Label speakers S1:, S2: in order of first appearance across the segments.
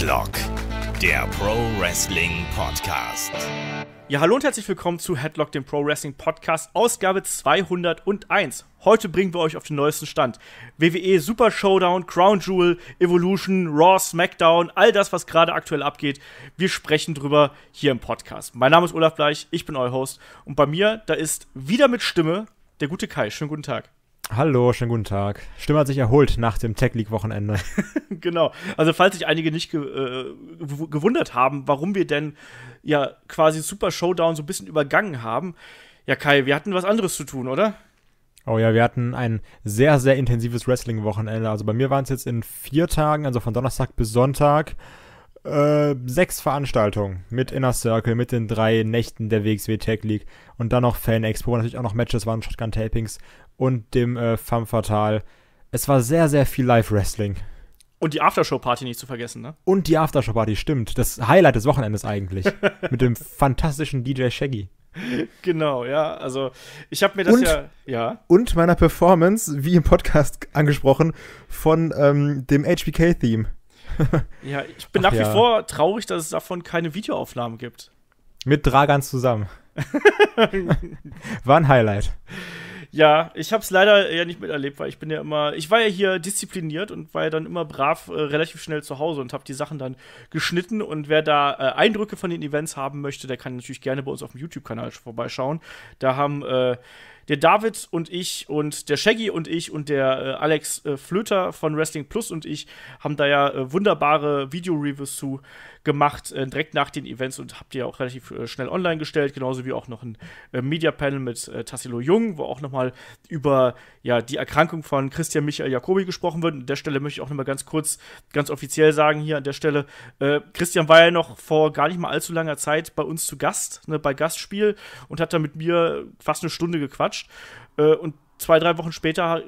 S1: Headlock,
S2: der Pro Wrestling Podcast. Ja, hallo und herzlich willkommen zu Headlock, dem Pro Wrestling Podcast, Ausgabe 201. Heute bringen wir euch auf den neuesten Stand. WWE Super Showdown, Crown Jewel, Evolution, Raw, SmackDown, all das, was gerade aktuell abgeht. Wir sprechen drüber hier im Podcast. Mein Name ist Olaf Bleich, ich bin euer Host und bei mir, da ist wieder mit Stimme der gute Kai. Schönen guten Tag.
S1: Hallo, schönen guten Tag. Stimme hat sich erholt nach dem Tech League Wochenende.
S2: genau. Also falls sich einige nicht ge äh, gewundert haben, warum wir denn ja quasi Super Showdown so ein bisschen übergangen haben. Ja, Kai, wir hatten was anderes zu tun, oder?
S1: Oh ja, wir hatten ein sehr, sehr intensives Wrestling-Wochenende. Also bei mir waren es jetzt in vier Tagen, also von Donnerstag bis Sonntag, äh, sechs Veranstaltungen mit Inner Circle, mit den drei Nächten der WXW Tech League und dann noch Fan Expo, natürlich auch noch Matches waren, Shotgun Tapings und dem äh, Femme Fatale. Es war sehr, sehr viel Live-Wrestling.
S2: Und die Aftershow-Party nicht zu vergessen, ne?
S1: Und die Aftershow-Party, stimmt. Das Highlight des Wochenendes eigentlich. mit dem fantastischen DJ Shaggy.
S2: Genau, ja. Also, ich habe mir das und, ja, ja.
S1: Und meiner Performance, wie im Podcast angesprochen, von ähm, dem HBK-Theme. ja, ich bin Ach, nach wie ja. vor
S2: traurig, dass es davon keine Videoaufnahmen gibt.
S1: Mit Dragans zusammen. War ein Highlight.
S2: Ja, ich habe es leider ja nicht miterlebt, weil ich bin ja immer, ich war ja hier diszipliniert und war ja dann immer brav äh, relativ schnell zu Hause und habe die Sachen dann geschnitten. Und wer da äh, Eindrücke von den Events haben möchte, der kann natürlich gerne bei uns auf dem YouTube-Kanal vorbeischauen. Da haben äh, der David und ich und der Shaggy und ich und der äh, Alex äh, Flöter von Wrestling Plus und ich haben da ja äh, wunderbare Video-Reviews zu gemacht, äh, direkt nach den Events und habt ihr auch relativ äh, schnell online gestellt, genauso wie auch noch ein äh, Media-Panel mit äh, Tassilo Jung, wo auch nochmal über ja, die Erkrankung von Christian Michael Jacobi gesprochen wird. Und an der Stelle möchte ich auch nochmal ganz kurz, ganz offiziell sagen hier an der Stelle, äh, Christian war ja noch vor gar nicht mal allzu langer Zeit bei uns zu Gast, ne, bei Gastspiel und hat da mit mir fast eine Stunde gequatscht. Äh, und zwei, drei Wochen später äh,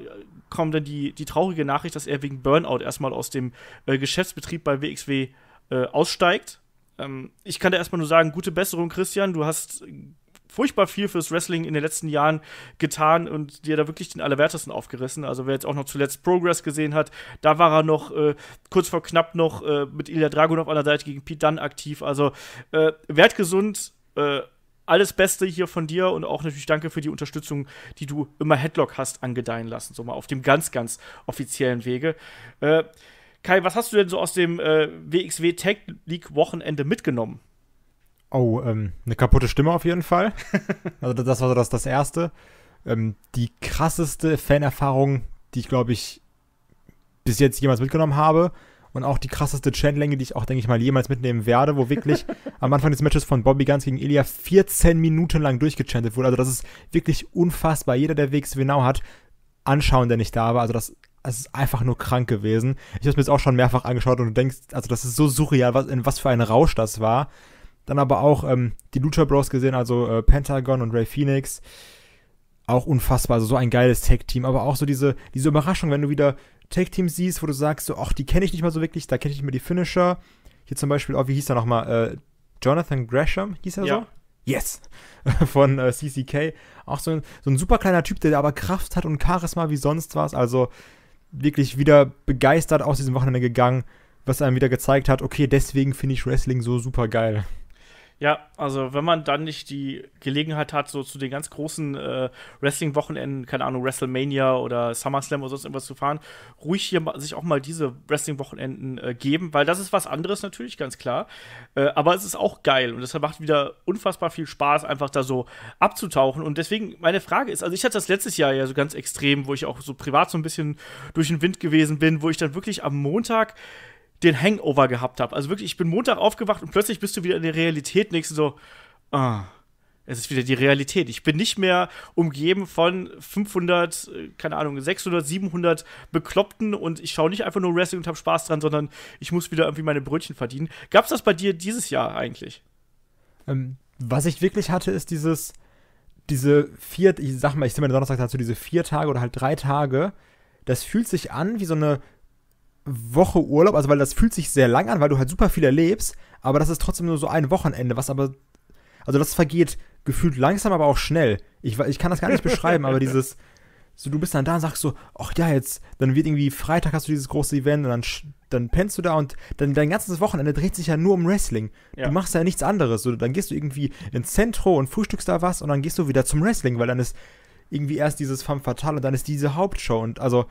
S2: kommt dann die, die traurige Nachricht, dass er wegen Burnout erstmal aus dem äh, Geschäftsbetrieb bei WXW äh, aussteigt. Ähm, ich kann dir erstmal nur sagen, gute Besserung, Christian. Du hast furchtbar viel fürs Wrestling in den letzten Jahren getan und dir da wirklich den Allerwertesten aufgerissen. Also wer jetzt auch noch zuletzt Progress gesehen hat, da war er noch äh, kurz vor knapp noch äh, mit Ilya Dragunov an der Seite gegen Pete Dunn aktiv. Also äh, werd gesund, äh, alles Beste hier von dir und auch natürlich danke für die Unterstützung, die du immer Headlock hast angedeihen lassen, so mal auf dem ganz, ganz offiziellen Wege. Äh, Kai, was hast du denn so aus dem äh, WXW Tag League Wochenende mitgenommen?
S1: Oh, ähm, eine kaputte Stimme auf jeden Fall. also das war so das, das Erste. Ähm, die krasseste Fanerfahrung, die ich, glaube ich, bis jetzt jemals mitgenommen habe. Und auch die krasseste Chatlänge, die ich auch, denke ich mal, jemals mitnehmen werde, wo wirklich am Anfang des Matches von Bobby Guns gegen Ilya 14 Minuten lang durchgechantet wurde. Also das ist wirklich unfassbar. Jeder, der WXW Now hat, anschauen, der nicht da war. Also das es ist einfach nur krank gewesen. Ich habe es mir jetzt auch schon mehrfach angeschaut und du denkst, also das ist so surreal, was, in was für ein Rausch das war. Dann aber auch ähm, die Lucha Bros gesehen, also äh, Pentagon und Ray Phoenix. Auch unfassbar, also so ein geiles Tag-Team. Aber auch so diese, diese Überraschung, wenn du wieder Tag-Teams siehst, wo du sagst, so, ach, die kenne ich nicht mal so wirklich, da kenne ich nicht mehr die Finisher. Hier zum Beispiel, auch, oh, wie hieß er nochmal? Äh, Jonathan Gresham hieß er ja. so? Yes! Von äh, CCK. Auch so ein, so ein super kleiner Typ, der aber Kraft hat und Charisma wie sonst was. Also, wirklich wieder begeistert aus diesem Wochenende gegangen, was einem wieder gezeigt hat, okay, deswegen finde ich Wrestling so super geil.
S2: Ja, also wenn man dann nicht die Gelegenheit hat, so zu den ganz großen äh, Wrestling-Wochenenden, keine Ahnung, WrestleMania oder SummerSlam oder sonst irgendwas zu fahren, ruhig hier sich auch mal diese Wrestling-Wochenenden äh, geben, weil das ist was anderes natürlich, ganz klar. Äh, aber es ist auch geil und deshalb macht wieder unfassbar viel Spaß, einfach da so abzutauchen. Und deswegen, meine Frage ist, also ich hatte das letztes Jahr ja so ganz extrem, wo ich auch so privat so ein bisschen durch den Wind gewesen bin, wo ich dann wirklich am Montag den Hangover gehabt habe. Also wirklich, ich bin Montag aufgewacht und plötzlich bist du wieder in der Realität nächsten so, ah, es ist wieder die Realität. Ich bin nicht mehr umgeben von 500, äh, keine Ahnung, 600, 700 Bekloppten und ich schaue nicht einfach nur Wrestling und habe Spaß dran, sondern ich muss wieder irgendwie meine Brötchen verdienen. Gab es das bei dir dieses Jahr eigentlich?
S1: Ähm, was ich wirklich hatte, ist dieses, diese vier, ich sag mal, ich zähle mir Donnerstag dazu, diese vier Tage oder halt drei Tage, das fühlt sich an wie so eine Woche Urlaub, also weil das fühlt sich sehr lang an, weil du halt super viel erlebst, aber das ist trotzdem nur so ein Wochenende, was aber, also das vergeht gefühlt langsam, aber auch schnell. Ich, ich kann das gar nicht beschreiben, aber dieses, so du bist dann da und sagst so, ach ja, jetzt, dann wird irgendwie Freitag hast du dieses große Event und dann, dann pennst du da und dann dein ganzes Wochenende dreht sich ja nur um Wrestling. Ja. Du machst ja nichts anderes. So, dann gehst du irgendwie ins Zentro und frühstückst da was und dann gehst du wieder zum Wrestling, weil dann ist irgendwie erst dieses Femme Fatale und dann ist diese Hauptshow und also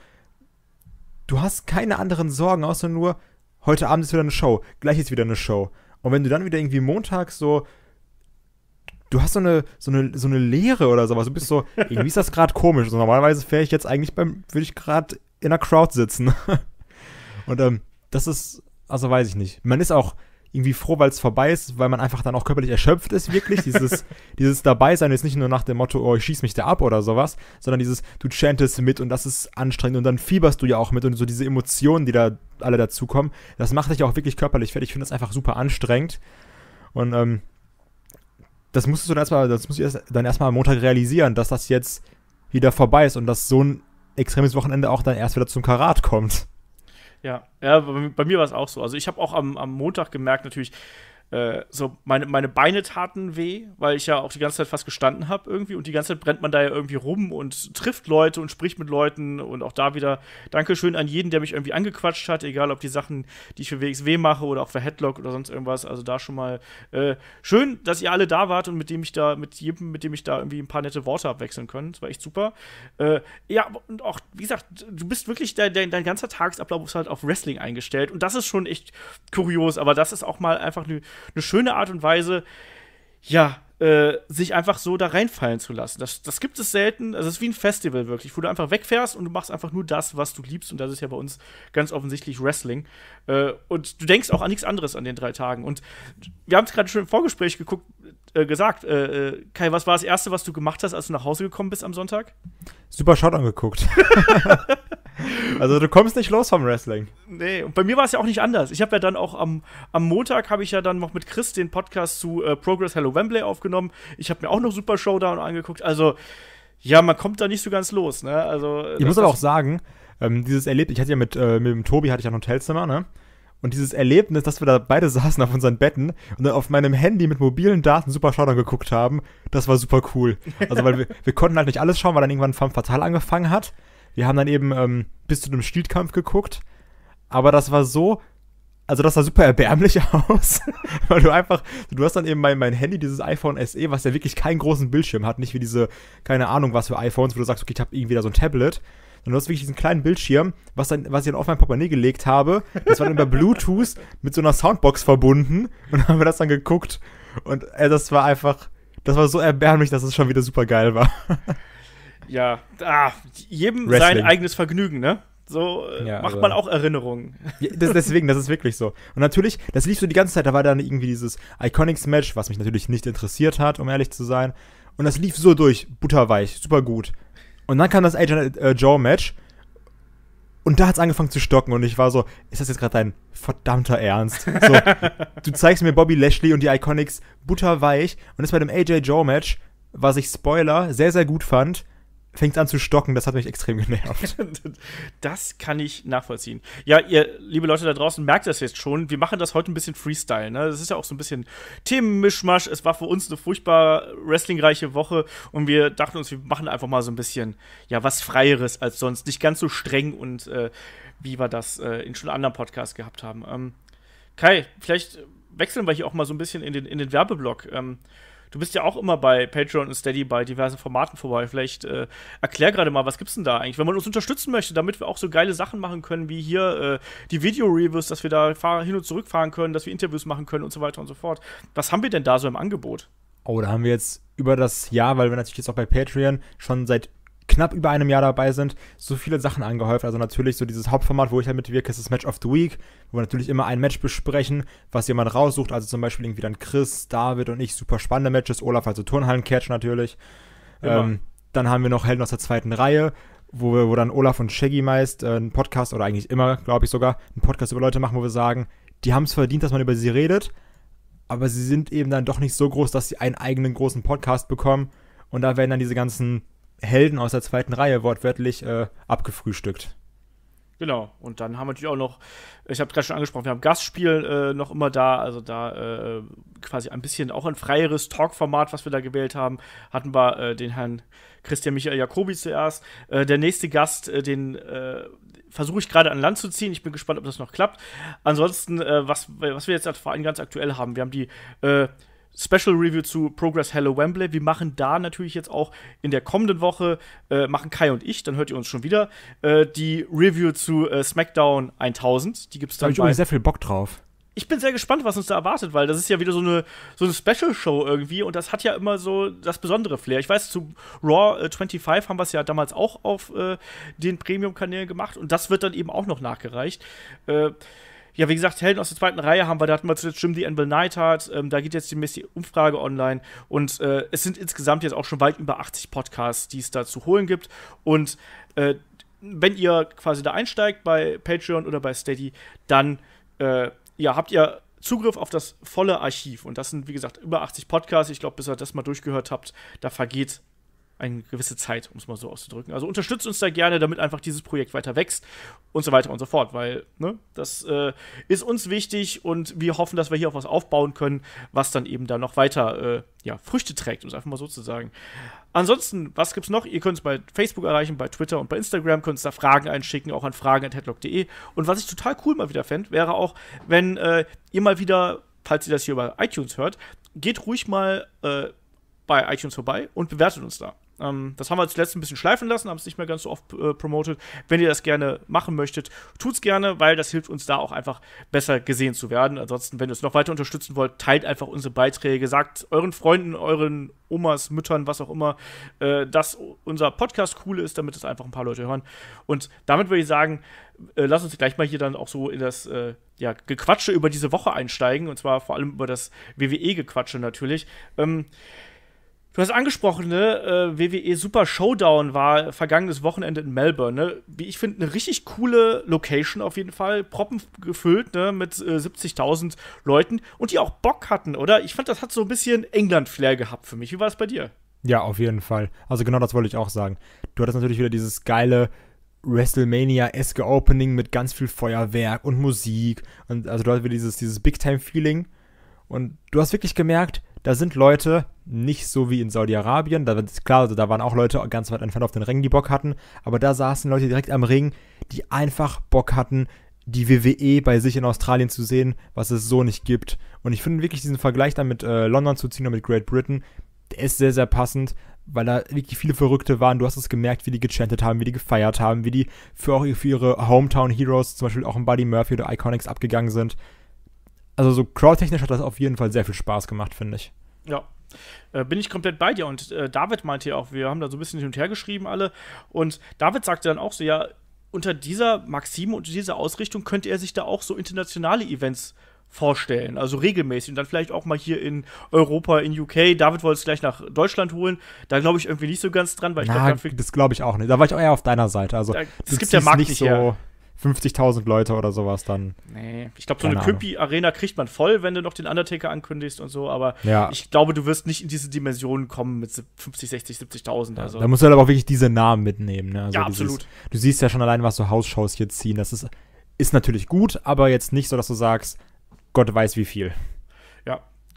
S1: du hast keine anderen Sorgen, außer nur, heute Abend ist wieder eine Show, gleich ist wieder eine Show. Und wenn du dann wieder irgendwie montags so, du hast so eine, so eine, so eine Leere oder sowas, du bist so, irgendwie ist das gerade komisch. Also normalerweise wäre ich jetzt eigentlich beim, würde ich gerade in einer Crowd sitzen. Und ähm, das ist, also weiß ich nicht. Man ist auch, irgendwie froh, weil es vorbei ist, weil man einfach dann auch körperlich erschöpft ist, wirklich. Dieses, dieses Dabeisein ist nicht nur nach dem Motto, oh, ich schieß mich da ab oder sowas, sondern dieses, du chantest mit und das ist anstrengend und dann fieberst du ja auch mit und so diese Emotionen, die da alle dazukommen, das macht dich auch wirklich körperlich fertig. Ich finde das einfach super anstrengend. Und ähm, das musstest du dann erstmal, das musst du dann erstmal am Montag realisieren, dass das jetzt wieder vorbei ist und dass so ein extremes Wochenende auch dann erst wieder zum Karat kommt. Ja,
S2: ja bei, bei mir war es auch so. Also ich habe auch am, am Montag gemerkt, natürlich, äh, so meine, meine Beine taten weh, weil ich ja auch die ganze Zeit fast gestanden habe irgendwie und die ganze Zeit brennt man da ja irgendwie rum und trifft Leute und spricht mit Leuten und auch da wieder Dankeschön an jeden, der mich irgendwie angequatscht hat, egal ob die Sachen, die ich für WXW mache oder auch für Headlock oder sonst irgendwas, also da schon mal äh, schön, dass ihr alle da wart und mit dem ich da, mit jedem, mit dem ich da irgendwie ein paar nette Worte abwechseln können, das war echt super. Äh, ja, und auch, wie gesagt, du bist wirklich, dein, dein, dein ganzer Tagesablauf ist halt auf Wrestling eingestellt und das ist schon echt kurios, aber das ist auch mal einfach eine eine schöne Art und Weise, ja, äh, sich einfach so da reinfallen zu lassen. Das, das gibt es selten. Also es ist wie ein Festival wirklich, wo du einfach wegfährst und du machst einfach nur das, was du liebst. Und das ist ja bei uns ganz offensichtlich Wrestling. Äh, und du denkst auch an nichts anderes an den drei Tagen. Und wir haben es gerade schon im Vorgespräch geguckt, äh, gesagt. Äh, äh, Kai, was war das Erste, was du gemacht hast, als du nach Hause gekommen bist am Sonntag?
S1: Super Shot angeguckt. Also du kommst nicht los vom Wrestling.
S2: Nee, und bei mir war es ja auch nicht anders. Ich habe ja dann auch am, am Montag habe ich ja dann noch mit Chris den Podcast zu äh, Progress Hello Wembley aufgenommen. Ich habe mir auch noch Super Showdown angeguckt. Also ja, man kommt da nicht so ganz los, ne? Also Ich muss aber auch
S1: sagen, ähm, dieses Erlebnis, ich hatte ja mit, äh, mit dem Tobi hatte ich ein Hotelzimmer, ne? Und dieses Erlebnis, dass wir da beide saßen auf unseren Betten und dann auf meinem Handy mit mobilen Daten Super Showdown geguckt haben, das war super cool. Also, weil wir, wir konnten halt nicht alles schauen, weil dann irgendwann Femme Fatal angefangen hat. Wir haben dann eben ähm, bis zu dem Schildkampf geguckt, aber das war so also das sah super erbärmlich aus, weil du einfach, du hast dann eben mein, mein Handy, dieses iPhone SE, was ja wirklich keinen großen Bildschirm hat, nicht wie diese, keine Ahnung was für iPhones, wo du sagst, okay, ich habe irgendwie da so ein Tablet, Und du hast wirklich diesen kleinen Bildschirm, was, dann, was ich dann auf mein Portemonnaie gelegt habe, das war dann über Bluetooth mit so einer Soundbox verbunden und dann haben wir das dann geguckt und ey, äh, das war einfach, das war so erbärmlich, dass es schon wieder super geil war
S2: ja, ah, jedem Wrestling. sein eigenes Vergnügen, ne? So äh, ja, macht also man auch Erinnerungen.
S1: Ja, das, deswegen, das ist wirklich so. Und natürlich, das lief so die ganze Zeit, da war dann irgendwie dieses Iconics-Match, was mich natürlich nicht interessiert hat, um ehrlich zu sein. Und das lief so durch, butterweich, super gut. Und dann kam das Agent äh, Joe-Match. Und da hat es angefangen zu stocken und ich war so, ist das jetzt gerade dein verdammter Ernst? So, du zeigst mir Bobby Lashley und die Iconics butterweich und das bei dem AJ Joe Match, was ich Spoiler sehr, sehr gut fand, fängt an zu stocken. Das hat mich extrem genervt.
S2: das kann ich nachvollziehen. Ja, ihr, liebe Leute da draußen, merkt das jetzt schon. Wir machen das heute ein bisschen Freestyle. Ne? Das ist ja auch so ein bisschen Themenmischmasch. Es war für uns eine furchtbar wrestlingreiche Woche und wir dachten uns, wir machen einfach mal so ein bisschen, ja, was Freieres als sonst. Nicht ganz so streng und äh, wie wir das äh, in schon anderen Podcasts gehabt haben. Ähm, Kai, vielleicht wechseln wir hier auch mal so ein bisschen in den, in den Werbeblock. Ähm, Du bist ja auch immer bei Patreon und Steady bei diversen Formaten vorbei. Vielleicht äh, erklär gerade mal, was gibt's denn da eigentlich, wenn man uns unterstützen möchte, damit wir auch so geile Sachen machen können, wie hier äh, die Video-Reviews, dass wir da hin und zurück fahren können, dass wir Interviews machen können und so weiter und so fort. Was haben wir denn da so im Angebot?
S1: Oh, da haben wir jetzt über das Jahr, weil wir natürlich jetzt auch bei Patreon schon seit knapp über einem Jahr dabei sind, so viele Sachen angehäuft. Also natürlich so dieses Hauptformat, wo ich halt mitwirke, ist das Match of the Week, wo wir natürlich immer ein Match besprechen, was jemand raussucht. Also zum Beispiel irgendwie dann Chris, David und ich, super spannende Matches. Olaf, also Turnhallen-Catch natürlich. Ähm, dann haben wir noch Helden aus der zweiten Reihe, wo, wir, wo dann Olaf und Shaggy meist äh, einen Podcast oder eigentlich immer, glaube ich sogar, einen Podcast über Leute machen, wo wir sagen, die haben es verdient, dass man über sie redet, aber sie sind eben dann doch nicht so groß, dass sie einen eigenen großen Podcast bekommen. Und da werden dann diese ganzen Helden aus der zweiten Reihe wortwörtlich äh, abgefrühstückt.
S2: Genau, und dann haben wir natürlich auch noch, ich habe es gerade schon angesprochen, wir haben Gastspiel äh, noch immer da, also da äh, quasi ein bisschen auch ein freieres Talk-Format, was wir da gewählt haben, hatten wir äh, den Herrn Christian Michael Jacobi zuerst. Äh, der nächste Gast, äh, den äh, versuche ich gerade an Land zu ziehen. Ich bin gespannt, ob das noch klappt. Ansonsten, was, was wir jetzt vor allem ganz aktuell haben, wir haben die Special Review zu Progress Hello Wembley. Wir machen da natürlich jetzt auch in der kommenden Woche, äh, machen Kai und ich, dann hört ihr uns schon wieder, äh, die Review zu äh, SmackDown 1000. Die gibt's dann. Da habe ich sehr viel Bock drauf. Ich bin sehr gespannt, was uns da erwartet, weil das ist ja wieder so eine, so eine Special-Show irgendwie und das hat ja immer so das besondere Flair. Ich weiß, zu Raw äh, 25 haben wir es ja damals auch auf äh, den Premium-Kanälen gemacht und das wird dann eben auch noch nachgereicht. Äh, ja, wie gesagt, Helden aus der zweiten Reihe haben wir, da hatten wir zuletzt Jim the Anvil Knight hat, ähm, da geht jetzt demnächst die Umfrage online und äh, es sind insgesamt jetzt auch schon weit über 80 Podcasts, die es da zu holen gibt und äh, wenn ihr quasi da einsteigt bei Patreon oder bei Steady, dann äh, ja, habt ihr Zugriff auf das volle Archiv und das sind wie gesagt über 80 Podcasts, ich glaube, bis ihr das mal durchgehört habt, da vergeht eine gewisse Zeit, um es mal so auszudrücken. Also unterstützt uns da gerne, damit einfach dieses Projekt weiter wächst und so weiter und so fort, weil ne, das äh, ist uns wichtig und wir hoffen, dass wir hier auf was aufbauen können, was dann eben da noch weiter äh, ja, Früchte trägt, um es einfach mal so zu sagen. Ansonsten, was gibt's noch? Ihr könnt es bei Facebook erreichen, bei Twitter und bei Instagram, könnt es da Fragen einschicken, auch an fragen.headlock.de. Und was ich total cool mal wieder fände, wäre auch, wenn äh, ihr mal wieder, falls ihr das hier über iTunes hört, geht ruhig mal äh, bei iTunes vorbei und bewertet uns da. Ähm, das haben wir zuletzt ein bisschen schleifen lassen, haben es nicht mehr ganz so oft äh, promotet. Wenn ihr das gerne machen möchtet, tut's gerne, weil das hilft uns da auch einfach besser gesehen zu werden. Ansonsten, wenn ihr es noch weiter unterstützen wollt, teilt einfach unsere Beiträge, sagt euren Freunden, euren Omas, Müttern, was auch immer, äh, dass unser Podcast cool ist, damit es einfach ein paar Leute hören. Und damit würde ich sagen, äh, lass uns gleich mal hier dann auch so in das äh, ja, Gequatsche über diese Woche einsteigen, und zwar vor allem über das WWE-Gequatsche natürlich. Ähm, Du hast angesprochen, ne? Äh, WWE Super Showdown war vergangenes Wochenende in Melbourne, ne? Wie ich finde, eine richtig coole Location auf jeden Fall. Proppen gefüllt, ne? Mit äh, 70.000 Leuten und die auch Bock hatten, oder? Ich fand, das hat so ein bisschen England-Flair gehabt für mich. Wie war es bei dir?
S1: Ja, auf jeden Fall. Also genau das wollte ich auch sagen. Du hattest natürlich wieder dieses geile wrestlemania esque Opening mit ganz viel Feuerwerk und Musik. Und also du hattest wieder dieses, dieses Big-Time-Feeling. Und du hast wirklich gemerkt, da sind Leute nicht so wie in Saudi-Arabien. Da, klar, also da waren auch Leute ganz weit entfernt auf den Rängen, die Bock hatten. Aber da saßen Leute direkt am Ring, die einfach Bock hatten, die WWE bei sich in Australien zu sehen, was es so nicht gibt. Und ich finde wirklich diesen Vergleich dann mit äh, London zu ziehen und mit Great Britain, der ist sehr, sehr passend, weil da wirklich viele Verrückte waren. Du hast es gemerkt, wie die gechantet haben, wie die gefeiert haben, wie die für, auch, für ihre Hometown Heroes, zum Beispiel auch in Buddy Murphy oder Iconics, abgegangen sind also so crowdtechnisch hat das auf jeden Fall sehr viel Spaß gemacht, finde ich.
S2: Ja. Äh, bin ich komplett bei dir und äh, David meinte ja auch, wir haben da so ein bisschen hin und her geschrieben alle und David sagte dann auch so, ja, unter dieser Maxime, unter dieser Ausrichtung könnte er sich da auch so internationale Events vorstellen, also regelmäßig und dann vielleicht auch mal hier in Europa, in UK. David wollte es gleich nach Deutschland holen. Da glaube ich irgendwie nicht so ganz dran, weil ich glaube,
S1: das glaube ich auch nicht. Da war ich auch eher auf deiner Seite. Also es gibt ja Markt nicht so. Her. 50.000 Leute oder sowas dann. Nee, ich glaube, so eine
S2: Köpi-Arena kriegt man voll, wenn du noch den Undertaker ankündigst und so, aber ja. ich glaube, du wirst nicht in diese Dimensionen kommen mit 50, 60, 70.000. Also. Ja, da musst du halt
S1: aber auch wirklich diese Namen mitnehmen. Ne? Also ja, dieses, absolut. Du siehst ja schon allein, was so Hausshows hier ziehen. Das ist, ist natürlich gut, aber jetzt nicht so, dass du sagst, Gott weiß wie viel.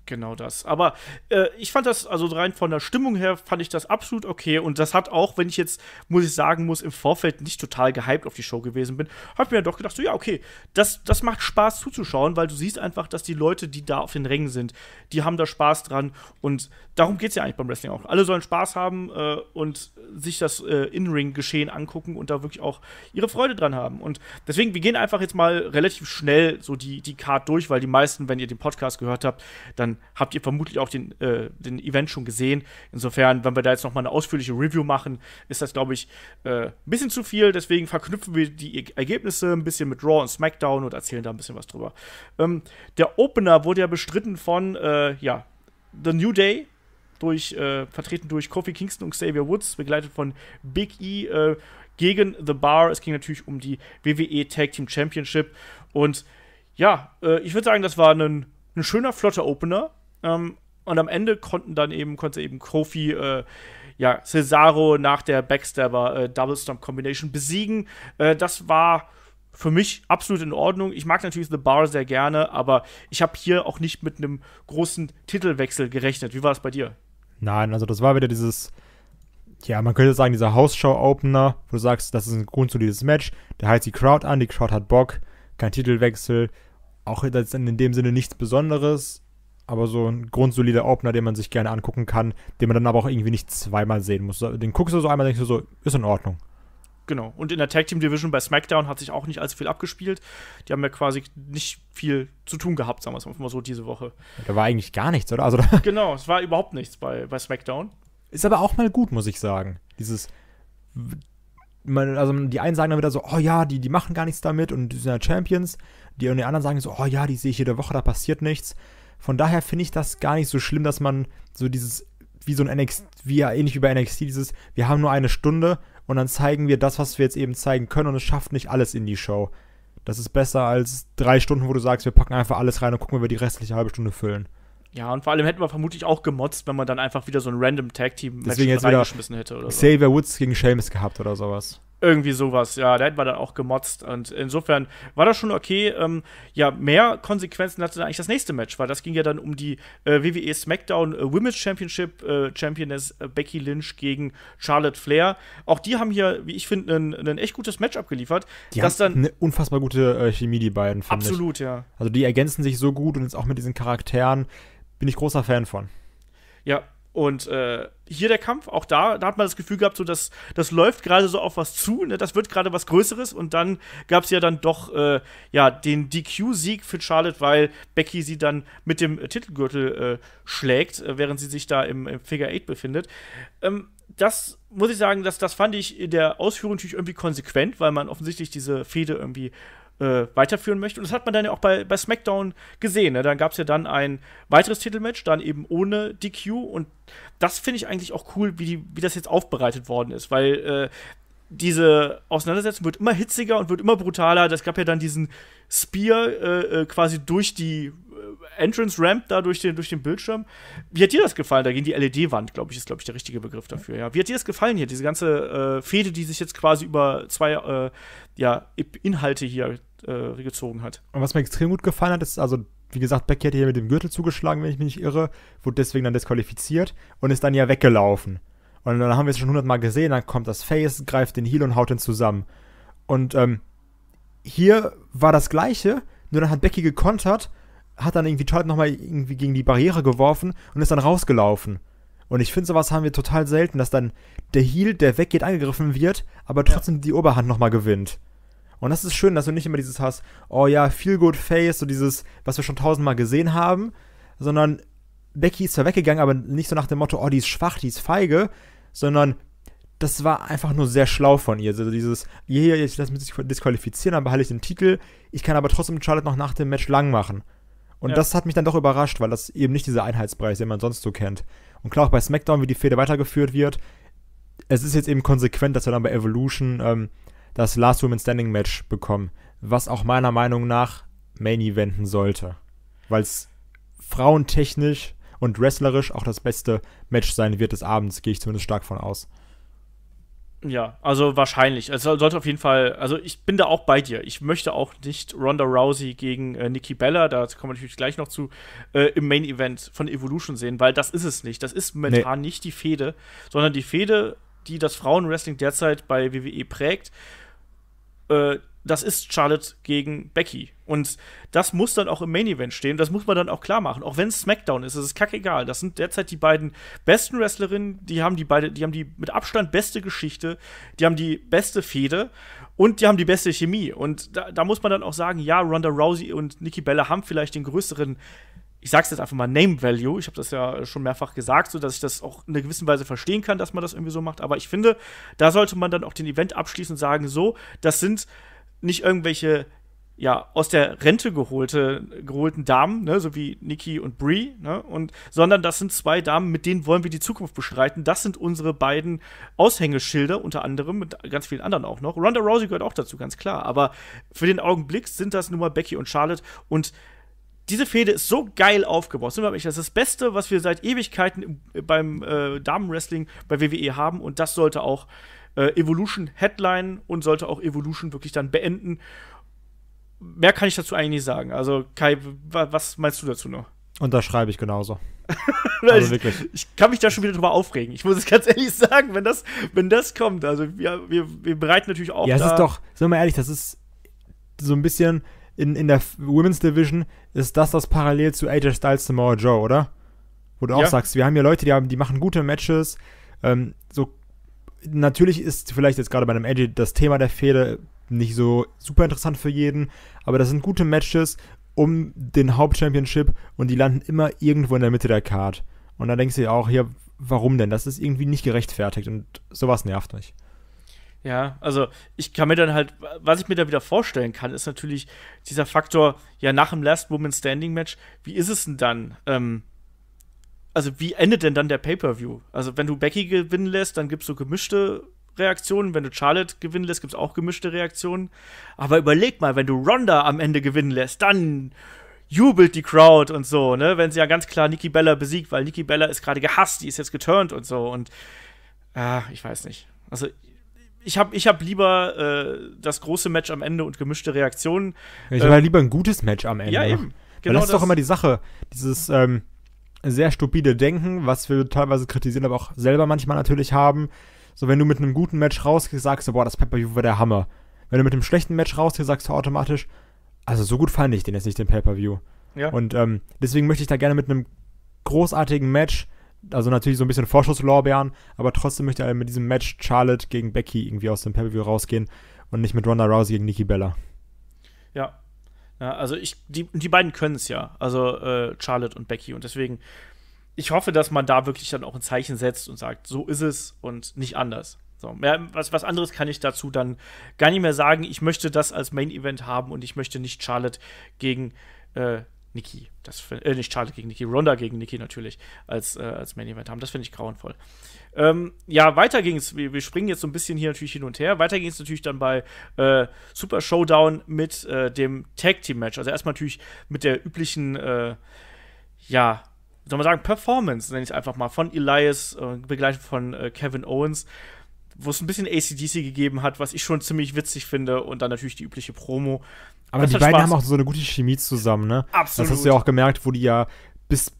S2: Genau das. Aber äh, ich fand das, also rein von der Stimmung her, fand ich das absolut okay. Und das hat auch, wenn ich jetzt, muss ich sagen, muss im Vorfeld nicht total gehypt auf die Show gewesen bin, habe ich mir ja doch gedacht, so ja, okay, das, das macht Spaß zuzuschauen, weil du siehst einfach, dass die Leute, die da auf den Rängen sind, die haben da Spaß dran. Und darum geht es ja eigentlich beim Wrestling auch. Alle sollen Spaß haben äh, und sich das äh, In-Ring-Geschehen angucken und da wirklich auch ihre Freude dran haben. Und deswegen, wir gehen einfach jetzt mal relativ schnell so die, die Card durch, weil die meisten, wenn ihr den Podcast gehört habt, dann dann habt ihr vermutlich auch den, äh, den Event schon gesehen. Insofern, wenn wir da jetzt nochmal eine ausführliche Review machen, ist das, glaube ich, äh, ein bisschen zu viel. Deswegen verknüpfen wir die Ergebnisse ein bisschen mit Raw und SmackDown und erzählen da ein bisschen was drüber. Ähm, der Opener wurde ja bestritten von, äh, ja, The New Day, durch, äh, vertreten durch Kofi Kingston und Xavier Woods, begleitet von Big E äh, gegen The Bar. Es ging natürlich um die WWE Tag Team Championship. Und ja, äh, ich würde sagen, das war ein ein schöner, flotter Opener. Ähm, und am Ende konnten dann eben, konnte eben Kofi, äh, ja, Cesaro nach der Backstabber äh, Double Stomp Combination besiegen. Äh, das war für mich absolut in Ordnung. Ich mag natürlich The Bar sehr gerne, aber ich habe hier auch nicht mit einem großen Titelwechsel gerechnet. Wie war es bei dir?
S1: Nein, also das war wieder dieses, ja, man könnte sagen, dieser Hausschau-Opener, wo du sagst, das ist ein grundsolides Match, der heizt die Crowd an, die Crowd hat Bock, kein Titelwechsel, auch jetzt in dem Sinne nichts Besonderes, aber so ein grundsolider Opener, den man sich gerne angucken kann, den man dann aber auch irgendwie nicht zweimal sehen muss. Den guckst du so einmal, denkst du so, ist in Ordnung.
S2: Genau. Und in der Tag Team Division bei SmackDown hat sich auch nicht allzu viel abgespielt. Die haben ja quasi nicht viel zu tun gehabt, sagen wir es mal so, diese Woche.
S1: Da war eigentlich gar nichts, oder? Also, genau, es war überhaupt nichts bei, bei SmackDown. Ist aber auch mal gut, muss ich sagen. Dieses. Man, also die einen sagen dann wieder so, oh ja, die, die machen gar nichts damit und die sind ja Champions. Die und die anderen sagen so, oh ja, die sehe ich jede Woche, da passiert nichts. Von daher finde ich das gar nicht so schlimm, dass man so dieses, wie so ein NXT, wie ja ähnlich wie bei NXT, dieses, wir haben nur eine Stunde und dann zeigen wir das, was wir jetzt eben zeigen können und es schafft nicht alles in die Show. Das ist besser als drei Stunden, wo du sagst, wir packen einfach alles rein und gucken, wie wir die restliche halbe Stunde füllen.
S2: Ja, und vor allem hätten wir vermutlich auch gemotzt, wenn man dann einfach wieder so ein random Tag Team Match reingeschmissen hätte oder Xavier
S1: so. Woods gegen Seamus gehabt oder sowas.
S2: Irgendwie sowas, ja, da hätten wir dann auch gemotzt. Und insofern war das schon okay. Ähm, ja, mehr Konsequenzen hatte dann eigentlich das nächste Match, weil das ging ja dann um die äh, WWE SmackDown äh, Women's Championship äh, Championess äh, Becky Lynch gegen Charlotte Flair. Auch die haben hier, wie ich finde, ein echt gutes Match abgeliefert. Die dass haben
S1: eine unfassbar gute äh, Chemie, die beiden. Absolut, ich. ja. Also die ergänzen sich so gut und jetzt auch mit diesen Charakteren bin ich großer Fan von.
S2: Ja, und äh, hier der Kampf, auch da, da hat man das Gefühl gehabt, so dass das läuft gerade so auf was zu, ne? das wird gerade was Größeres und dann gab es ja dann doch äh, ja den DQ-Sieg für Charlotte, weil Becky sie dann mit dem Titelgürtel äh, schlägt, äh, während sie sich da im, im Figure 8 befindet. Ähm, das muss ich sagen, das, das fand ich in der Ausführung natürlich irgendwie konsequent, weil man offensichtlich diese Fehde irgendwie äh, weiterführen möchte. Und das hat man dann ja auch bei, bei SmackDown gesehen. Ne? Dann gab es ja dann ein weiteres Titelmatch, dann eben ohne DQ. Und das finde ich eigentlich auch cool, wie, die, wie das jetzt aufbereitet worden ist, weil äh, diese Auseinandersetzung wird immer hitziger und wird immer brutaler. Das gab ja dann diesen Spear äh, äh quasi durch die äh, Entrance Ramp da durch den, durch den Bildschirm. Wie hat dir das gefallen? Da ging die LED-Wand, glaube ich, ist, glaube ich, der richtige Begriff dafür. Ja. Wie hat dir das gefallen hier, diese ganze äh, Fehde, die sich jetzt quasi über zwei äh, ja, Inhalte hier äh, gezogen hat?
S1: Und was mir extrem gut gefallen hat, ist also, wie gesagt, Becky hat hier mit dem Gürtel zugeschlagen, wenn ich mich nicht irre, wurde deswegen dann disqualifiziert und ist dann ja weggelaufen. Und dann haben wir es schon hundertmal gesehen, dann kommt das Face, greift den Heal und haut ihn zusammen. Und ähm, hier war das Gleiche, nur dann hat Becky gekontert, hat dann irgendwie Charlotte nochmal irgendwie gegen die Barriere geworfen und ist dann rausgelaufen. Und ich finde, sowas haben wir total selten, dass dann der Heal, der weggeht, angegriffen wird, aber trotzdem ja. die Oberhand nochmal gewinnt. Und das ist schön, dass du nicht immer dieses hast, oh ja, Feel Good Face, so dieses, was wir schon tausendmal gesehen haben, sondern Becky ist zwar weggegangen, aber nicht so nach dem Motto, oh, die ist schwach, die ist feige, sondern das war einfach nur sehr schlau von ihr. Also dieses, ja, ich lasse mich disqualifizieren, dann behalte ich den Titel. Ich kann aber trotzdem Charlotte noch nach dem Match lang machen. Und ja. das hat mich dann doch überrascht, weil das eben nicht dieser Einheitspreis, den man sonst so kennt. Und klar, auch bei SmackDown, wie die Fehde weitergeführt wird, es ist jetzt eben konsequent, dass wir dann bei Evolution ähm, das Last Woman Standing Match bekommen, was auch meiner Meinung nach Main Eventen sollte. Weil es frauentechnisch und wrestlerisch auch das beste Match sein wird des Abends, gehe ich zumindest stark von aus.
S2: Ja, also wahrscheinlich. Es sollte auf jeden Fall, also ich bin da auch bei dir. Ich möchte auch nicht Ronda Rousey gegen äh, Nikki Bella, da kommen wir natürlich gleich noch zu, äh, im Main Event von Evolution sehen, weil das ist es nicht. Das ist momentan nee. nicht die Fehde, sondern die Fehde, die das Frauenwrestling derzeit bei WWE prägt, äh, das ist Charlotte gegen Becky. Und das muss dann auch im Main Event stehen. Das muss man dann auch klar machen. Auch wenn es SmackDown ist, ist es kackegal. Das sind derzeit die beiden besten Wrestlerinnen. Die haben die beide, die haben die mit Abstand beste Geschichte. Die haben die beste Fehde. Und die haben die beste Chemie. Und da, da muss man dann auch sagen, ja, Ronda Rousey und Nikki Bella haben vielleicht den größeren ich sag's jetzt einfach mal Name Value. Ich habe das ja schon mehrfach gesagt, sodass ich das auch in einer gewissen Weise verstehen kann, dass man das irgendwie so macht. Aber ich finde, da sollte man dann auch den Event abschließen und sagen, so, das sind nicht irgendwelche ja, aus der Rente geholte, geholten Damen, ne, so wie Nikki und Brie, ne, und, sondern das sind zwei Damen, mit denen wollen wir die Zukunft bestreiten. Das sind unsere beiden Aushängeschilder, unter anderem, mit ganz vielen anderen auch noch. Ronda Rousey gehört auch dazu, ganz klar. Aber für den Augenblick sind das nun mal Becky und Charlotte und diese Fehde ist so geil aufgebaut. Sind wir das ist das Beste, was wir seit Ewigkeiten beim äh, Damenwrestling bei WWE haben und das sollte auch äh, Evolution Headline und sollte auch Evolution wirklich dann beenden. Mehr kann ich dazu eigentlich nicht sagen. Also, Kai, was meinst du dazu noch?
S1: schreibe ich genauso. also, also ich,
S2: ich, kann mich da schon wieder drüber aufregen. Ich muss es ganz ehrlich sagen, wenn das, wenn das kommt. Also wir, wir, wir bereiten natürlich auch. Ja, es ist doch,
S1: sind wir mal ehrlich, das ist so ein bisschen in, in der Women's Division ist das das Parallel zu AJ Styles Samoa Joe, oder? Wo du ja. auch sagst, wir haben hier Leute, die, haben, die machen gute Matches. Ähm, so natürlich ist vielleicht jetzt gerade bei einem Edge das Thema der Fehler nicht so super interessant für jeden, aber das sind gute Matches um den Hauptchampionship und die landen immer irgendwo in der Mitte der Card. Und da denkst du dir auch, hier, warum denn? Das ist irgendwie nicht gerechtfertigt und sowas nervt mich.
S2: Ja, also ich kann mir dann halt, was ich mir da wieder vorstellen kann, ist natürlich dieser Faktor, ja, nach dem Last Woman Standing Match, wie ist es denn dann? Ähm, also wie endet denn dann der Pay-Per-View? Also, wenn du Becky gewinnen lässt, dann gibst so gemischte Reaktionen. Wenn du Charlotte gewinnen lässt, gibt es auch gemischte Reaktionen. Aber überleg mal, wenn du Ronda am Ende gewinnen lässt, dann jubelt die Crowd und so, ne? Wenn sie ja ganz klar Nikki Bella besiegt, weil Nikki Bella ist gerade gehasst, die ist jetzt geturnt und so. Und äh, ich weiß nicht. Also ich habe ich hab lieber äh, das große Match am Ende und gemischte
S1: Reaktionen. Ich habe halt ähm, lieber ein gutes Match am Ende. Ja, eben. Genau das, das ist doch immer die Sache. Dieses, ähm, sehr stupide Denken, was wir teilweise kritisieren, aber auch selber manchmal natürlich haben. So, wenn du mit einem guten Match rausgehst, sagst du, boah, das pay view war der Hammer. Wenn du mit einem schlechten Match rausgehst, sagst du automatisch, also so gut fand ich den jetzt nicht, den Pay-Per-View. Ja. Und ähm, deswegen möchte ich da gerne mit einem großartigen Match, also natürlich so ein bisschen Vorschusslorbeeren, aber trotzdem möchte ich mit diesem Match Charlotte gegen Becky irgendwie aus dem Pay-Per-View rausgehen und nicht mit Ronda Rousey gegen Nikki Bella.
S2: Ja, ja, also ich, die, die beiden können es ja, also äh, Charlotte und Becky. Und deswegen, ich hoffe, dass man da wirklich dann auch ein Zeichen setzt und sagt, so ist es und nicht anders. So, mehr, was, was anderes kann ich dazu dann gar nicht mehr sagen. Ich möchte das als Main Event haben und ich möchte nicht Charlotte gegen äh, Nikki. Das äh, nicht Charlotte gegen Nikki, Ronda gegen Nikki natürlich als, äh, als Main Event haben. Das finde ich grauenvoll. Ähm, ja, weiter ging es. Wir, wir, springen jetzt so ein bisschen hier natürlich hin und her. Weiter ging es natürlich dann bei äh, Super Showdown mit äh, dem Tag Team Match. Also erstmal natürlich mit der üblichen, äh, ja, soll man sagen, Performance, nenne ich es einfach mal, von Elias, äh, begleitet von äh, Kevin Owens wo es ein bisschen ACDC gegeben hat, was ich schon ziemlich witzig finde, und dann natürlich die übliche Promo.
S1: Aber das die beiden Spaß. haben auch so eine gute Chemie zusammen, ne? Absolut. Das hast du ja auch gemerkt, wo die ja bis,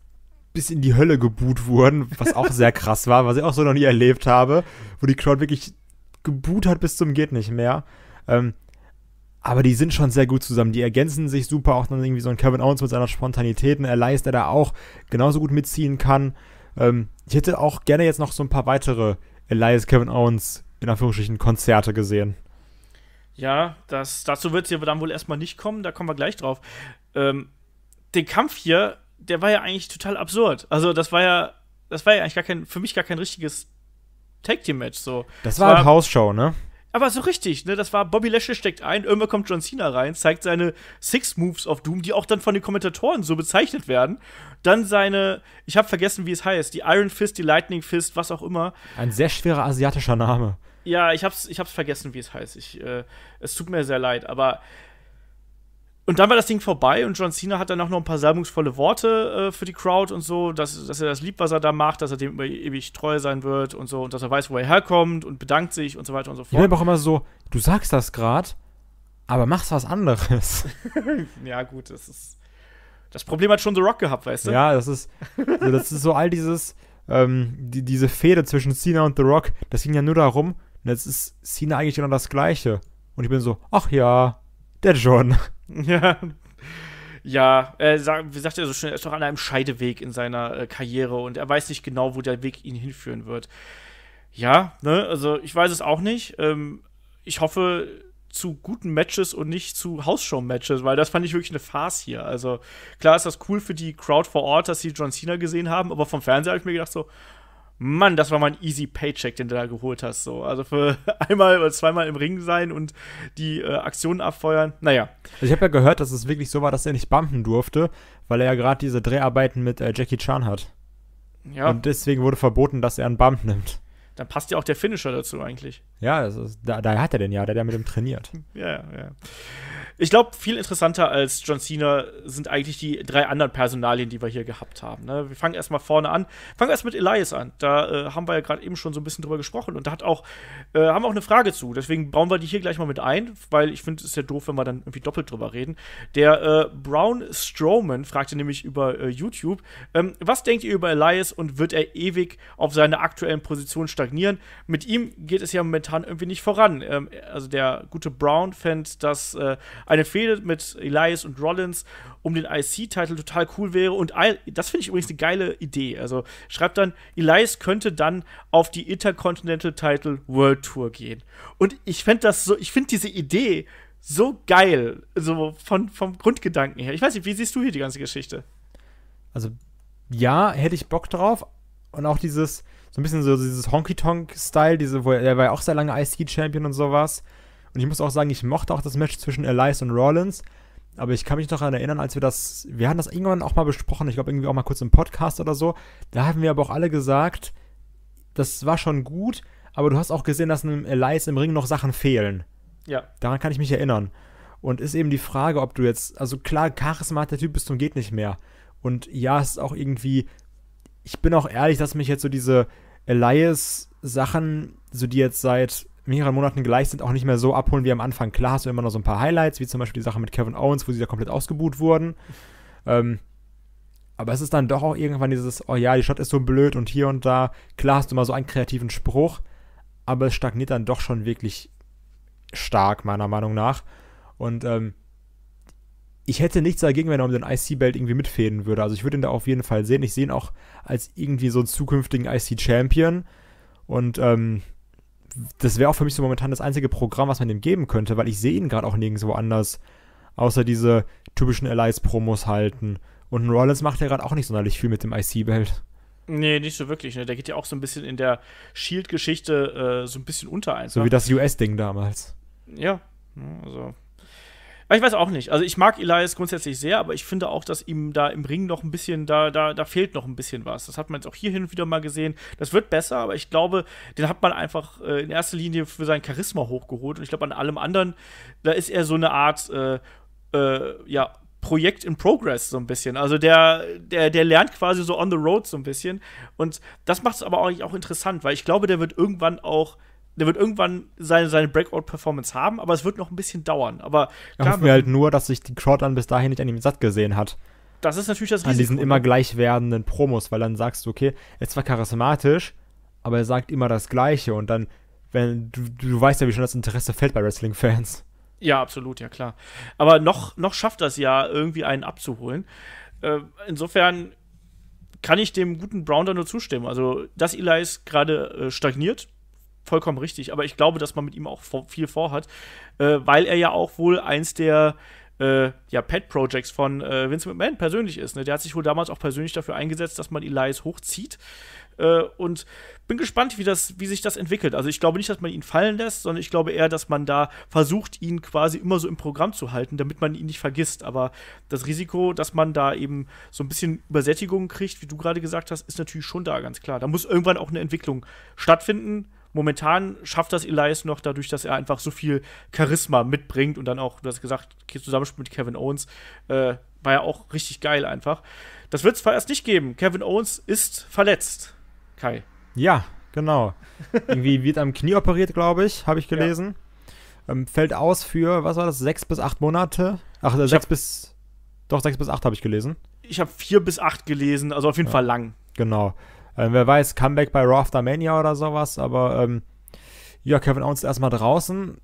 S1: bis in die Hölle geboot wurden, was auch sehr krass war, was ich auch so noch nie erlebt habe, wo die Crowd wirklich geboot hat bis zum geht nicht mehr. Ähm, aber die sind schon sehr gut zusammen. Die ergänzen sich super. Auch dann irgendwie so ein Kevin Owens mit seiner Spontanität, ein Elias, der da auch genauso gut mitziehen kann. Ähm, ich hätte auch gerne jetzt noch so ein paar weitere Elias Kevin Owens in Anführungsstrichen Konzerte gesehen.
S2: Ja, das, dazu wird es ja dann wohl erstmal nicht kommen, da kommen wir gleich drauf. Ähm, den Kampf hier, der war ja eigentlich total absurd. Also, das war ja, das war ja eigentlich gar kein, für mich gar kein richtiges Tag-Team-Match. So. Das, das war eine halt Hausshow, ne? Aber so richtig, ne? Das war Bobby Lashley steckt ein, irgendwann kommt John Cena rein, zeigt seine Six Moves of Doom, die auch dann von den Kommentatoren so bezeichnet werden. Dann seine, ich habe vergessen, wie es heißt, die Iron Fist, die Lightning Fist, was auch immer.
S1: Ein sehr schwerer asiatischer Name.
S2: Ja, ich hab's, ich hab's vergessen, wie es heißt. Ich, äh, es tut mir sehr leid, aber. Und dann war das Ding vorbei und John Cena hat dann auch noch ein paar salbungsvolle Worte äh, für die Crowd und so, dass, dass er das liebt, was er da macht, dass er dem ewig treu sein wird und so und dass er weiß, wo er herkommt und bedankt sich und so weiter und so fort. Ich bin aber auch immer
S1: so, du sagst das gerade, aber machst was anderes.
S2: ja, gut, das ist. Das Problem hat schon The Rock gehabt, weißt du? Ja, das ist.
S1: Also das ist so all dieses. Ähm, die, diese Fehde zwischen Cena und The Rock, das ging ja nur darum, und jetzt ist Cena eigentlich genau das Gleiche. Und ich bin so, ach ja, der John. Ja.
S2: Ja, äh, sag, wie sagt er so schön, er ist noch an einem Scheideweg in seiner äh, Karriere und er weiß nicht genau, wo der Weg ihn hinführen wird. Ja, ne, also ich weiß es auch nicht. Ähm, ich hoffe, zu guten Matches und nicht zu Hausshow-Matches, weil das fand ich wirklich eine Farce hier. Also klar ist das cool für die Crowd vor Ort, dass sie John Cena gesehen haben, aber vom Fernseher habe ich mir gedacht so, Mann, das war mal ein easy Paycheck, den du da geholt hast. So. Also für einmal oder zweimal im Ring sein und die äh, Aktionen abfeuern.
S1: Naja. Also ich habe ja gehört, dass es wirklich so war, dass er nicht bumpen durfte, weil er ja gerade diese Dreharbeiten mit äh, Jackie Chan hat. Ja. Und deswegen wurde verboten, dass er einen Bump nimmt
S2: dann passt ja auch der Finisher dazu eigentlich.
S1: Ja, ist, da, da, hat er den ja, der hat mit ihm trainiert.
S2: ja, ja. Ich glaube, viel interessanter als John Cena sind eigentlich die drei anderen Personalien, die wir hier gehabt haben. Ne? Wir fangen erstmal vorne an. Fangen erst mit Elias an. Da äh, haben wir ja gerade eben schon so ein bisschen drüber gesprochen und da hat auch, äh, haben wir auch eine Frage zu. Deswegen bauen wir die hier gleich mal mit ein, weil ich finde, es ist ja doof, wenn wir dann irgendwie doppelt drüber reden. Der äh, Brown Strowman fragte nämlich über äh, YouTube, ähm, was denkt ihr über Elias und wird er ewig auf seiner aktuellen Position stattfinden? stagnieren. Mit ihm geht es ja momentan irgendwie nicht voran. Ähm, also der gute Brown fand, dass äh, eine Fehde mit Elias und Rollins um den IC-Titel total cool wäre. Und das finde ich übrigens eine geile Idee. Also schreibt dann, Elias könnte dann auf die Intercontinental Title World Tour gehen. Und ich fände das so, ich finde diese Idee so geil, so von, vom Grundgedanken her. Ich weiß nicht, wie siehst du hier die ganze Geschichte?
S1: Also, ja, hätte ich Bock drauf. Und auch dieses, so ein bisschen so dieses Honky-Tonk-Style, diese, wo er, er war ja auch sehr lange IC-Champion und sowas. Und ich muss auch sagen, ich mochte auch das Match zwischen Elias und Rollins. Aber ich kann mich noch daran erinnern, als wir das, wir hatten das irgendwann auch mal besprochen, ich glaube irgendwie auch mal kurz im Podcast oder so. Da haben wir aber auch alle gesagt, das war schon gut, aber du hast auch gesehen, dass einem Elias im Ring noch Sachen fehlen. Ja. Daran kann ich mich erinnern. Und ist eben die Frage, ob du jetzt, also klar, Charisma hat der Typ bis zum geht nicht mehr. Und ja, es ist auch irgendwie ich bin auch ehrlich, dass mich jetzt so diese Elias-Sachen, so die jetzt seit mehreren Monaten gleich sind, auch nicht mehr so abholen wie am Anfang. Klar hast du immer noch so ein paar Highlights, wie zum Beispiel die Sache mit Kevin Owens, wo sie da komplett ausgebuht wurden. Ähm, aber es ist dann doch auch irgendwann dieses, oh ja, die Stadt ist so blöd und hier und da. Klar hast du mal so einen kreativen Spruch, aber es stagniert dann doch schon wirklich stark, meiner Meinung nach. Und ähm, ich hätte nichts dagegen, wenn er um den IC-Belt irgendwie mitfäden würde. Also ich würde ihn da auf jeden Fall sehen. Ich sehe ihn auch als irgendwie so einen zukünftigen IC-Champion. Und ähm, das wäre auch für mich so momentan das einzige Programm, was man ihm geben könnte, weil ich sehe ihn gerade auch nirgendwo anders. Außer diese typischen Allies-Promos halten. Und Rollins macht ja gerade auch nicht sonderlich viel mit dem IC-Belt.
S2: Nee, nicht so wirklich. Ne? Der geht ja auch so ein bisschen in der Shield-Geschichte äh, so ein bisschen unter Eins, So wie das
S1: US-Ding damals. Ja, ne, also
S2: ich weiß auch nicht. Also ich mag Elias grundsätzlich sehr, aber ich finde auch, dass ihm da im Ring noch ein bisschen, da, da, da fehlt noch ein bisschen was. Das hat man jetzt auch hier hin und wieder mal gesehen. Das wird besser, aber ich glaube, den hat man einfach äh, in erster Linie für sein Charisma hochgeholt. Und ich glaube, an allem anderen, da ist er so eine Art, äh, äh, ja, Projekt in Progress so ein bisschen. Also der, der, der lernt quasi so on the road so ein bisschen. Und das macht es aber auch, auch interessant, weil ich glaube, der wird irgendwann auch der wird irgendwann seine, seine Breakout-Performance haben, aber es wird noch ein bisschen dauern. Aber klar, hoffen wir halt
S1: nur, dass sich die Crowd dann bis dahin nicht an ihm satt gesehen hat. Das ist natürlich das Risiko. An diesen immer ne? gleich werdenden Promos, weil dann sagst du, okay, er ist zwar charismatisch, aber er sagt immer das Gleiche und dann, wenn du, du weißt ja, wie schon das Interesse fällt bei Wrestling-Fans.
S2: Ja, absolut, ja klar. Aber noch, noch schafft das ja irgendwie einen abzuholen. Äh, insofern kann ich dem guten Brown da nur zustimmen. Also, dass Elias gerade äh, stagniert, vollkommen richtig, aber ich glaube, dass man mit ihm auch viel vorhat, äh, weil er ja auch wohl eins der äh, ja, Pet Projects von äh, Vince McMahon persönlich ist. Ne? Der hat sich wohl damals auch persönlich dafür eingesetzt, dass man Elias hochzieht. Äh, und bin gespannt, wie, das, wie sich das entwickelt. Also ich glaube nicht, dass man ihn fallen lässt, sondern ich glaube eher, dass man da versucht, ihn quasi immer so im Programm zu halten, damit man ihn nicht vergisst. Aber das Risiko, dass man da eben so ein bisschen Übersättigung kriegt, wie du gerade gesagt hast, ist natürlich schon da, ganz klar. Da muss irgendwann auch eine Entwicklung stattfinden Momentan schafft das Elias noch dadurch, dass er einfach so viel Charisma mitbringt und dann auch, du hast gesagt, Zusammenspiel mit Kevin Owens äh, war ja auch richtig geil einfach. Das wird es vorerst nicht geben. Kevin Owens ist verletzt. Kai.
S1: Ja, genau. Irgendwie wird am Knie operiert, glaube ich, habe ich gelesen. Ja. Ähm, fällt aus für, was war das, sechs bis acht Monate? Ach, ich sechs bis. Doch, sechs bis acht habe ich gelesen.
S2: Ich habe vier bis acht gelesen, also auf jeden ja. Fall lang.
S1: Genau. Äh, wer weiß, Comeback bei Rafter Mania oder sowas, aber ähm, ja, Kevin Owens ist erstmal draußen.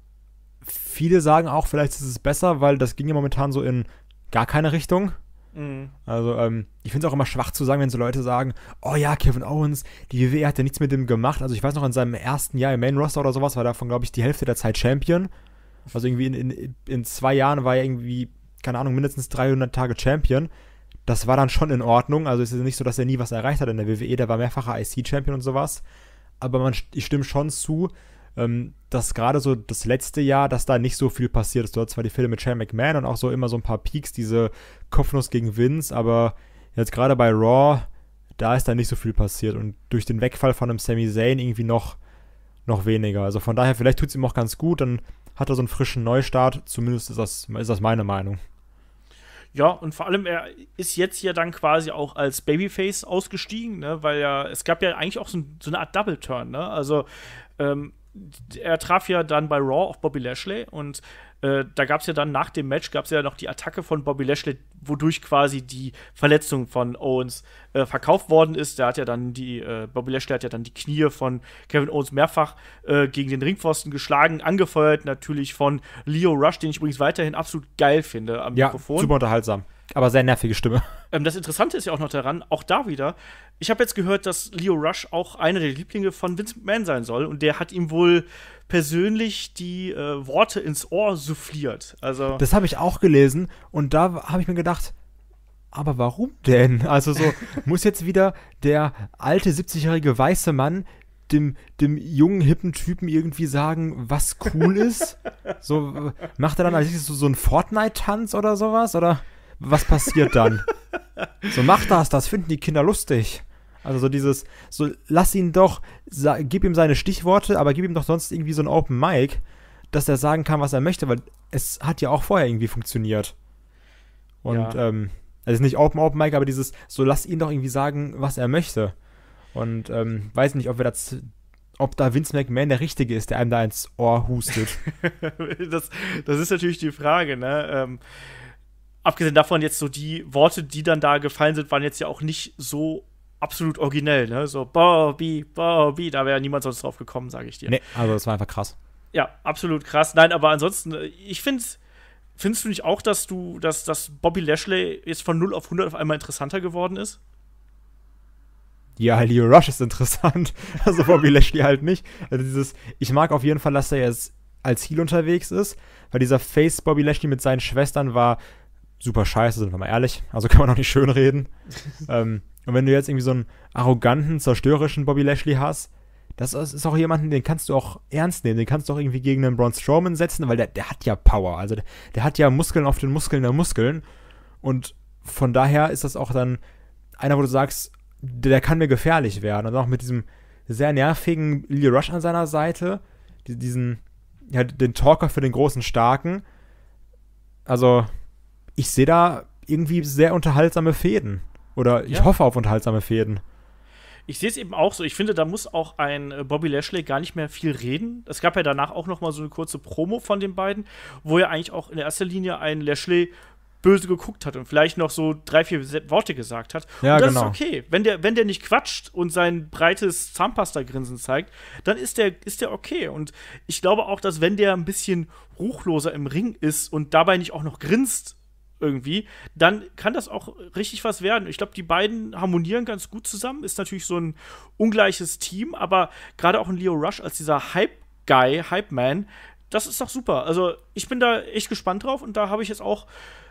S1: Viele sagen auch, vielleicht ist es besser, weil das ging ja momentan so in gar keine Richtung. Mhm. Also, ähm, ich finde es auch immer schwach zu sagen, wenn so Leute sagen, oh ja, Kevin Owens, die WWE hat ja nichts mit dem gemacht. Also ich weiß noch, in seinem ersten Jahr im Main-Roster oder sowas war davon, glaube ich, die Hälfte der Zeit Champion. Also irgendwie in, in, in zwei Jahren war er irgendwie, keine Ahnung, mindestens 300 Tage Champion. Das war dann schon in Ordnung. Also es ist nicht so, dass er nie was erreicht hat in der WWE. Der war mehrfacher IC-Champion und sowas. Aber man, ich stimme schon zu, ähm, dass gerade so das letzte Jahr, dass da nicht so viel passiert ist. Du hattest zwar die Filme mit Shane McMahon und auch so immer so ein paar Peaks, diese Kopfnuss gegen Vince, aber jetzt gerade bei Raw, da ist da nicht so viel passiert. Und durch den Wegfall von einem Sami Zayn irgendwie noch, noch weniger. Also von daher, vielleicht tut es ihm auch ganz gut, dann hat er so einen frischen Neustart. Zumindest ist das, ist das meine Meinung.
S2: Ja, und vor allem, er ist jetzt ja dann quasi auch als Babyface ausgestiegen, ne? weil ja, es gab ja eigentlich auch so, so eine Art Double-Turn, ne? Also, ähm, er traf ja dann bei Raw auf Bobby Lashley und äh, da gab es ja dann nach dem Match gab es ja noch die Attacke von Bobby Lashley, wodurch quasi die Verletzung von Owens äh, verkauft worden ist. Der hat ja dann die äh, Bobby Lashley hat ja dann die Knie von Kevin Owens mehrfach äh, gegen den Ringpfosten geschlagen, angefeuert natürlich von Leo Rush, den ich übrigens weiterhin absolut geil
S1: finde am ja, Mikrofon. Super unterhaltsam. Aber sehr nervige Stimme.
S2: Ähm, das Interessante ist ja auch noch daran, auch da wieder, ich habe jetzt gehört, dass Leo Rush auch einer der Lieblinge von Vince McMahon sein soll und der hat ihm wohl persönlich die äh, Worte ins Ohr souffliert. Also das habe ich
S1: auch gelesen und da habe ich mir gedacht, aber warum denn? Also so muss jetzt wieder der alte 70-jährige weiße Mann dem, dem jungen, hippen Typen irgendwie sagen, was cool ist? So, macht er dann als so, so einen Fortnite-Tanz oder sowas? Oder was passiert dann? So, macht das, das finden die Kinder lustig. Also so dieses, so lass ihn doch, gib ihm seine Stichworte, aber gib ihm doch sonst irgendwie so ein Open Mic, dass er sagen kann, was er möchte, weil es hat ja auch vorher irgendwie funktioniert. Und ja. ähm, also nicht Open Open Mic, aber dieses, so lass ihn doch irgendwie sagen, was er möchte. Und ähm, weiß nicht, ob wir das ob da Vince McMahon der Richtige ist, der einem da ins Ohr hustet.
S2: das, das ist natürlich die Frage, ne? Ähm, abgesehen davon, jetzt so die Worte, die dann da gefallen sind, waren jetzt ja auch nicht so absolut originell, ne? So Bobby, Bobby, da wäre ja niemand sonst drauf gekommen, sage ich dir. Nee,
S1: also das war einfach krass.
S2: Ja, absolut krass. Nein, aber ansonsten, äh, ich finde Findest du nicht auch, dass du, dass, dass Bobby Lashley jetzt von 0 auf 100 auf einmal interessanter geworden ist?
S1: Ja, Leo Rush ist interessant. Also Bobby Lashley halt nicht. Also dieses, ich mag auf jeden Fall, dass er jetzt als Heal unterwegs ist, weil dieser Face Bobby Lashley mit seinen Schwestern war super scheiße, sind wir mal ehrlich. Also kann man auch nicht schönreden. ähm, und wenn du jetzt irgendwie so einen arroganten, zerstörerischen Bobby Lashley hast, das ist auch jemanden, den kannst du auch ernst nehmen, den kannst du auch irgendwie gegen einen Braun Strowman setzen, weil der, der hat ja Power. Also der, der hat ja Muskeln auf den Muskeln der Muskeln. Und von daher ist das auch dann einer, wo du sagst, der, der kann mir gefährlich werden. Und auch mit diesem sehr nervigen Lee Rush an seiner Seite, diesen, ja, den Talker für den großen Starken. Also, ich sehe da irgendwie sehr unterhaltsame Fäden. Oder ich ja. hoffe auf unterhaltsame Fäden.
S2: Ich sehe es eben auch so. Ich finde, da muss auch ein äh, Bobby Lashley gar nicht mehr viel reden. Es gab ja danach auch noch mal so eine kurze Promo von den beiden, wo er eigentlich auch in erster Linie einen Lashley böse geguckt hat und vielleicht noch so drei, vier Worte gesagt hat. Ja, und das genau. ist okay. Wenn der, wenn der nicht quatscht und sein breites Zahnpasta-Grinsen zeigt, dann ist der, ist der okay. Und ich glaube auch, dass wenn der ein bisschen ruchloser im Ring ist und dabei nicht auch noch grinst irgendwie, dann kann das auch richtig was werden. Ich glaube, die beiden harmonieren ganz gut zusammen. Ist natürlich so ein ungleiches Team, aber gerade auch ein Leo Rush als dieser Hype-Guy, Hype-Man, das ist doch super. Also, ich bin da echt gespannt drauf und da habe ich jetzt auch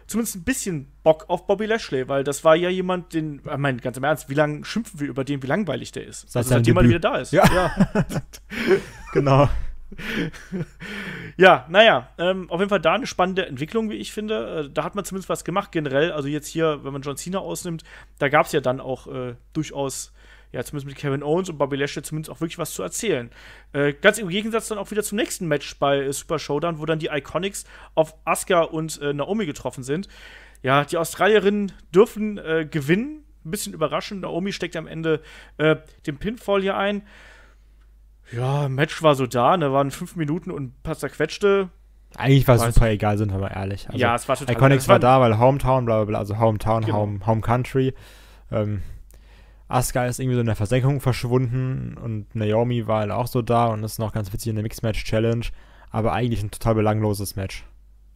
S2: zumindest ein bisschen Bock auf Bobby Lashley, weil das war ja jemand, den, ich äh, meine, ganz im Ernst, wie lange schimpfen wir über den, wie langweilig der ist? Seit also, seitdem er wieder da ist. Ja. ja.
S1: genau.
S2: ja, naja, ähm, auf jeden Fall da eine spannende Entwicklung, wie ich finde. Äh, da hat man zumindest was gemacht, generell. Also jetzt hier, wenn man John Cena ausnimmt, da gab es ja dann auch äh, durchaus, ja, zumindest mit Kevin Owens und Bobby Lashley zumindest auch wirklich was zu erzählen. Äh, ganz im Gegensatz dann auch wieder zum nächsten Match bei äh, Super Showdown, wo dann die Iconics auf Asuka und äh, Naomi getroffen sind. Ja, die Australierinnen dürfen äh, gewinnen. Ein bisschen überraschend. Naomi steckt am Ende den Pinfall hier ein. Ja, Match war so da, ne, waren fünf Minuten und Pasta quetschte. Eigentlich war es super egal, sind wir mal ehrlich. Also, ja, es war total Iconics war da, weil
S1: Hometown, bla bla bla, also Hometown, genau. Home, Home Country. Ähm, Asuka ist irgendwie so in der Versenkung verschwunden und Naomi war halt auch so da und ist noch ganz witzig in der mix match challenge aber eigentlich ein total belangloses Match.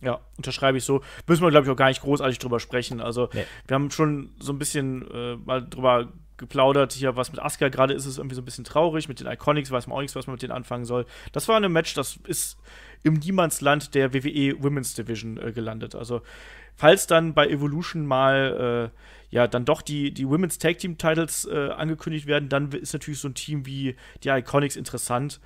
S2: Ja, unterschreibe ich so. Müssen wir, glaube ich, auch gar nicht großartig drüber sprechen. Also, nee. wir haben schon so ein bisschen äh, mal drüber geplaudert, hier was mit Asuka, gerade ist ist irgendwie so ein bisschen traurig, mit den Iconics weiß man auch nichts, was man mit denen anfangen soll. Das war ein Match, das ist im Niemandsland der WWE Women's Division äh, gelandet. Also, falls dann bei Evolution mal äh, ja dann doch die, die Women's Tag Team Titles äh, angekündigt werden, dann ist natürlich so ein Team wie die Iconics interessant.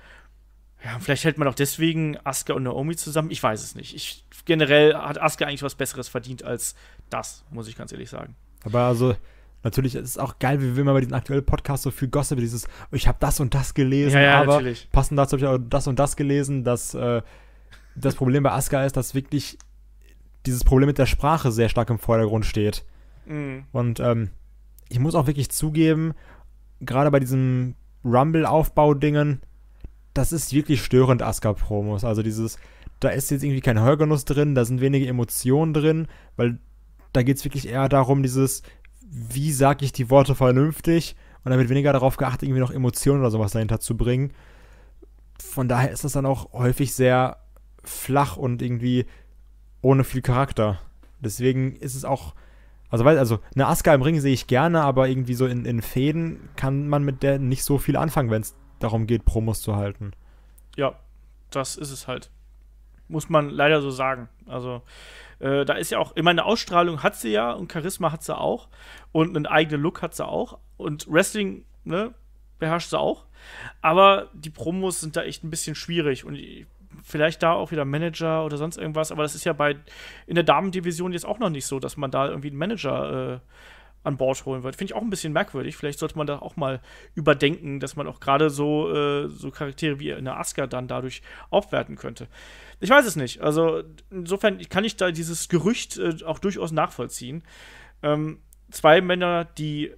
S2: Ja, vielleicht hält man auch deswegen Asuka und Naomi zusammen. Ich weiß es nicht. Ich, generell hat Asuka eigentlich was Besseres verdient als das, muss ich ganz ehrlich sagen.
S1: Aber also, Natürlich ist es auch geil, wie wir immer bei diesem aktuellen Podcast so viel Gossip, dieses, ich habe das und das gelesen, ja, ja, aber natürlich. passend dazu habe ich auch das und das gelesen, dass äh, das Problem bei Asuka ist, dass wirklich dieses Problem mit der Sprache sehr stark im Vordergrund steht. Mhm. Und ähm, ich muss auch wirklich zugeben, gerade bei diesem Rumble-Aufbau-Dingen, das ist wirklich störend Asuka-Promos. Also dieses, da ist jetzt irgendwie kein Hörgenuss drin, da sind wenige Emotionen drin, weil da geht es wirklich eher darum, dieses, wie sage ich die Worte vernünftig und damit weniger darauf geachtet, irgendwie noch Emotionen oder sowas dahinter zu bringen. Von daher ist das dann auch häufig sehr flach und irgendwie ohne viel Charakter. Deswegen ist es auch, also, weil, also eine Aska im Ring sehe ich gerne, aber irgendwie so in, in Fäden kann man mit der nicht so viel anfangen, wenn es darum geht, Promos zu halten.
S2: Ja, das ist es halt. Muss man leider so sagen. Also, äh, da ist ja auch, ich meine, Ausstrahlung hat sie ja und Charisma hat sie auch und einen eigenen Look hat sie auch und Wrestling, ne, beherrscht sie auch. Aber die Promos sind da echt ein bisschen schwierig und vielleicht da auch wieder Manager oder sonst irgendwas, aber das ist ja bei in der Damendivision jetzt auch noch nicht so, dass man da irgendwie einen Manager äh, an Bord holen wird. Finde ich auch ein bisschen merkwürdig. Vielleicht sollte man da auch mal überdenken, dass man auch gerade so, äh, so Charaktere wie eine Aska dann dadurch aufwerten könnte. Ich weiß es nicht. Also insofern kann ich da dieses Gerücht äh, auch durchaus nachvollziehen. Ähm, zwei Männer, die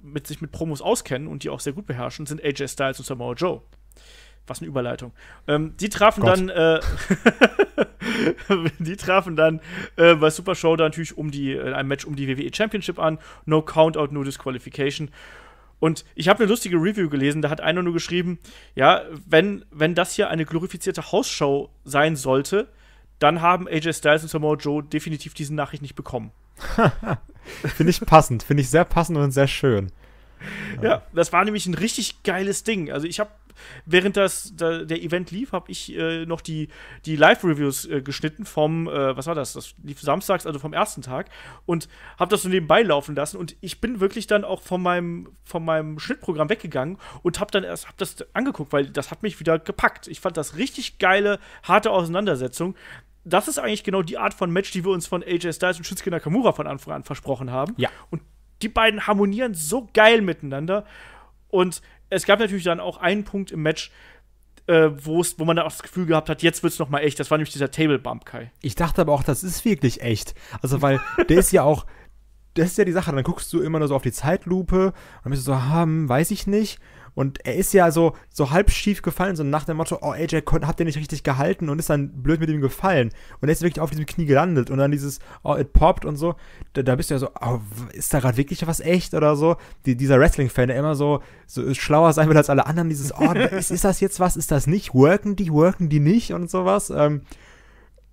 S2: mit sich mit Promos auskennen und die auch sehr gut beherrschen, sind AJ Styles und Samoa Joe. Was eine Überleitung. Ähm, die trafen Gott. dann, äh, die trafen dann äh, bei Super Show dann natürlich um die, in einem Match um die WWE Championship an. No Countout, no Disqualification. Und ich habe eine lustige Review gelesen, da hat einer nur geschrieben, ja, wenn, wenn das hier eine glorifizierte Hausshow sein sollte, dann haben AJ Styles und Samoa Joe definitiv diese Nachricht nicht bekommen.
S1: finde ich passend, finde ich sehr passend und sehr schön.
S2: Ja, das war nämlich ein richtig geiles Ding. Also ich habe während das da, der Event lief, habe ich äh, noch die, die Live-Reviews äh, geschnitten vom, äh, was war das? Das lief samstags, also vom ersten Tag und habe das so nebenbei laufen lassen und ich bin wirklich dann auch von meinem, von meinem Schnittprogramm weggegangen und habe dann erst hab das angeguckt, weil das hat mich wieder gepackt. Ich fand das richtig geile, harte Auseinandersetzung das ist eigentlich genau die Art von Match, die wir uns von AJ Styles und Shinsuke Nakamura von Anfang an versprochen haben. Ja. Und die beiden harmonieren so geil miteinander. Und es gab natürlich dann auch einen Punkt im Match, äh, wo man dann auch das Gefühl gehabt hat, jetzt wird's noch mal echt. Das war nämlich dieser Table Bump Kai.
S1: Ich dachte aber auch, das ist wirklich echt. Also weil der ist ja auch, das ist ja die Sache. Dann guckst du immer nur so auf die Zeitlupe und dann bist du so, hm, weiß ich nicht. Und er ist ja so, so halb schief gefallen, so nach dem Motto, oh AJ, habt ihr nicht richtig gehalten und ist dann blöd mit ihm gefallen. Und er ist wirklich auf diesem Knie gelandet und dann dieses, oh, it poppt und so. Da, da bist du ja so, oh, ist da gerade wirklich was echt oder so? Die, dieser Wrestling-Fan, der immer so, so schlauer sein will als alle anderen, dieses, oh, ist, ist das jetzt was? Ist das nicht? Worken die, worken die nicht und sowas? Ähm,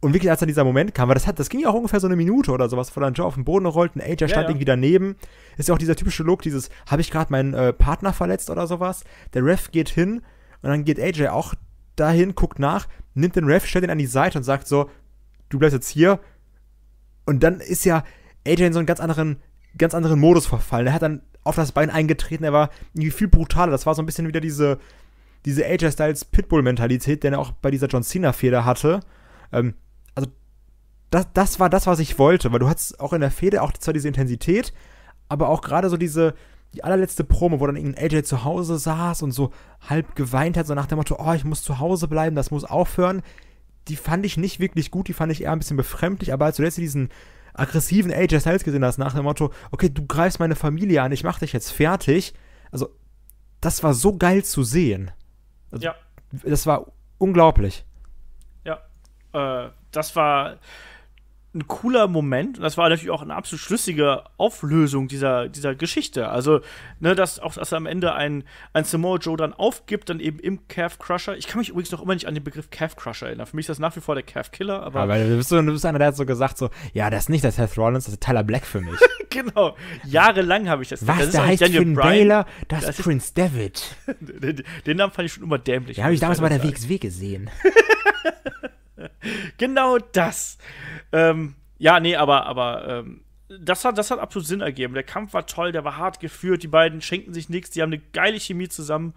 S1: und wirklich, als dann dieser Moment kam, weil das, hat, das ging ja auch ungefähr so eine Minute oder sowas, wo dann Joe auf den Boden rollt, und AJ ja, stand ja. irgendwie daneben. Ist ja auch dieser typische Look, dieses, habe ich gerade meinen äh, Partner verletzt oder sowas. Der Ref geht hin und dann geht AJ auch dahin, guckt nach, nimmt den Ref, stellt ihn an die Seite und sagt so, du bleibst jetzt hier. Und dann ist ja AJ in so einen ganz anderen, ganz anderen Modus verfallen. Er hat dann auf das Bein eingetreten, er war irgendwie viel brutaler. Das war so ein bisschen wieder diese, diese AJ Styles Pitbull-Mentalität, den er auch bei dieser John Cena-Feder hatte. Ähm, das, das war das, was ich wollte, weil du hattest auch in der Fede auch zwar diese Intensität, aber auch gerade so diese, die allerletzte Promo, wo dann irgendein AJ zu Hause saß und so halb geweint hat, so nach dem Motto, oh, ich muss zu Hause bleiben, das muss aufhören, die fand ich nicht wirklich gut, die fand ich eher ein bisschen befremdlich, aber als du letztlich diesen aggressiven AJ Styles gesehen hast, nach dem Motto, okay, du greifst meine Familie an, ich mach dich jetzt fertig, also, das war so geil zu sehen. Also, ja. Das war unglaublich.
S2: Ja, äh, das war ein cooler Moment und das war natürlich auch eine absolut schlüssige Auflösung dieser, dieser Geschichte. Also, ne, dass auch dass am Ende ein, ein Samoa Joe dann aufgibt, dann eben im Calf Crusher. Ich kann mich übrigens noch immer nicht an den Begriff Calf Crusher erinnern. Für mich ist das nach wie vor der Calf Killer, aber. aber du
S1: bist, so, du bist einer, der hat so gesagt, so, ja, das ist nicht das Seth Rollins, das ist Tyler Black für mich.
S2: genau. Jahrelang habe ich das Was, das da heißt Daniel Finn Bryan. Baylor, das, das
S1: Prince David.
S2: den, den, Namen fand ich schon immer dämlich. Ja, habe ich damals bei der WXW gesehen. genau das. Ähm, ja, nee, aber, aber ähm, das, hat, das hat absolut Sinn ergeben. Der Kampf war toll, der war hart geführt, die beiden schenken sich nichts, die haben eine geile Chemie zusammen.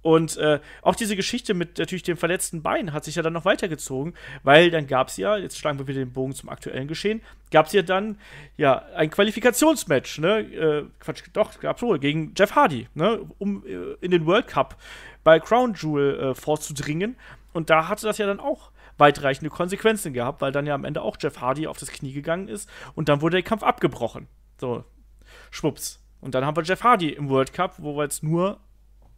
S2: Und äh, auch diese Geschichte mit natürlich dem verletzten Bein hat sich ja dann noch weitergezogen, weil dann gab es ja, jetzt schlagen wir wieder den Bogen zum aktuellen Geschehen, gab es ja dann ja ein Qualifikationsmatch, ne? Äh, Quatsch, doch, gab's wohl, gegen Jeff Hardy, ne? Um äh, in den World Cup bei Crown Jewel äh, vorzudringen. Und da hatte das ja dann auch weitreichende Konsequenzen gehabt, weil dann ja am Ende auch Jeff Hardy auf das Knie gegangen ist und dann wurde der Kampf abgebrochen. So, schwupps. Und dann haben wir Jeff Hardy im World Cup, wo wir jetzt nur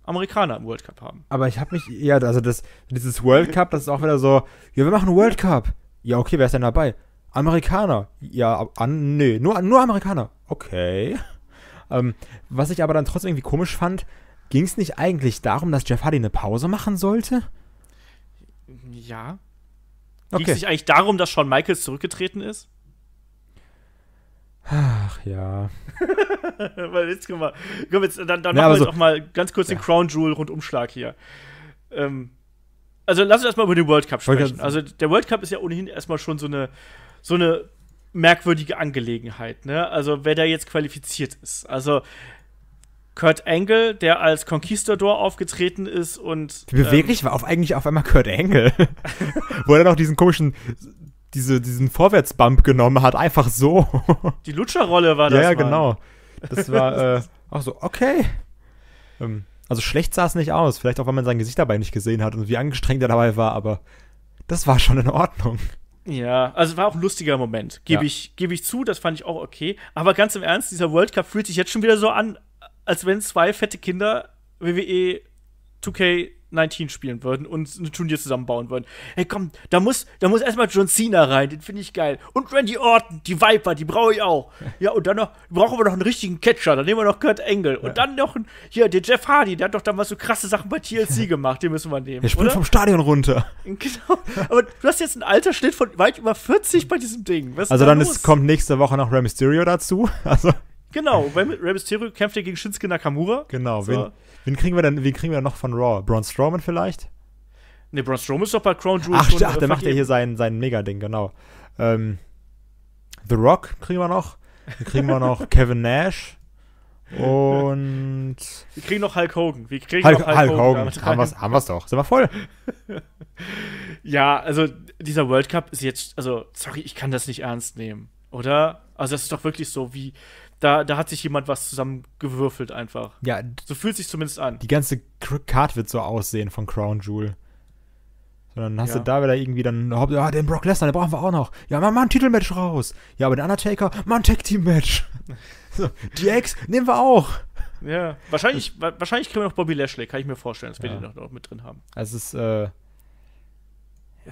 S2: Amerikaner im World Cup haben.
S1: Aber ich habe mich, ja, also das, dieses World Cup, das ist auch wieder so, ja, wir machen einen World Cup. Ja, okay, wer ist denn dabei? Amerikaner. Ja, an, nee, nur, nur Amerikaner. Okay. Ähm, was ich aber dann trotzdem irgendwie komisch fand, ging es nicht eigentlich darum, dass Jeff Hardy eine Pause machen sollte?
S2: Ja. Okay. Ging es sich eigentlich darum, dass Shawn Michaels zurückgetreten ist?
S1: Ach ja. Weil
S2: jetzt, guck mal, komm, jetzt, dann, dann ja, machen wir also- jetzt so, auch mal ganz kurz ja. den Crown Jewel Rundumschlag hier. Ähm, also lass uns erstmal über den World Cup sprechen. Also der World Cup ist ja ohnehin erstmal schon so eine, so eine merkwürdige Angelegenheit, ne? Also wer da jetzt qualifiziert ist. Also Kurt Angle, der als Conquistador aufgetreten ist und. Wie beweglich
S1: ähm, war auf eigentlich auf einmal Kurt Angle? Wo er dann auch diesen komischen, diese, diesen Vorwärtsbump genommen hat, einfach so. Die
S2: Lutscherrolle war das. Ja, ja genau.
S1: Das war äh, auch so, okay. Ähm, also schlecht sah es nicht aus, vielleicht auch, weil man sein Gesicht dabei nicht gesehen hat und wie angestrengt er dabei war, aber das war schon in Ordnung.
S2: Ja, also war auch ein lustiger Moment, gebe ja. ich, geb ich zu, das fand ich auch okay. Aber ganz im Ernst, dieser World Cup fühlt sich jetzt schon wieder so an, als wenn zwei fette Kinder WWE 2K19 spielen würden und ein Turnier zusammenbauen würden. Hey, komm, da muss, da muss erstmal John Cena rein, den finde ich geil. Und Randy Orton, die Viper, die brauche ich auch. Ja, und dann noch, brauchen wir noch einen richtigen Catcher, dann nehmen wir noch Kurt Engel. Ja. Und dann noch, ein, hier, der Jeff Hardy, der hat doch damals so krasse Sachen bei TLC gemacht, den müssen wir nehmen. Der springt oder? vom Stadion runter. Genau. Aber du hast jetzt einen Altersschnitt von weit über 40 bei diesem Ding. also da dann ist,
S1: kommt nächste Woche noch Rey Mysterio dazu. Also.
S2: Genau, Rey Mysterio kämpft ja gegen Shinsuke Nakamura.
S1: Genau, so. wen, wen, kriegen wir denn, wen kriegen wir noch von Raw? Braun Strowman vielleicht?
S2: Ne, Braun Strowman ist doch bei Crown Jewel. Ach, schon, ach, äh, der macht ja hier
S1: sein, sein Mega-Ding, genau. Ähm, The Rock kriegen wir noch. Dann kriegen wir noch Kevin Nash. Und.
S2: Wir kriegen noch Hulk Hogan. Wir kriegen Hulk, noch Hulk, Hulk Hogan. Hogan. Haben wir's, haben wir's doch. Sind wir voll. ja, also dieser World Cup ist jetzt. Also, sorry, ich kann das nicht ernst nehmen. Oder? Also, das ist doch wirklich so wie, da, da hat sich jemand was zusammengewürfelt einfach. Ja.
S1: So fühlt sich zumindest an. Die ganze Card wird so aussehen von Crown Jewel. Sondern hast ja. du da wieder irgendwie dann, oh, ah, den Brock Lesnar, den brauchen wir auch noch. Ja, mach mal ein Titelmatch raus. Ja, aber den Undertaker, mach ein Tag-Team-Match. so, DX nehmen wir auch.
S2: Ja, wahrscheinlich, das, wahrscheinlich kriegen wir noch Bobby Lashley, kann ich mir vorstellen, dass ja. wir den noch, noch, mit drin haben.
S1: Also es ist, äh,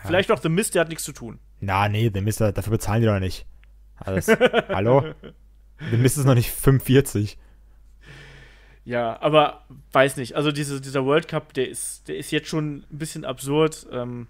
S2: Vielleicht ja. noch The Mist, der hat nichts zu tun.
S1: Na, nee, The Mist, dafür bezahlen die doch nicht. Alles. hallo? Dem ist es noch nicht 45.
S2: Ja, aber weiß nicht. Also diese, dieser World Cup, der ist, der ist jetzt schon ein bisschen absurd. Ähm,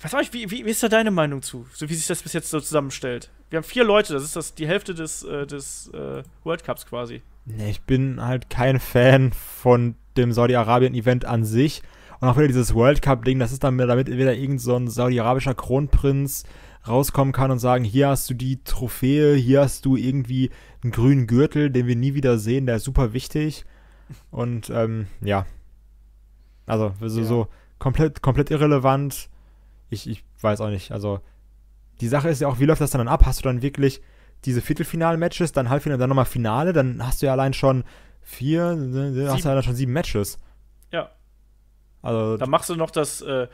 S2: was ich, wie, wie, ist da deine Meinung zu, so wie sich das bis jetzt so zusammenstellt? Wir haben vier Leute, das ist das, die Hälfte des, äh, des äh, World Cups quasi.
S1: Nee, ich bin halt kein Fan von dem Saudi-Arabien-Event an sich. Und auch wieder dieses World Cup-Ding, das ist dann damit wieder irgendein so saudi-arabischer Kronprinz, rauskommen kann und sagen, hier hast du die Trophäe, hier hast du irgendwie einen grünen Gürtel, den wir nie wieder sehen, der ist super wichtig. Und ähm, ja. Also, so, ja. so komplett, komplett irrelevant. Ich, ich weiß auch nicht. Also, die Sache ist ja auch, wie läuft das dann ab? Hast du dann wirklich diese Viertelfinal-Matches, dann Halbfinale, dann nochmal Finale? Dann hast du ja allein schon vier, sieben. hast du ja allein schon sieben Matches. Ja. Also, Dann
S2: machst du noch das, äh,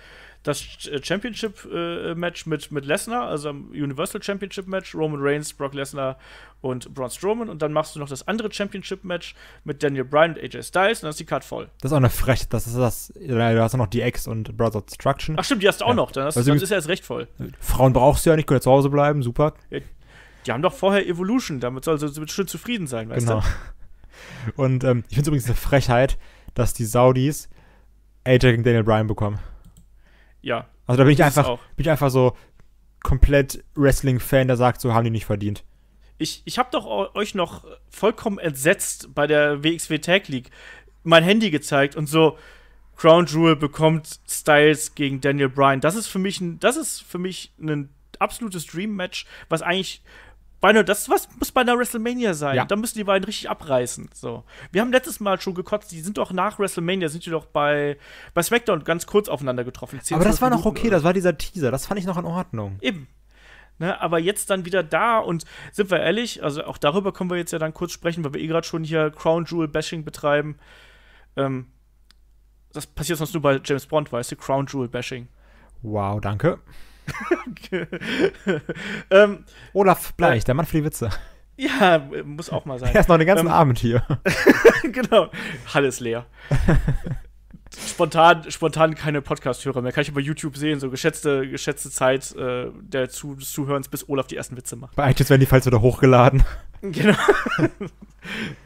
S2: das äh, Championship-Match äh, mit, mit Lesnar, also am Universal Championship-Match, Roman Reigns, Brock Lesnar und Braun Strowman. Und dann machst du noch das andere Championship-Match mit Daniel Bryan und AJ Styles und dann ist die Card voll.
S1: Das ist auch eine Frech, das ist das. Du hast auch noch DX und Brother Destruction. Ach stimmt, die hast du auch ja. noch, dann, hast, also, dann ist er erst recht voll. Frauen brauchst du ja nicht, können ja zu Hause bleiben, super.
S2: Die haben doch vorher Evolution, damit soll sie schön zufrieden sein, weißt genau. du?
S1: Und ähm, ich finde es übrigens eine Frechheit, dass die Saudis AJ gegen Daniel Bryan bekommen.
S2: Ja. Also da bin ich einfach,
S1: bin ich einfach so komplett Wrestling-Fan, der sagt, so haben die nicht verdient.
S2: Ich, ich habe doch euch noch vollkommen entsetzt bei der WXW Tag League mein Handy gezeigt und so Crown Jewel bekommt Styles gegen Daniel Bryan. Das ist für mich ein, das ist für mich ein absolutes Dream Match, was eigentlich Beinahe, das was muss bei einer WrestleMania sein. Ja. Da müssen die beiden richtig abreißen. So. Wir haben letztes Mal schon gekotzt, die sind doch nach WrestleMania, sind die doch bei, bei SmackDown ganz kurz aufeinander getroffen. aber das war noch okay, oder. das
S1: war dieser Teaser, das fand ich noch in Ordnung.
S2: Eben. Ne, aber jetzt dann wieder da und sind wir ehrlich, also auch darüber können wir jetzt ja dann kurz sprechen, weil wir eh gerade schon hier Crown Jewel Bashing betreiben. Ähm, das passiert sonst nur bei James Bond, weißt du, Crown Jewel Bashing.
S1: Wow, danke. ähm, Olaf Bleich, äh, der Mann für die Witze. Ja, muss auch mal sein. Er ist noch den ganzen ähm, Abend hier.
S2: genau. Halle ist leer spontan, spontan keine Podcast-Hörer mehr. Kann ich aber YouTube sehen, so geschätzte, geschätzte Zeit äh, der Zu des Zuhörens, bis Olaf die ersten Witze macht. Bei iTunes
S1: werden die Files wieder hochgeladen. Genau.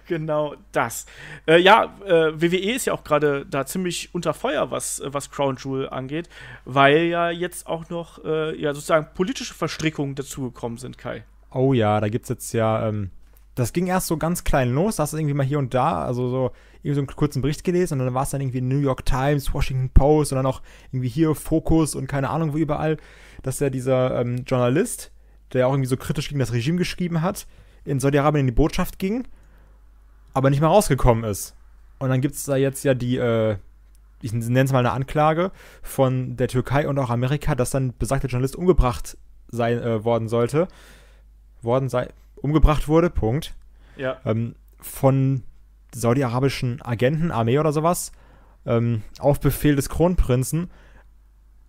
S2: genau das. Äh, ja, äh, WWE ist ja auch gerade da ziemlich unter Feuer, was, was Crown Jewel angeht, weil ja jetzt auch noch äh, ja, sozusagen politische Verstrickungen dazugekommen sind, Kai.
S1: Oh ja, da gibt es jetzt ja. Ähm das ging erst so ganz klein los, hast du irgendwie mal hier und da, also so irgendwie so einen kurzen Bericht gelesen und dann war es dann irgendwie New York Times, Washington Post und dann auch irgendwie hier Fokus und keine Ahnung wo überall, dass ja dieser ähm, Journalist, der auch irgendwie so kritisch gegen das Regime geschrieben hat, in Saudi-Arabien in die Botschaft ging, aber nicht mal rausgekommen ist. Und dann gibt es da jetzt ja die, äh, ich nenne es mal eine Anklage von der Türkei und auch Amerika, dass dann besagter Journalist umgebracht sein äh, worden sollte, worden sei, umgebracht wurde, Punkt. Ja. Ähm, von saudi-arabischen Agenten, Armee oder sowas, ähm, auf Befehl des Kronprinzen.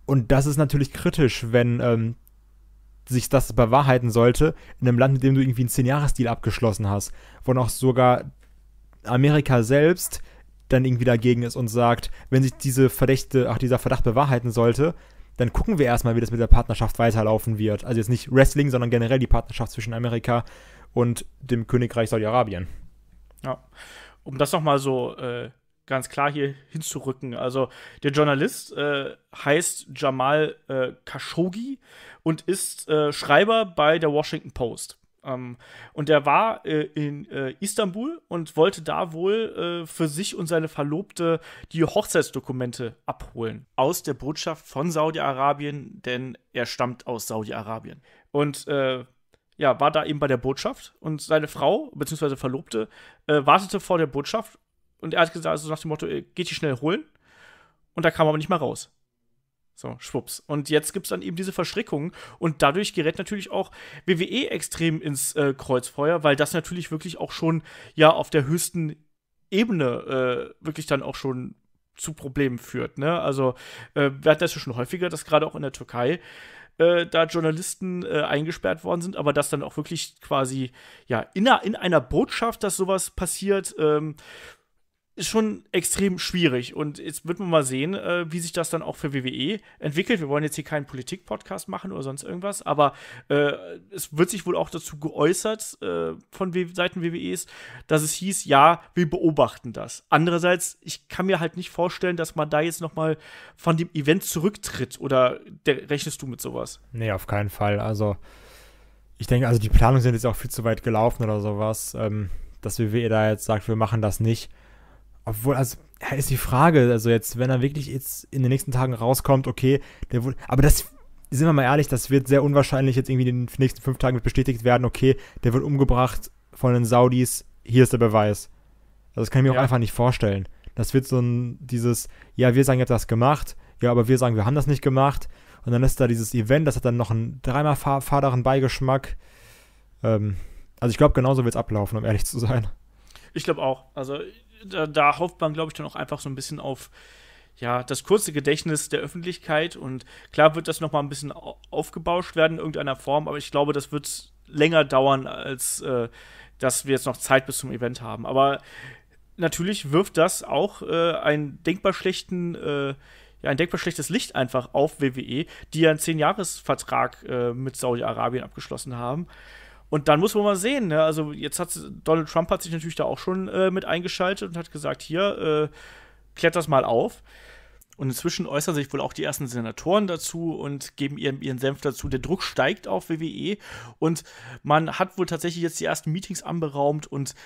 S1: Und das ist natürlich kritisch, wenn ähm, sich das bewahrheiten sollte, in einem Land, mit dem du irgendwie einen 10 jahres deal abgeschlossen hast, wo noch sogar Amerika selbst dann irgendwie dagegen ist und sagt, wenn sich diese Verdächte, ach, dieser Verdacht bewahrheiten sollte, dann gucken wir erstmal, wie das mit der Partnerschaft weiterlaufen wird. Also jetzt nicht Wrestling, sondern generell die Partnerschaft zwischen Amerika und dem Königreich Saudi-Arabien.
S2: Ja, um das nochmal so äh, ganz klar hier hinzurücken. Also der Journalist äh, heißt Jamal äh, Khashoggi und ist äh, Schreiber bei der Washington Post. Ähm, und er war äh, in äh, Istanbul und wollte da wohl äh, für sich und seine Verlobte die Hochzeitsdokumente abholen aus der Botschaft von Saudi-Arabien, denn er stammt aus Saudi-Arabien. Und äh, ja, war da eben bei der Botschaft und seine Frau bzw. Verlobte äh, wartete vor der Botschaft und er hat gesagt, also nach dem Motto, äh, geht die schnell holen. Und da kam aber nicht mehr raus. So, schwupps. Und jetzt gibt es dann eben diese Verstrickung. Und dadurch gerät natürlich auch WWE extrem ins äh, Kreuzfeuer, weil das natürlich wirklich auch schon ja auf der höchsten Ebene äh, wirklich dann auch schon zu Problemen führt. Ne? Also, äh, wir hatten das ja schon häufiger, dass gerade auch in der Türkei äh, da Journalisten äh, eingesperrt worden sind, aber dass dann auch wirklich quasi ja in, einer, in einer Botschaft, dass sowas passiert, ähm, ist schon extrem schwierig. Und jetzt wird man mal sehen, äh, wie sich das dann auch für WWE entwickelt. Wir wollen jetzt hier keinen Politik-Podcast machen oder sonst irgendwas, aber äh, es wird sich wohl auch dazu geäußert äh, von w e, Seiten WWEs, dass es hieß, ja, wir beobachten das. Andererseits, ich kann mir halt nicht vorstellen, dass man da jetzt noch mal von dem Event zurücktritt oder rechnest du mit sowas?
S1: Nee, auf keinen Fall. Also ich denke, also die Planungen sind jetzt auch viel zu weit gelaufen oder sowas, ähm, dass WWE da jetzt sagt, wir machen das nicht obwohl, also ist die Frage, also jetzt, wenn er wirklich jetzt in den nächsten Tagen rauskommt, okay, der wurde, aber das, sind wir mal ehrlich, das wird sehr unwahrscheinlich jetzt irgendwie in den nächsten fünf Tagen bestätigt werden, okay, der wird umgebracht von den Saudis, hier ist der Beweis. Also das kann ich mir ja. auch einfach nicht vorstellen. Das wird so ein, dieses, ja, wir sagen, ihr habt das gemacht, ja, aber wir sagen, wir haben das nicht gemacht. Und dann ist da dieses Event, das hat dann noch einen dreimal faderen Beigeschmack. Ähm, also ich glaube, genauso wird es ablaufen, um ehrlich zu sein.
S2: Ich glaube auch. Also da, da hofft man, glaube ich, dann auch einfach so ein bisschen auf ja, das kurze Gedächtnis der Öffentlichkeit. Und klar wird das nochmal ein bisschen aufgebauscht werden in irgendeiner Form, aber ich glaube, das wird länger dauern, als äh, dass wir jetzt noch Zeit bis zum Event haben. Aber natürlich wirft das auch äh, ein denkbar schlechten, äh, ja, ein denkbar schlechtes Licht einfach auf WWE, die ja einen 10 jahres vertrag äh, mit Saudi-Arabien abgeschlossen haben. Und dann muss man mal sehen. Ne? Also jetzt hat Donald Trump hat sich natürlich da auch schon äh, mit eingeschaltet und hat gesagt, hier äh, klärt das mal auf. Und inzwischen äußern sich wohl auch die ersten Senatoren dazu und geben ihren, ihren Senf dazu. Der Druck steigt auf WWE und man hat wohl tatsächlich jetzt die ersten Meetings anberaumt und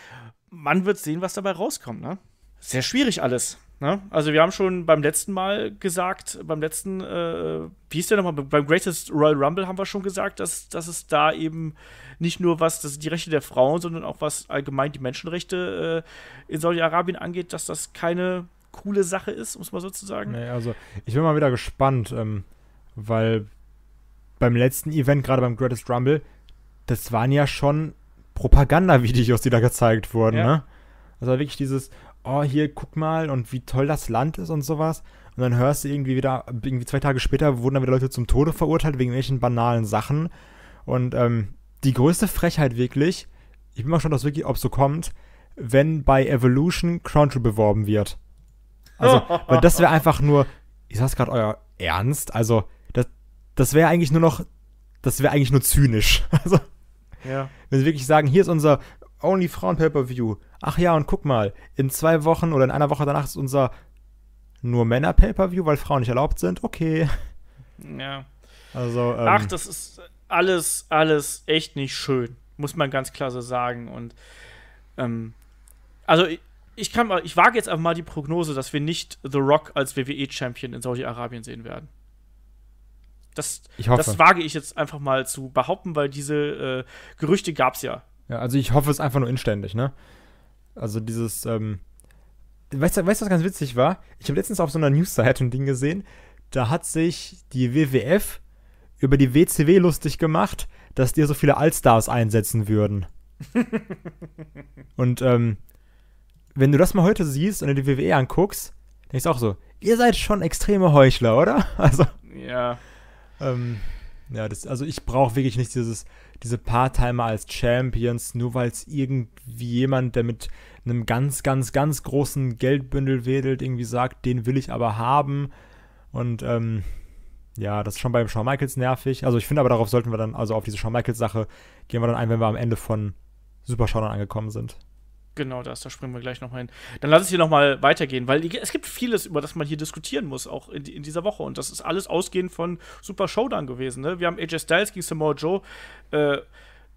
S2: man wird sehen, was dabei rauskommt. Ne? Sehr schwierig alles. Ne? Also wir haben schon beim letzten Mal gesagt, beim letzten, äh, wie hieß der nochmal, beim Greatest Royal Rumble haben wir schon gesagt, dass, dass es da eben nicht nur was das, die Rechte der Frauen, sondern auch was allgemein die Menschenrechte äh, in Saudi-Arabien angeht, dass das keine coole Sache ist, um es mal so zu sagen.
S1: Nee, also ich bin mal wieder gespannt, ähm, weil beim letzten Event, gerade beim Greatest Rumble, das waren ja schon Propaganda-Videos, die da gezeigt wurden, ja. ne? Also wirklich dieses, oh, hier, guck mal und wie toll das Land ist und sowas. Und dann hörst du irgendwie wieder, irgendwie zwei Tage später wurden dann wieder Leute zum Tode verurteilt wegen irgendwelchen banalen Sachen. Und ähm, die größte Frechheit wirklich, ich bin mal schon, dass wirklich, ob so kommt, wenn bei Evolution Crunchy beworben wird. Also, weil das wäre einfach nur, ich sag's gerade euer Ernst, also, das, das wäre eigentlich nur noch, das wäre eigentlich nur zynisch. Also, ja. wenn sie wirklich sagen, hier ist unser Only Frauen Pay-Per-View. Ach ja, und guck mal, in zwei Wochen oder in einer Woche danach ist unser nur Männer Pay-Per-View, weil Frauen nicht erlaubt sind. Okay. Ja. Also, ähm, Ach, das
S2: ist alles, alles echt nicht schön, muss man ganz klar so sagen. Und ähm, also ich, ich kann ich wage jetzt einfach mal die Prognose, dass wir nicht The Rock als WWE-Champion in Saudi-Arabien sehen werden. Das, das wage ich jetzt einfach mal zu behaupten, weil diese äh, Gerüchte
S1: gab es ja ja, also ich hoffe es einfach nur inständig, ne? Also dieses, ähm, weißt du, weißt, was ganz witzig war? Ich habe letztens auf so einer News-Seite ein Ding gesehen, da hat sich die WWF über die WCW lustig gemacht, dass die so viele Allstars einsetzen würden. und ähm, wenn du das mal heute siehst und dir die WWE anguckst, denkst du auch so, ihr seid schon extreme Heuchler, oder? Also. Ja. Ähm, ja, das, also ich brauche wirklich nicht dieses, diese Part-Timer als Champions, nur weil es irgendwie jemand, der mit einem ganz, ganz, ganz großen Geldbündel wedelt, irgendwie sagt, den will ich aber haben. Und ähm, ja, das ist schon beim Shawn Michaels nervig. Also ich finde aber, darauf sollten wir dann, also auf diese Shawn Michaels-Sache gehen wir dann ein, wenn wir am Ende von Super Showdown angekommen sind.
S2: Genau das, da springen wir gleich nochmal hin. Dann lass es hier nochmal weitergehen, weil es gibt vieles, über das man hier diskutieren muss, auch in, in dieser Woche. Und das ist alles ausgehend von Super Showdown gewesen. Ne? Wir haben AJ Styles gegen Samoa Joe. Äh,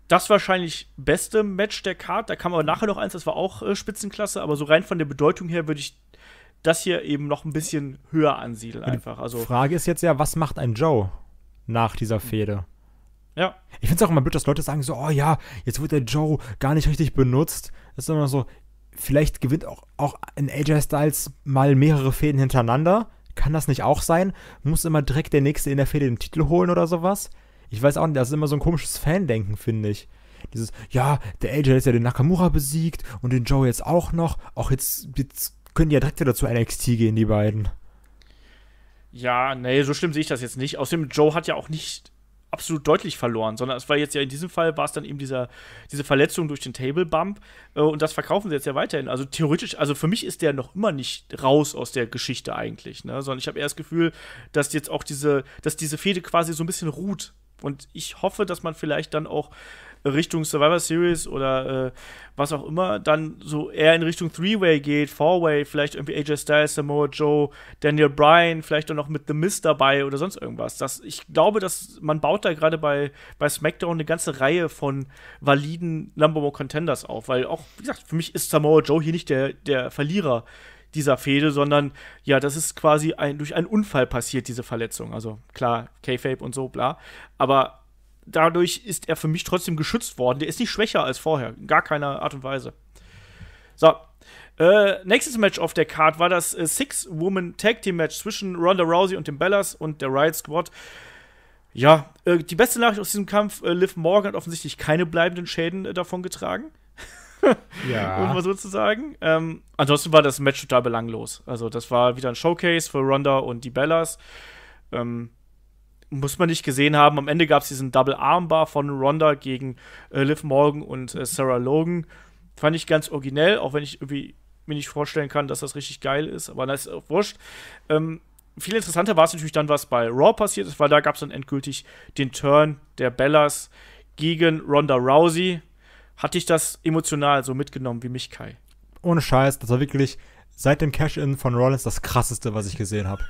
S2: das wahrscheinlich beste Match der Card. Da kam aber nachher noch eins, das war auch äh, Spitzenklasse. Aber so rein von der Bedeutung her würde ich das hier eben noch ein bisschen höher ansiedeln einfach. Also
S1: Frage ist jetzt ja, was macht ein Joe nach dieser Fehde? Ja. Ich finde es auch immer blöd, dass Leute sagen so, oh ja, jetzt wird der Joe gar nicht richtig benutzt ist immer so, vielleicht gewinnt auch, auch ein AJ Styles mal mehrere Fäden hintereinander. Kann das nicht auch sein? Muss immer direkt der Nächste in der Fäde den Titel holen oder sowas? Ich weiß auch nicht, das ist immer so ein komisches Fandenken, finde ich. Dieses, ja, der AJ ist ja den Nakamura besiegt und den Joe jetzt auch noch. Auch jetzt, jetzt können die ja direkt wieder zu NXT gehen, die beiden.
S2: Ja, nee, so schlimm sehe ich das jetzt nicht. Außerdem, Joe hat ja auch nicht absolut deutlich verloren, sondern es war jetzt ja in diesem Fall war es dann eben dieser, diese Verletzung durch den Table Bump äh, und das verkaufen sie jetzt ja weiterhin. Also theoretisch, also für mich ist der noch immer nicht raus aus der Geschichte eigentlich, ne? sondern ich habe eher das Gefühl, dass jetzt auch diese, dass diese Fehde quasi so ein bisschen ruht und ich hoffe, dass man vielleicht dann auch Richtung Survivor Series oder äh, was auch immer, dann so eher in Richtung Three-Way geht, Four-Way, vielleicht irgendwie AJ Styles, Samoa Joe, Daniel Bryan, vielleicht dann noch mit The Mist dabei oder sonst irgendwas. Das, ich glaube, dass man baut da gerade bei, bei SmackDown eine ganze Reihe von validen Number One Contenders auf, weil auch, wie gesagt, für mich ist Samoa Joe hier nicht der, der Verlierer dieser Fehde, sondern ja, das ist quasi ein, durch einen Unfall passiert, diese Verletzung. Also klar, K-Fape und so, bla. Aber dadurch ist er für mich trotzdem geschützt worden. Der ist nicht schwächer als vorher, in gar keiner Art und Weise. So. Äh, nächstes Match auf der Card war das äh, Six-Woman Tag Team Match zwischen Ronda Rousey und den Bellas und der Riot Squad. Ja, äh, die beste Nachricht aus diesem Kampf: äh, Liv Morgan hat offensichtlich keine bleibenden Schäden äh, davon getragen.
S1: ja. Um
S2: mal so zu sagen. Ähm, ansonsten war das Match total belanglos. Also, das war wieder ein Showcase für Ronda und die Bellas. Ähm, muss man nicht gesehen haben. Am Ende gab es diesen Double Armbar von Ronda gegen äh, Liv Morgan und äh, Sarah Logan. Fand ich ganz originell, auch wenn ich irgendwie mir nicht vorstellen kann, dass das richtig geil ist, aber das ist auch wurscht. Ähm, viel interessanter war es natürlich dann, was bei Raw passiert ist, weil da gab es dann endgültig den Turn der Bellas gegen Ronda Rousey. Hatte ich das emotional so mitgenommen wie mich, Kai?
S1: Ohne Scheiß, das war wirklich seit dem Cash-In von Rollins das krasseste, was ich gesehen habe.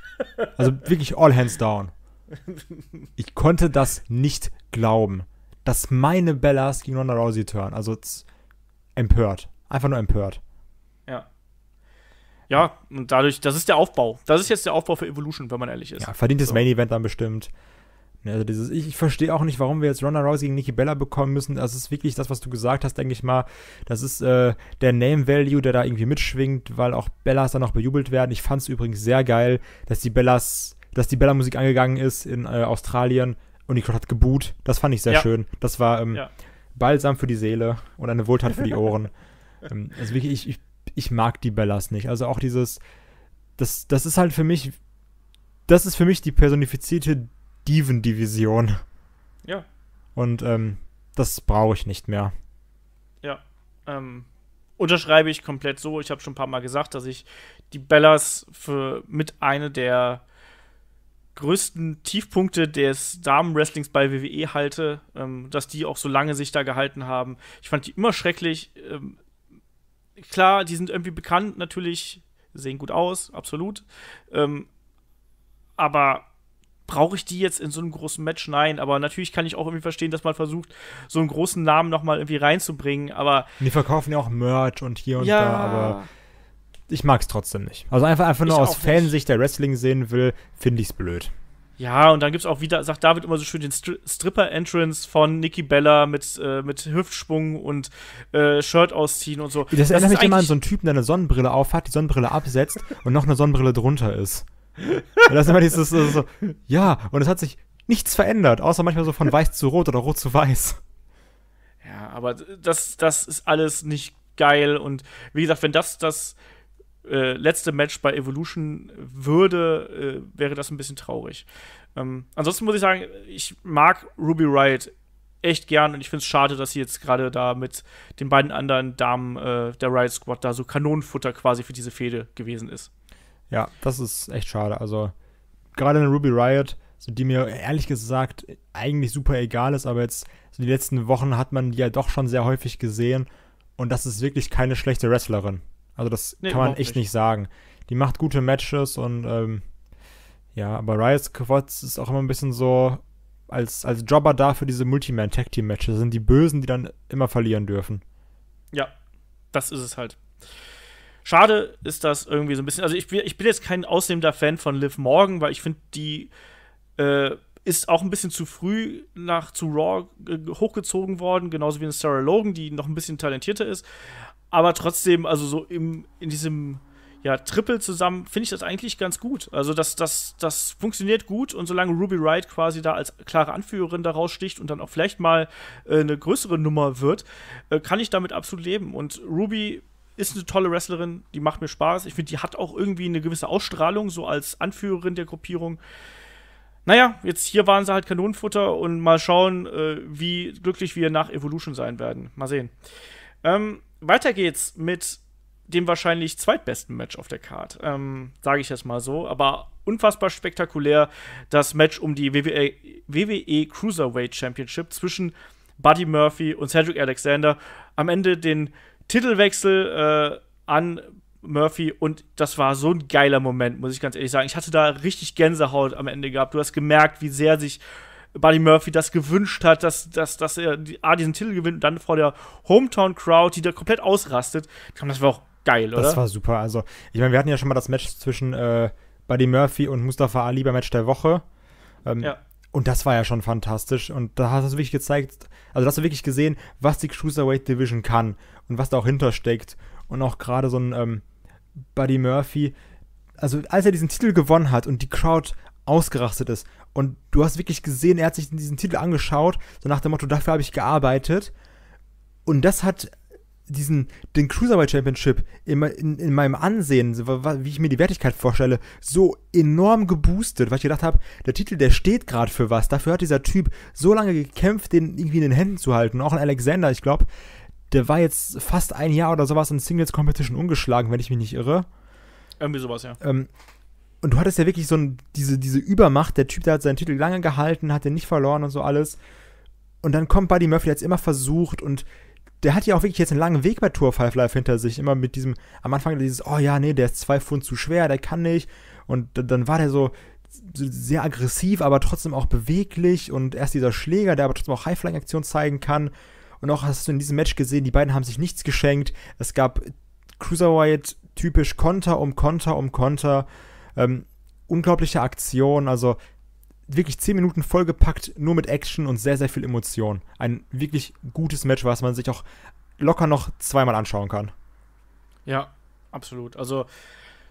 S1: Also wirklich all hands down. ich konnte das nicht glauben, dass meine Bellas gegen Ronda Rousey turn. Also empört. Einfach nur empört. Ja.
S2: Ja, und dadurch, das ist der Aufbau. Das ist jetzt der Aufbau für Evolution, wenn man ehrlich ist. Ja, verdientes so. Main
S1: Event dann bestimmt. Also dieses, ich, ich verstehe auch nicht, warum wir jetzt Ronda Rousey gegen Nikki Bella bekommen müssen. Das ist wirklich das, was du gesagt hast, denke ich mal. Das ist äh, der Name Value, der da irgendwie mitschwingt, weil auch Bellas dann noch bejubelt werden. Ich fand es übrigens sehr geil, dass die Bellas dass die Bella-Musik angegangen ist in äh, Australien und die Crowd hat geboot. Das fand ich sehr ja. schön. Das war ähm, ja. Balsam für die Seele und eine Wohltat für die Ohren. ähm, also wirklich, ich, ich, ich, mag die Bellas nicht. Also auch dieses, das, das ist halt für mich, das ist für mich die personifizierte Diven-Division. Ja. Und ähm, das brauche ich nicht mehr.
S2: Ja. Ähm, unterschreibe ich komplett so. Ich habe schon ein paar Mal gesagt, dass ich die Bellas für mit einer der größten Tiefpunkte des Damenwrestlings bei WWE halte, ähm, dass die auch so lange sich da gehalten haben. Ich fand die immer schrecklich. Ähm, klar, die sind irgendwie bekannt, natürlich, sehen gut aus, absolut. Ähm, aber brauche ich die jetzt in so einem großen Match? Nein, aber natürlich kann ich auch irgendwie verstehen, dass man versucht, so einen großen Namen nochmal irgendwie reinzubringen, aber.
S1: Die verkaufen ja auch Merch und hier und ja. da, aber ich mag es trotzdem nicht. Also einfach, einfach nur ich aus Fansicht, der Wrestling sehen will, finde ich es blöd.
S2: Ja, und dann gibt es auch wieder, sagt David immer so schön, den Stri Stripper-Entrance von Nikki Bella mit, äh, mit Hüftschwung und äh, Shirt ausziehen und so. Das, das erinnert mich immer an so
S1: einen Typen, der eine Sonnenbrille aufhat, die Sonnenbrille absetzt und noch eine Sonnenbrille drunter ist. Und das ist immer dieses, so, so, ja, und es hat sich nichts verändert, außer manchmal so von weiß zu rot oder rot zu weiß.
S2: Ja, aber das, das ist alles nicht geil und wie gesagt, wenn das das äh, letzte Match bei Evolution würde, äh, wäre das ein bisschen traurig. Ähm, ansonsten muss ich sagen, ich mag Ruby Riot echt gern und ich finde es schade, dass sie jetzt gerade da mit den beiden anderen Damen äh, der Riot Squad da so Kanonenfutter quasi für diese Fehde
S1: gewesen ist. Ja, das ist echt schade. Also gerade in Ruby Riot, so die mir ehrlich gesagt eigentlich super egal ist, aber jetzt so die letzten Wochen hat man die ja doch schon sehr häufig gesehen und das ist wirklich keine schlechte Wrestlerin. Also das nee, kann man echt nicht. nicht. sagen. Die macht gute Matches und ähm, ja, aber Riot Squads ist auch immer ein bisschen so als, als Jobber da für diese Multiman-Tag-Team-Matches. Das sind die Bösen, die dann immer verlieren dürfen.
S2: Ja, das ist es halt. Schade ist das irgendwie so ein bisschen. Also ich bin, ich bin jetzt kein ausnehmender Fan von Liv Morgan, weil ich finde, die äh, ist auch ein bisschen zu früh nach zu Raw äh, hochgezogen worden, genauso wie eine Sarah Logan, die noch ein bisschen talentierter ist aber trotzdem, also so im, in diesem ja, Triple zusammen, finde ich das eigentlich ganz gut. Also das, das, das funktioniert gut und solange Ruby Wright quasi da als klare Anführerin daraus sticht und dann auch vielleicht mal äh, eine größere Nummer wird, äh, kann ich damit absolut leben. Und Ruby ist eine tolle Wrestlerin, die macht mir Spaß. Ich finde, die hat auch irgendwie eine gewisse Ausstrahlung, so als Anführerin der Gruppierung. Naja, jetzt hier waren sie halt Kanonenfutter und mal schauen, äh, wie glücklich wir nach Evolution sein werden. Mal sehen. Ähm, weiter geht's mit dem wahrscheinlich zweitbesten Match auf der Card, ähm, sage ich jetzt mal so. Aber unfassbar spektakulär das Match um die WWE, WWE Cruiserweight Championship zwischen Buddy Murphy und Cedric Alexander. Am Ende den Titelwechsel äh, an Murphy und das war so ein geiler Moment, muss ich ganz ehrlich sagen. Ich hatte da richtig Gänsehaut am Ende gehabt. Du hast gemerkt, wie sehr sich Buddy Murphy das gewünscht hat, dass, dass, dass er A, diesen Titel gewinnt und dann vor der Hometown-Crowd, die da komplett ausrastet. Das war auch geil, oder? Das war
S1: super. Also, ich meine, wir hatten ja schon mal das Match zwischen äh, Buddy Murphy und Mustafa Ali beim Match der Woche. Ähm, ja. Und das war ja schon fantastisch. Und da hast du wirklich gezeigt, also hast du wirklich gesehen, was die Cruiserweight Division kann und was da auch hintersteckt. Und auch gerade so ein ähm, Buddy Murphy, also als er diesen Titel gewonnen hat und die Crowd ausgerastet ist und du hast wirklich gesehen, er hat sich diesen Titel angeschaut, so nach dem Motto, dafür habe ich gearbeitet. Und das hat diesen, den Cruiserweight Championship in, in, in, meinem Ansehen, wie ich mir die Wertigkeit vorstelle, so enorm geboostet, weil ich gedacht habe, der Titel, der steht gerade für was. Dafür hat dieser Typ so lange gekämpft, den irgendwie in den Händen zu halten. auch ein Alexander, ich glaube, der war jetzt fast ein Jahr oder sowas in Singles Competition ungeschlagen, wenn ich mich nicht irre.
S2: Irgendwie sowas, ja. Ähm,
S1: und du hattest ja wirklich so ein, diese, diese Übermacht. Der Typ, der hat seinen Titel lange gehalten, hat den nicht verloren und so alles. Und dann kommt Buddy Murphy, der hat es immer versucht und der hat ja auch wirklich jetzt einen langen Weg bei Tour of Half Life hinter sich. Immer mit diesem, am Anfang dieses, oh ja, nee, der ist zwei Pfund zu schwer, der kann nicht. Und dann war der so sehr aggressiv, aber trotzdem auch beweglich und erst dieser Schläger, der aber trotzdem auch high flying aktion zeigen kann. Und auch hast du in diesem Match gesehen, die beiden haben sich nichts geschenkt. Es gab Cruiserweight typisch Konter um Konter um Konter. Ähm, unglaubliche Aktion, also wirklich 10 Minuten vollgepackt, nur mit Action und sehr, sehr viel Emotion. Ein wirklich gutes Match, was man sich auch locker noch zweimal anschauen kann.
S2: Ja, absolut. Also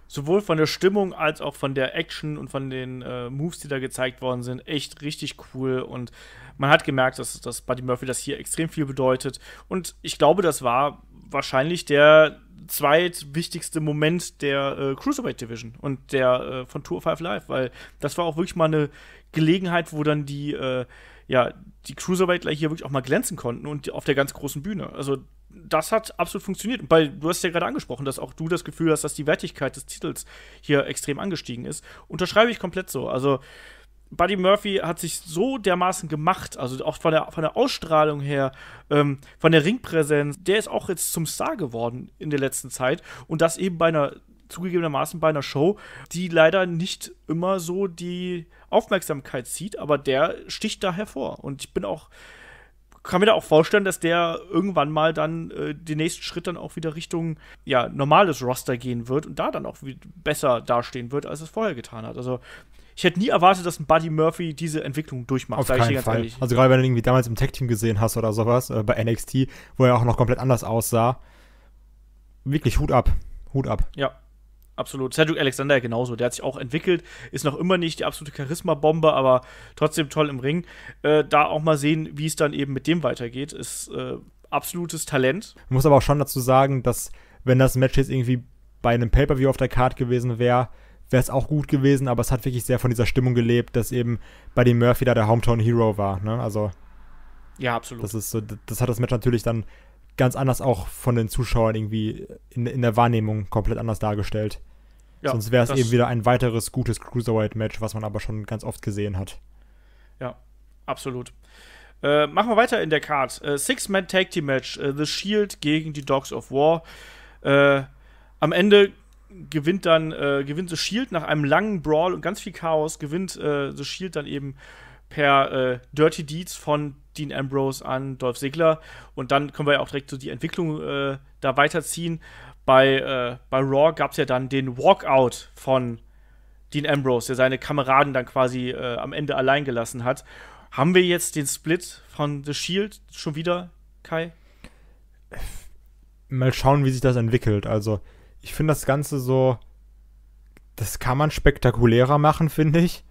S2: sowohl von der Stimmung als auch von der Action und von den äh, Moves, die da gezeigt worden sind, echt richtig cool. Und man hat gemerkt, dass, dass Buddy Murphy das hier extrem viel bedeutet. Und ich glaube, das war wahrscheinlich der zweitwichtigste Moment der äh, Cruiserweight Division und der äh, von Tour 5 Live, weil das war auch wirklich mal eine Gelegenheit, wo dann die, äh, ja, die Cruiserweightler hier wirklich auch mal glänzen konnten und auf der ganz großen Bühne. Also das hat absolut funktioniert. Weil du hast ja gerade angesprochen, dass auch du das Gefühl hast, dass die Wertigkeit des Titels hier extrem angestiegen ist. Unterschreibe ich komplett so. Also Buddy Murphy hat sich so dermaßen gemacht, also auch von der, von der Ausstrahlung her, ähm, von der Ringpräsenz, der ist auch jetzt zum Star geworden in der letzten Zeit. Und das eben bei einer, zugegebenermaßen bei einer Show, die leider nicht immer so die Aufmerksamkeit zieht, aber der sticht da hervor. Und ich bin auch, kann mir da auch vorstellen, dass der irgendwann mal dann äh, den nächsten Schritt dann auch wieder Richtung ja, normales Roster gehen wird und da dann auch besser dastehen wird, als es vorher getan hat. Also ich hätte nie erwartet, dass ein Buddy Murphy diese
S1: Entwicklung durchmacht. Auf keinen Fall. Ehrlich. Also gerade wenn du irgendwie damals im Tech Team gesehen hast oder sowas äh, bei NXT, wo er auch noch komplett anders aussah, wirklich Hut ab, Hut ab. Ja.
S2: Absolut. Cedric Alexander genauso. Der hat sich auch entwickelt, ist noch immer nicht die absolute Charisma-Bombe, aber trotzdem toll im Ring. Äh, da auch mal sehen, wie es dann eben mit dem weitergeht, ist äh,
S1: absolutes Talent. Man muss aber auch schon dazu sagen, dass, wenn das Match jetzt irgendwie bei einem Pay-Per-View auf der Card gewesen wäre, wäre es auch gut gewesen, aber es hat wirklich sehr von dieser Stimmung gelebt, dass eben Buddy Murphy da der Hometown Hero war. Ne? Also. Ja, absolut. Das, ist so, das hat das Match natürlich dann ganz anders auch von den Zuschauern irgendwie in, in der Wahrnehmung komplett anders dargestellt. Ja, Sonst wäre es eben wieder ein weiteres gutes Cruiserweight-Match, was man aber schon ganz oft gesehen hat.
S2: Ja, absolut. Äh, machen wir weiter in der Card. Äh, Six-Man Tag Team Match. Äh, The Shield gegen die Dogs of War. Äh, am Ende gewinnt dann, äh, gewinnt The Shield nach einem langen Brawl und ganz viel Chaos, gewinnt äh, The Shield dann eben per äh, Dirty Deeds von Dean Ambrose an Dolph Ziggler. Und dann können wir ja auch direkt so die Entwicklung äh, da weiterziehen. Bei, äh, bei Raw gab es ja dann den Walkout von Dean Ambrose, der seine Kameraden dann quasi äh, am Ende allein gelassen hat. Haben wir jetzt den Split von The Shield schon wieder, Kai?
S1: Mal schauen, wie sich das entwickelt. Also, ich finde das Ganze so, das kann man spektakulärer machen, finde ich.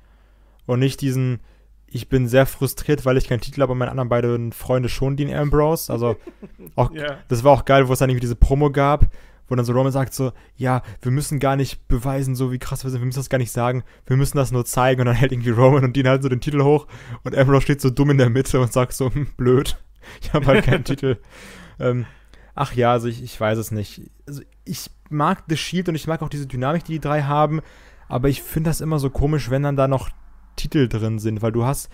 S1: Und nicht diesen, ich bin sehr frustriert, weil ich keinen Titel habe, aber meine anderen beiden Freunde schon, Dean Ambrose. Also, auch, yeah. das war auch geil, wo es dann irgendwie diese Promo gab, wo dann so Roman sagt so, ja, wir müssen gar nicht beweisen, so wie krass wir sind, wir müssen das gar nicht sagen, wir müssen das nur zeigen. Und dann hält irgendwie Roman und Dean halt so den Titel hoch und Ambrose steht so dumm in der Mitte und sagt so, hm, blöd, ich habe halt keinen Titel. Ähm, ach ja, also ich, ich weiß es nicht. Also ich mag The Shield und ich mag auch diese Dynamik, die die drei haben, aber ich finde das immer so komisch, wenn dann da noch Titel drin sind, weil du hast,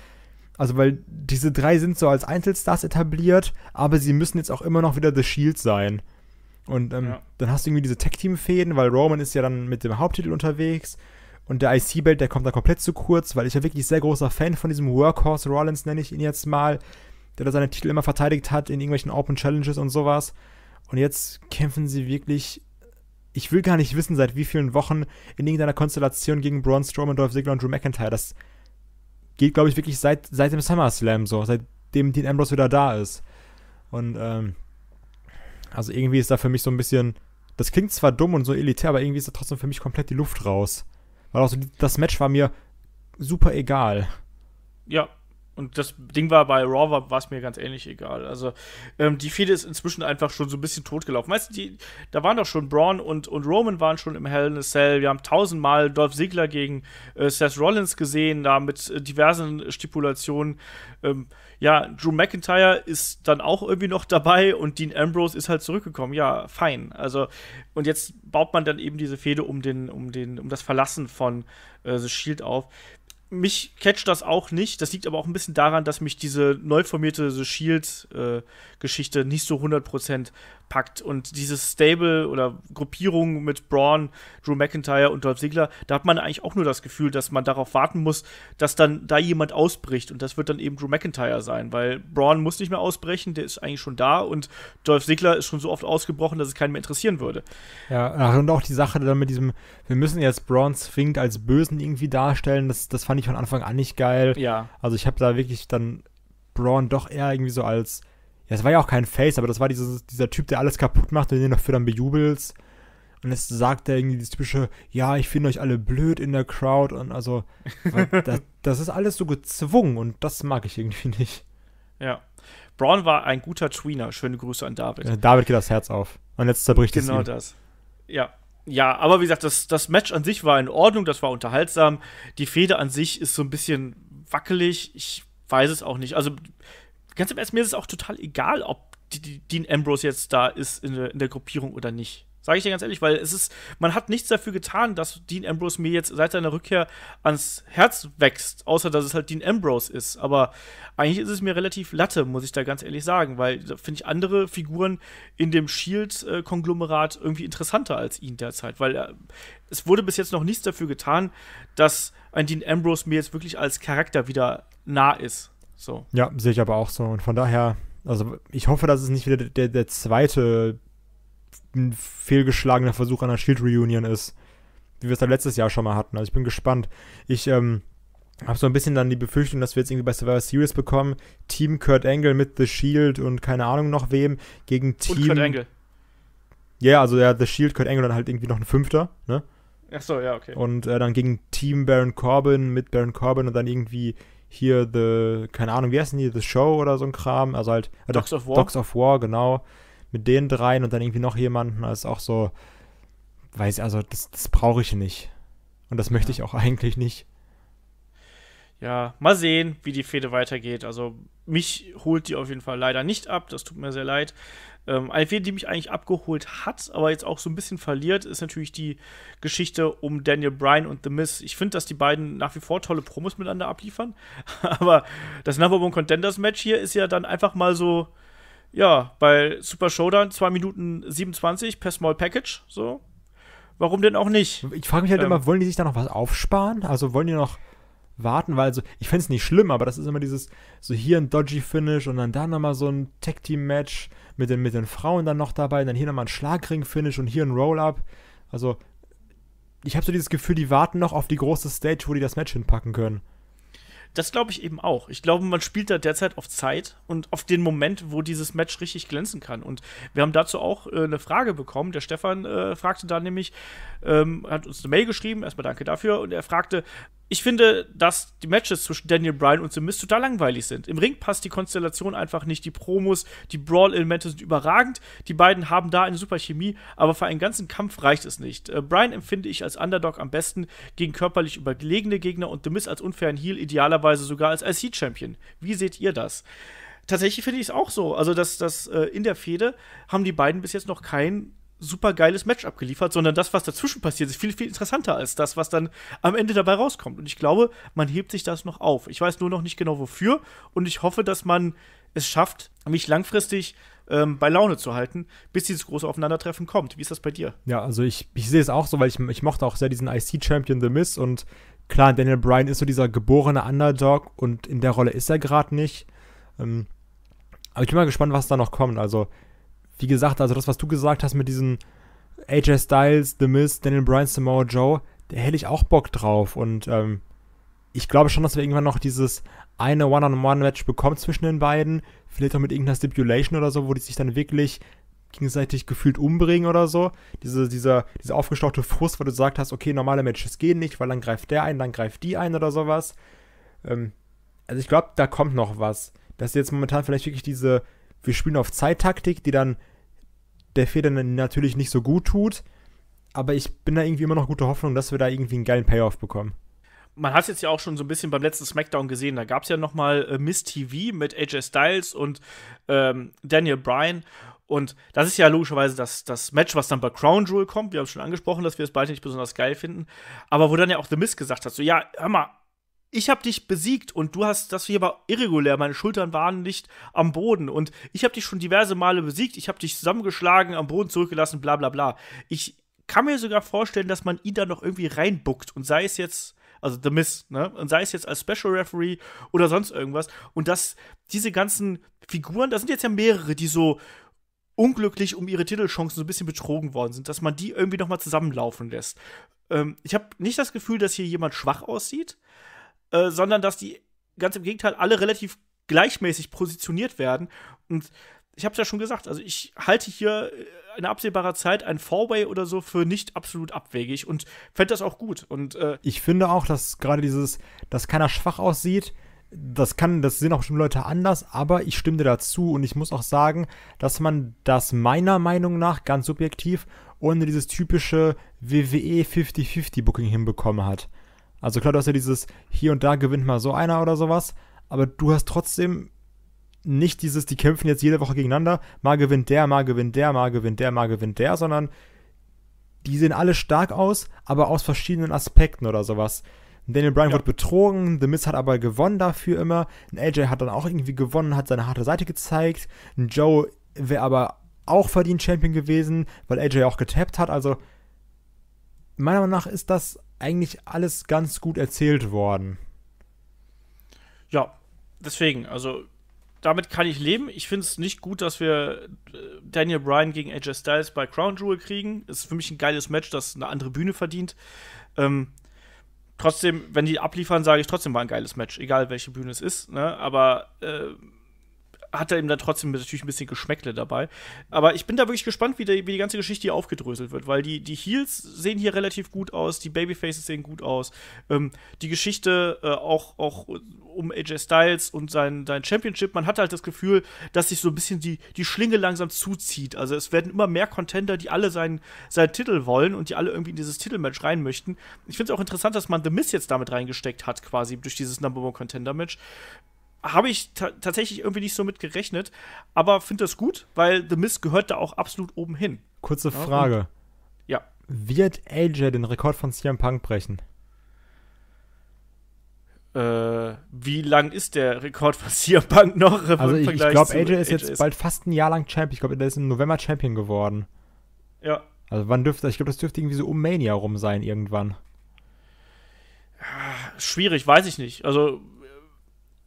S1: also weil diese drei sind so als Einzelstars etabliert, aber sie müssen jetzt auch immer noch wieder The Shield sein. Und ähm, ja. dann hast du irgendwie diese Tech-Team-Fäden, weil Roman ist ja dann mit dem Haupttitel unterwegs und der IC-Belt, der kommt da komplett zu kurz, weil ich ja wirklich sehr großer Fan von diesem Workhorse Rollins, nenne ich ihn jetzt mal, der da seine Titel immer verteidigt hat in irgendwelchen Open Challenges und sowas. Und jetzt kämpfen sie wirklich ich will gar nicht wissen, seit wie vielen Wochen in irgendeiner Konstellation gegen Braun Strowman, Dolph Ziggler und Drew McIntyre. Das geht, glaube ich, wirklich seit, seit dem SummerSlam so, seitdem Dean Ambrose wieder da ist. Und, ähm, also irgendwie ist da für mich so ein bisschen, das klingt zwar dumm und so elitär, aber irgendwie ist da trotzdem für mich komplett die Luft raus. Weil auch so, das Match war mir super egal.
S2: Ja, und das Ding war bei Raw, war es mir ganz ähnlich egal. Also, ähm, die Fehde ist inzwischen einfach schon so ein bisschen totgelaufen. Weißt du, die, da waren doch schon Braun und, und Roman waren schon im Hell in a Cell. Wir haben tausendmal Dolph Ziggler gegen äh, Seth Rollins gesehen, da mit äh, diversen Stipulationen. Ähm, ja, Drew McIntyre ist dann auch irgendwie noch dabei und Dean Ambrose ist halt zurückgekommen. Ja, fein. Also, und jetzt baut man dann eben diese Fehde um den, um den, um das Verlassen von äh, The Shield auf mich catcht das auch nicht. Das liegt aber auch ein bisschen daran, dass mich diese neu formierte The Shield-Geschichte äh, nicht so 100% packt. Und dieses Stable oder Gruppierung mit Braun, Drew McIntyre und Dolph Ziggler, da hat man eigentlich auch nur das Gefühl, dass man darauf warten muss, dass dann da jemand ausbricht. Und das wird dann eben Drew McIntyre sein, weil Braun muss nicht mehr ausbrechen, der ist eigentlich schon da und Dolph Ziggler ist schon so oft ausgebrochen, dass es keinen mehr interessieren würde.
S1: Ja, und auch die Sache dann mit diesem, wir müssen jetzt Braun zwingend als Bösen irgendwie darstellen, das, das fand ich von Anfang an nicht geil. Ja. Also ich habe da wirklich dann Braun doch eher irgendwie so als ja, es war ja auch kein Face, aber das war dieses, dieser Typ, der alles kaputt macht und den dafür dann bejubelst. Und jetzt sagt er irgendwie das typische, ja, ich finde euch alle blöd in der Crowd und also, das, das ist alles so gezwungen und das mag ich irgendwie nicht.
S2: Ja. Braun war ein guter Tweener. Schöne Grüße an David. Ja, äh, David
S1: geht das Herz auf. Und jetzt zerbricht genau es Genau
S2: das. Ja, ja, aber wie gesagt, das, das Match an sich war in Ordnung, das war unterhaltsam. Die Feder an sich ist so ein bisschen wackelig. Ich weiß es auch nicht. Also, ganz im Ernst, mir ist es auch total egal, ob Dean Ambrose jetzt da ist in der, in der Gruppierung oder nicht. Sage ich dir ganz ehrlich, weil es ist, man hat nichts dafür getan, dass Dean Ambrose mir jetzt seit seiner Rückkehr ans Herz wächst, außer dass es halt Dean Ambrose ist. Aber eigentlich ist es mir relativ latte, muss ich da ganz ehrlich sagen, weil da finde ich andere Figuren in dem Shield-Konglomerat irgendwie interessanter als ihn derzeit, weil äh, es wurde bis jetzt noch nichts dafür getan, dass ein Dean Ambrose mir jetzt wirklich als Charakter wieder nah ist. So.
S1: Ja, sehe ich aber auch so. Und von daher, also ich hoffe, dass es nicht wieder der, der zweite fehlgeschlagene Versuch einer Shield Reunion ist, wie wir es da letztes Jahr schon mal hatten. Also ich bin gespannt. Ich ähm, habe so ein bisschen dann die Befürchtung, dass wir jetzt irgendwie bei Survivor Series bekommen Team Kurt Angle mit The Shield und keine Ahnung noch wem gegen Team und Kurt Angle. Ja, yeah, also ja, The Shield, Kurt Angle dann halt irgendwie noch ein Fünfter, ne? Ach so, ja, okay. Und äh, dann gegen Team Baron Corbin mit Baron Corbin und dann irgendwie hier The, keine Ahnung, wie heißen die, The Show oder so ein Kram, also halt äh, Dogs of War. Dogs of War, genau. Mit den dreien und dann irgendwie noch jemanden, als auch so, weiß ich, also das, das brauche ich nicht. Und das möchte ja. ich auch eigentlich nicht.
S2: Ja, mal sehen, wie die Fehde weitergeht. Also mich holt die auf jeden Fall leider nicht ab, das tut mir sehr leid. Ähm, eine Fehde, die mich eigentlich abgeholt hat, aber jetzt auch so ein bisschen verliert, ist natürlich die Geschichte um Daniel Bryan und The Miz. Ich finde, dass die beiden nach wie vor tolle Promos miteinander abliefern, aber das Number One Contenders Match hier ist ja dann einfach mal so, ja, bei Super Showdown 2 Minuten 27 per Small Package, so. Warum denn auch nicht?
S1: Ich frage mich halt ähm, immer, wollen die sich da noch was aufsparen? Also wollen die noch warten, weil also, ich fände es nicht schlimm, aber das ist immer dieses, so hier ein dodgy Finish und dann da nochmal so ein Tag Team Match mit den, mit den Frauen dann noch dabei, dann hier nochmal ein Schlagring-Finish und hier ein Roll-Up. Also, ich habe so dieses Gefühl, die warten noch auf die große Stage, wo die das Match hinpacken können.
S2: Das glaube ich eben auch. Ich glaube, man spielt da derzeit auf Zeit und auf den Moment, wo dieses Match richtig glänzen kann. Und wir haben dazu auch äh, eine Frage bekommen. Der Stefan äh, fragte da nämlich, ähm, hat uns eine Mail geschrieben, erstmal danke dafür, und er fragte, ich finde, dass die Matches zwischen Daniel Bryan und The Miz total langweilig sind. Im Ring passt die Konstellation einfach nicht. Die Promos, die Brawl-Elemente sind überragend. Die beiden haben da eine super Chemie, aber für einen ganzen Kampf reicht es nicht. Äh, Bryan empfinde ich als Underdog am besten gegen körperlich überlegene Gegner und The Miz als unfairen Heal, idealerweise sogar als IC-Champion. Wie seht ihr das? Tatsächlich finde ich es auch so. Also, dass, dass äh, in der Fehde haben die beiden bis jetzt noch keinen super geiles Match abgeliefert, sondern das, was dazwischen passiert, ist viel, viel interessanter als das, was dann am Ende dabei rauskommt. Und ich glaube, man hebt sich das noch auf. Ich weiß nur noch nicht genau wofür und ich hoffe, dass man es schafft, mich langfristig ähm, bei Laune zu halten, bis dieses große Aufeinandertreffen kommt. Wie ist das bei dir?
S1: Ja, also ich, ich sehe es auch so, weil ich, ich mochte auch sehr diesen IC-Champion The Miz und klar, Daniel Bryan ist so dieser geborene Underdog und in der Rolle ist er gerade nicht. Ähm, aber ich bin mal gespannt, was da noch kommt. Also wie gesagt, also das, was du gesagt hast mit diesen AJ Styles, The Miz, Daniel Bryan, Samoa Joe, da hätte ich auch Bock drauf. Und ähm, ich glaube schon, dass wir irgendwann noch dieses eine One-on-One-Match bekommen zwischen den beiden. Vielleicht auch mit irgendeiner Stipulation oder so, wo die sich dann wirklich gegenseitig gefühlt umbringen oder so. Diese, dieser, dieser aufgestaute Frust, wo du gesagt hast, okay, normale Matches gehen nicht, weil dann greift der ein, dann greift die ein oder sowas. Ähm, also ich glaube, da kommt noch was. Dass jetzt momentan vielleicht wirklich diese wir spielen auf Zeittaktik, die dann der Feder natürlich nicht so gut tut. Aber ich bin da irgendwie immer noch gute Hoffnung, dass wir da irgendwie einen geilen Payoff bekommen.
S2: Man hat es jetzt ja auch schon so ein bisschen beim letzten SmackDown gesehen. Da gab es ja noch mal äh, Miss TV mit AJ Styles und ähm, Daniel Bryan. Und das ist ja logischerweise das, das Match, was dann bei Crown Jewel kommt. Wir haben es schon angesprochen, dass wir es beide nicht besonders geil finden. Aber wo dann ja auch The Mist gesagt hat, so, ja, hör mal, ich habe dich besiegt und du hast, das hier war irregulär, meine Schultern waren nicht am Boden und ich habe dich schon diverse Male besiegt, ich habe dich zusammengeschlagen, am Boden zurückgelassen, bla bla bla. Ich kann mir sogar vorstellen, dass man ihn da noch irgendwie reinbuckt und sei es jetzt, also The Miss, ne? Und sei es jetzt als Special Referee oder sonst irgendwas und dass diese ganzen Figuren, da sind jetzt ja mehrere, die so unglücklich um ihre Titelchancen so ein bisschen betrogen worden sind, dass man die irgendwie nochmal zusammenlaufen lässt. Ähm, ich habe nicht das Gefühl, dass hier jemand schwach aussieht äh, sondern dass die ganz im Gegenteil alle relativ gleichmäßig positioniert werden. Und ich habe es ja schon gesagt, also ich halte hier äh, in absehbarer Zeit ein four oder so für nicht absolut abwegig und
S1: fände das auch gut. Und äh ich finde auch, dass gerade dieses, dass keiner schwach aussieht, das kann, das sehen auch bestimmt Leute anders, aber ich stimme dir dazu und ich muss auch sagen, dass man das meiner Meinung nach ganz subjektiv ohne dieses typische WWE 50-50 Booking hinbekommen hat. Also klar, du hast ja dieses hier und da gewinnt mal so einer oder sowas, aber du hast trotzdem nicht dieses, die kämpfen jetzt jede Woche gegeneinander, mal gewinnt der, mal gewinnt der, mal gewinnt der, mal gewinnt der, sondern die sehen alle stark aus, aber aus verschiedenen Aspekten oder sowas. Daniel Bryan ja. wird betrogen, The Miz hat aber gewonnen dafür immer, ein AJ hat dann auch irgendwie gewonnen, hat seine harte Seite gezeigt, ein Joe wäre aber auch verdient Champion gewesen, weil AJ auch getappt hat, also meiner Meinung nach ist das eigentlich alles ganz gut erzählt worden.
S2: Ja, deswegen, also damit kann ich leben. Ich finde es nicht gut, dass wir äh, Daniel Bryan gegen AJ Styles bei Crown Jewel kriegen. Ist für mich ein geiles Match, das eine andere Bühne verdient. Ähm, trotzdem, wenn die abliefern, sage ich trotzdem war ein geiles Match, egal welche Bühne es ist. Ne? Aber äh, hat er ihm dann trotzdem natürlich ein bisschen Geschmäckle dabei. Aber ich bin da wirklich gespannt, wie die, wie die ganze Geschichte hier aufgedröselt wird, weil die, die Heels sehen hier relativ gut aus, die Babyfaces sehen gut aus. Ähm, die Geschichte äh, auch, auch um AJ Styles und sein, sein Championship, man hat halt das Gefühl, dass sich so ein bisschen die, die Schlinge langsam zuzieht. Also es werden immer mehr Contender, die alle seinen, seinen Titel wollen und die alle irgendwie in dieses Titelmatch rein möchten. Ich finde es auch interessant, dass man The Miss jetzt damit reingesteckt hat, quasi durch dieses Number One Contender Match habe ich ta tatsächlich irgendwie nicht so mit gerechnet, aber finde das gut, weil The Mist gehört da auch absolut oben hin.
S1: Kurze Frage. Und, ja. Wird AJ den Rekord von CM Punk brechen?
S2: Äh, wie lang ist der Rekord von CM Punk noch? Also ich, ich glaube, AJ ist AJ jetzt ist bald
S1: fast ein Jahr lang Champion. Ich glaube, der ist im November Champion geworden. Ja. Also wann dürfte, ich glaube, das dürfte irgendwie so um Mania rum sein irgendwann.
S2: Ah, schwierig, weiß ich nicht. Also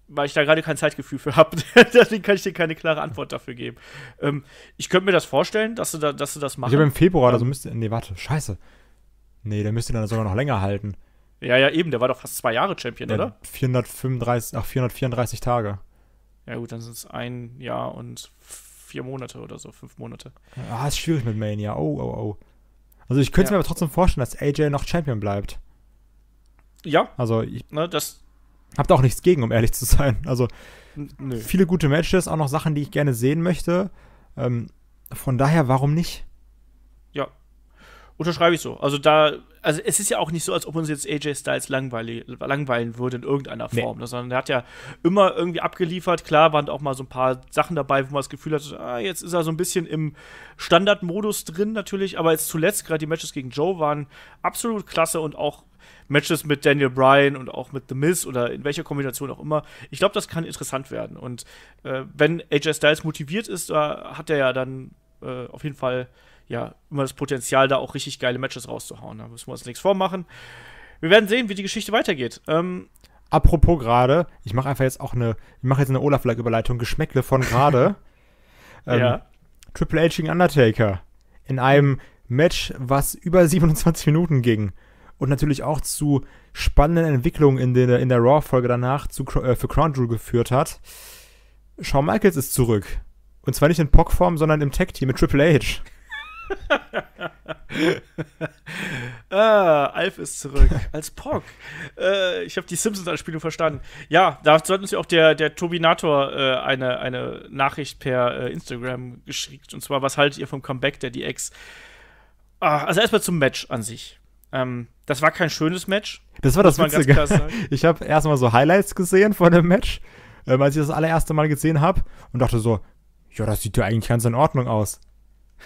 S2: weil ich da gerade kein Zeitgefühl für habe. Deswegen kann ich dir keine klare Antwort dafür geben. Ähm, ich könnte mir das vorstellen, dass du, da, dass du das machst. Ich habe im
S1: Februar, also müsste. Nee, warte, scheiße. Nee, der müsste dann sogar noch länger halten.
S2: Ja, ja, eben, der war doch fast zwei Jahre Champion, ja, oder?
S1: 435, ach, 434 Tage.
S2: Ja, gut, dann sind es ein Jahr und vier Monate oder so, fünf
S1: Monate. Ah, ist schwierig mit Mania. Oh, oh, oh. Also, ich könnte ja. mir aber trotzdem vorstellen, dass AJ noch Champion bleibt. Ja. Also, ich. Ne, das, hab da auch nichts gegen, um ehrlich zu sein. Also Nö. viele gute Matches, auch noch Sachen, die ich gerne sehen möchte. Ähm, von daher, warum nicht?
S2: Ja, unterschreibe ich so. Also da also es ist ja auch nicht so, als ob uns jetzt AJ Styles langweilen würde in irgendeiner Form, nee. sondern er hat ja immer irgendwie abgeliefert. Klar waren auch mal so ein paar Sachen dabei, wo man das Gefühl hatte, ah, jetzt ist er so ein bisschen im Standardmodus drin natürlich, aber jetzt zuletzt gerade die Matches gegen Joe waren absolut klasse und auch Matches mit Daniel Bryan und auch mit The Miz oder in welcher Kombination auch immer. Ich glaube, das kann interessant werden. Und äh, wenn AJ Styles motiviert ist, da hat er ja dann äh, auf jeden Fall ja, immer das Potenzial, da auch richtig geile Matches rauszuhauen. Da ne? müssen wir uns nichts vormachen. Wir werden sehen, wie die Geschichte weitergeht. Ähm,
S1: Apropos gerade, ich mache einfach jetzt auch eine, ich mache jetzt eine olaf überleitung Geschmäckle von gerade. ähm, ja. Triple H gegen Undertaker. In einem Match, was über 27 Minuten ging. Und natürlich auch zu spannenden Entwicklungen in, den, in der Raw-Folge danach zu, äh, für Crown Drew geführt hat. Shawn Michaels ist zurück. Und zwar nicht in Pock-Form, sondern im tech team mit Triple H.
S2: ah, Alf ist zurück. Als Pog. Äh, ich habe die Simpsons-Anspielung verstanden. Ja, da hat uns ja auch der, der Tobinator äh, eine, eine Nachricht per äh, Instagram geschickt. Und zwar, was haltet ihr vom Comeback der DX? Ah, also erstmal zum Match an sich. Ähm, das war kein schönes Match. Das war das Witzige.
S1: Ich habe erstmal so Highlights gesehen von dem Match, ähm, als ich das allererste Mal gesehen habe und dachte so, ja, das sieht ja eigentlich ganz in Ordnung aus.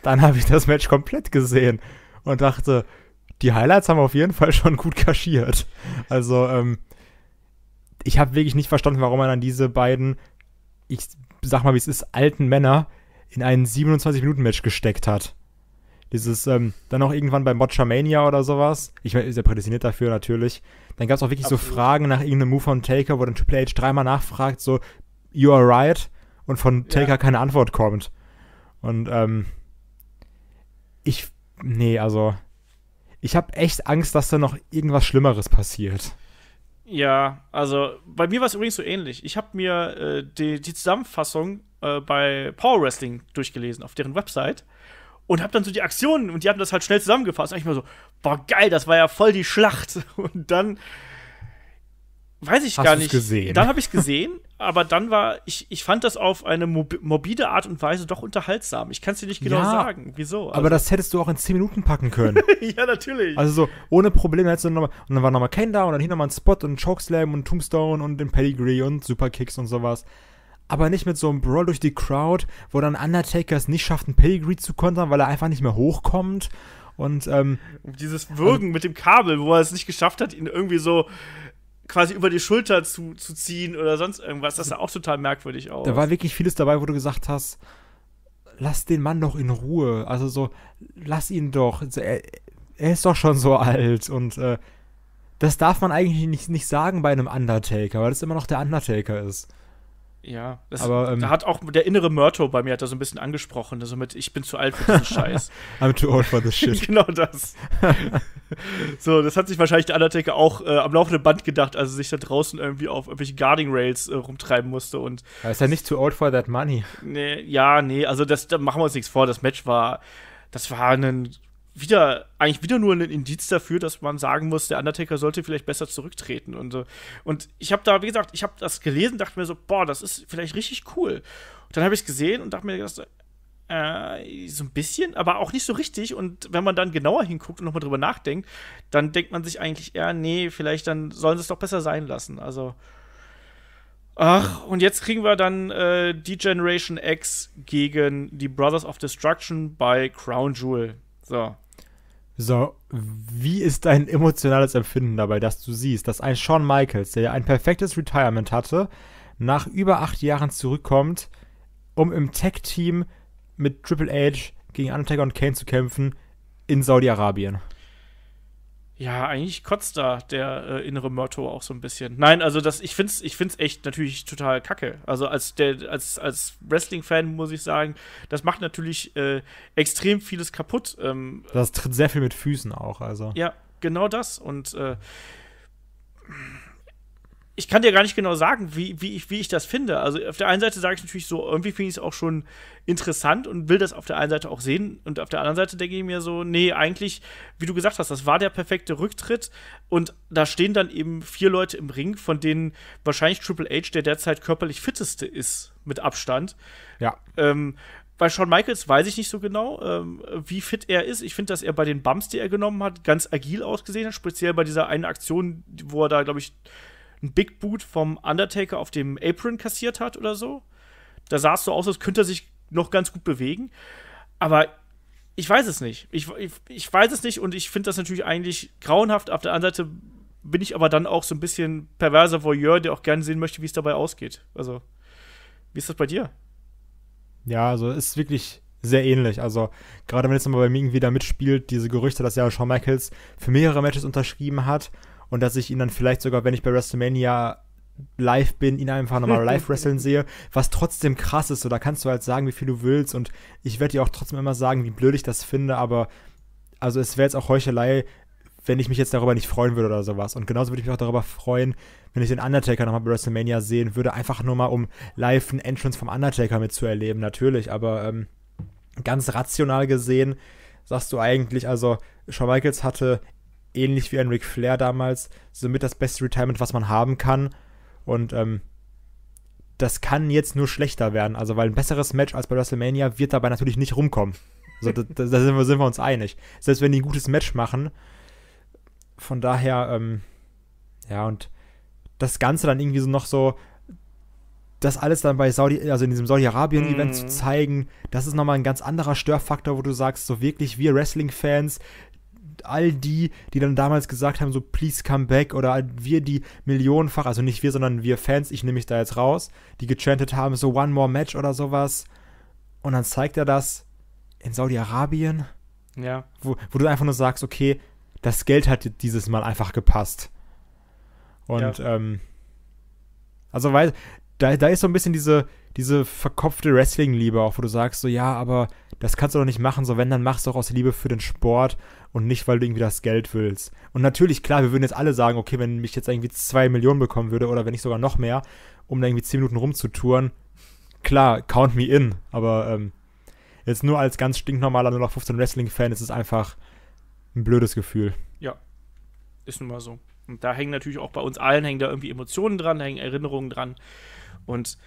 S1: Dann habe ich das Match komplett gesehen und dachte, die Highlights haben auf jeden Fall schon gut kaschiert. Also, ähm, ich habe wirklich nicht verstanden, warum man dann diese beiden, ich sag mal, wie es ist, alten Männer in einen 27-Minuten-Match gesteckt hat. Dieses, ähm, dann auch irgendwann bei Mania oder sowas. Ich meine, ist ja prädestiniert dafür natürlich. Dann gab es auch wirklich Absolut. so Fragen nach irgendeinem Move von Taker, wo dann Triple H dreimal nachfragt, so, you are right, und von Taker ja. keine Antwort kommt. Und, ähm, ich, nee, also, ich habe echt Angst, dass da noch irgendwas Schlimmeres passiert.
S2: Ja, also bei mir war es übrigens so ähnlich. Ich habe mir äh, die, die, Zusammenfassung äh, bei Power Wrestling durchgelesen auf deren Website und habe dann so die Aktionen und die haben das halt schnell zusammengefasst. Und ich mir so, boah geil, das war ja voll die Schlacht. Und dann Weiß ich Hast gar nicht. Gesehen? Dann habe ich gesehen, aber dann war ich, ich fand das auf eine morbide Art und Weise doch unterhaltsam. Ich kann es dir nicht
S1: genau ja, sagen,
S2: wieso. Also. Aber das hättest
S1: du auch in 10 Minuten packen können.
S2: ja, natürlich. Also
S1: so, ohne Probleme hättest du nochmal, und dann war nochmal Kane da und dann hier nochmal ein Spot und Chokeslam und Tombstone und den Pedigree und Superkicks und sowas. Aber nicht mit so einem Brawl durch die Crowd, wo dann Undertaker es nicht schafft, einen Pedigree zu kontern, weil er einfach nicht mehr hochkommt. Und ähm, dieses Würgen
S2: also, mit dem Kabel, wo er es nicht geschafft hat, ihn irgendwie so quasi über die Schulter zu, zu ziehen oder sonst irgendwas. Das sah auch total merkwürdig aus. Da war
S1: wirklich vieles dabei, wo du gesagt hast, lass den Mann doch in Ruhe. Also so, lass ihn doch. Er, er ist doch schon so alt und äh, das darf man eigentlich nicht, nicht sagen bei einem Undertaker, weil das immer noch der Undertaker ist. Ja, das aber, ähm, da
S2: hat auch der innere Murto bei mir hat da so ein bisschen angesprochen, also mit ich bin zu alt für diesen Scheiß. I'm too old for this shit. genau das. so, das hat sich wahrscheinlich der Undertaker auch äh, am laufenden Band gedacht, als er sich da draußen irgendwie auf irgendwelchen Guarding Rails äh, rumtreiben musste und
S1: aber ist ja nicht too old for that money.
S2: Nee, ja, nee, also das da machen wir uns nichts vor, das Match war das war ein wieder, eigentlich wieder nur ein Indiz dafür, dass man sagen muss, der Undertaker sollte vielleicht besser zurücktreten. Und, und ich habe da, wie gesagt, ich habe das gelesen, dachte mir so, boah, das ist vielleicht richtig cool. Und dann habe ich es gesehen und dachte mir, gedacht, äh, so ein bisschen, aber auch nicht so richtig. Und wenn man dann genauer hinguckt und nochmal drüber nachdenkt, dann denkt man sich eigentlich eher, nee, vielleicht dann sollen sie es doch besser sein lassen. Also. Ach, und jetzt kriegen wir dann äh, die Generation X gegen die Brothers of Destruction bei Crown Jewel. So.
S1: So, wie ist dein emotionales Empfinden dabei, dass du siehst, dass ein Shawn Michaels, der ja ein perfektes Retirement hatte, nach über acht Jahren zurückkommt, um im Tech-Team mit Triple H gegen Undertaker und Kane zu kämpfen in Saudi-Arabien?
S2: ja, eigentlich kotzt da der äh, innere Murto auch so ein bisschen. Nein, also das, ich find's, ich find's echt natürlich total kacke. Also als als, als Wrestling-Fan muss ich sagen, das macht natürlich äh, extrem vieles kaputt. Ähm,
S1: das tritt sehr viel mit Füßen auch, also.
S2: Ja, genau das. Und äh, ich kann dir gar nicht genau sagen, wie, wie, ich, wie ich das finde. Also auf der einen Seite sage ich natürlich so, irgendwie finde ich es auch schon interessant und will das auf der einen Seite auch sehen. Und auf der anderen Seite denke ich mir so, nee, eigentlich, wie du gesagt hast, das war der perfekte Rücktritt. Und da stehen dann eben vier Leute im Ring, von denen wahrscheinlich Triple H der derzeit körperlich fitteste ist, mit Abstand. Ja. Ähm, bei Shawn Michaels weiß ich nicht so genau, ähm, wie fit er ist. Ich finde, dass er bei den Bumps, die er genommen hat, ganz agil ausgesehen hat. Speziell bei dieser einen Aktion, wo er da, glaube ich, einen Big Boot vom Undertaker auf dem Apron kassiert hat oder so. Da sah es so aus, als könnte er sich noch ganz gut bewegen. Aber ich weiß es nicht. Ich, ich, ich weiß es nicht und ich finde das natürlich eigentlich grauenhaft. Auf der anderen Seite bin ich aber dann auch so ein bisschen perverser Voyeur, der auch gerne sehen möchte, wie es dabei ausgeht. Also, wie ist das bei dir?
S1: Ja, also es ist wirklich sehr ähnlich. Also, gerade wenn jetzt mal bei mir irgendwie da mitspielt, diese Gerüchte, dass ja Shawn Michaels für mehrere Matches unterschrieben hat und dass ich ihn dann vielleicht sogar, wenn ich bei WrestleMania live bin, ihn einfach nochmal live wresteln sehe, was trotzdem krass ist. So, da kannst du halt sagen, wie viel du willst und ich werde dir auch trotzdem immer sagen, wie blöd ich das finde, aber also es wäre jetzt auch Heuchelei, wenn ich mich jetzt darüber nicht freuen würde oder sowas. Und genauso würde ich mich auch darüber freuen, wenn ich den Undertaker nochmal bei WrestleMania sehen würde, einfach nur mal, um live einen Entrance vom Undertaker mitzuerleben, natürlich, aber ähm, ganz rational gesehen sagst du eigentlich, also Shawn Michaels hatte ähnlich wie ein Ric Flair damals, somit das beste Retirement, was man haben kann. Und ähm, das kann jetzt nur schlechter werden. Also, weil ein besseres Match als bei WrestleMania wird dabei natürlich nicht rumkommen. Also, da, da sind, wir, sind, wir, uns einig. Selbst wenn die ein gutes Match machen. Von daher, ähm, ja, und das Ganze dann irgendwie so noch so, das alles dann bei Saudi, also in diesem Saudi-Arabien-Event mm. zu mhm. zeigen, das ist nochmal ein ganz anderer Störfaktor, wo du sagst, so wirklich wir Wrestling-Fans, all die, die dann damals gesagt haben, so please come back oder wir, die millionenfach, also nicht wir, sondern wir Fans, ich nehme mich da jetzt raus, die gechantet haben, so one more match oder sowas. Und dann zeigt er das in Saudi-Arabien. Ja. Wo, wo du einfach nur sagst, okay, das Geld hat dieses Mal einfach gepasst. Und, ja. ähm, also, weil, da, da ist so ein bisschen diese, diese verkopfte Wrestling-Liebe, auch wo du sagst, so ja, aber das kannst du doch nicht machen, so wenn, dann machst du auch aus Liebe für den Sport und nicht, weil du irgendwie das Geld willst. Und natürlich, klar, wir würden jetzt alle sagen, okay, wenn ich jetzt irgendwie zwei Millionen bekommen würde oder wenn ich sogar noch mehr, um da irgendwie zehn Minuten rumzutouren, klar, count me in, aber ähm, jetzt nur als ganz stinknormaler 0815 Wrestling-Fan ist es einfach ein blödes Gefühl.
S2: Ja, ist nun mal so. Und da hängen natürlich auch bei uns allen hängen da irgendwie Emotionen dran, da hängen Erinnerungen dran und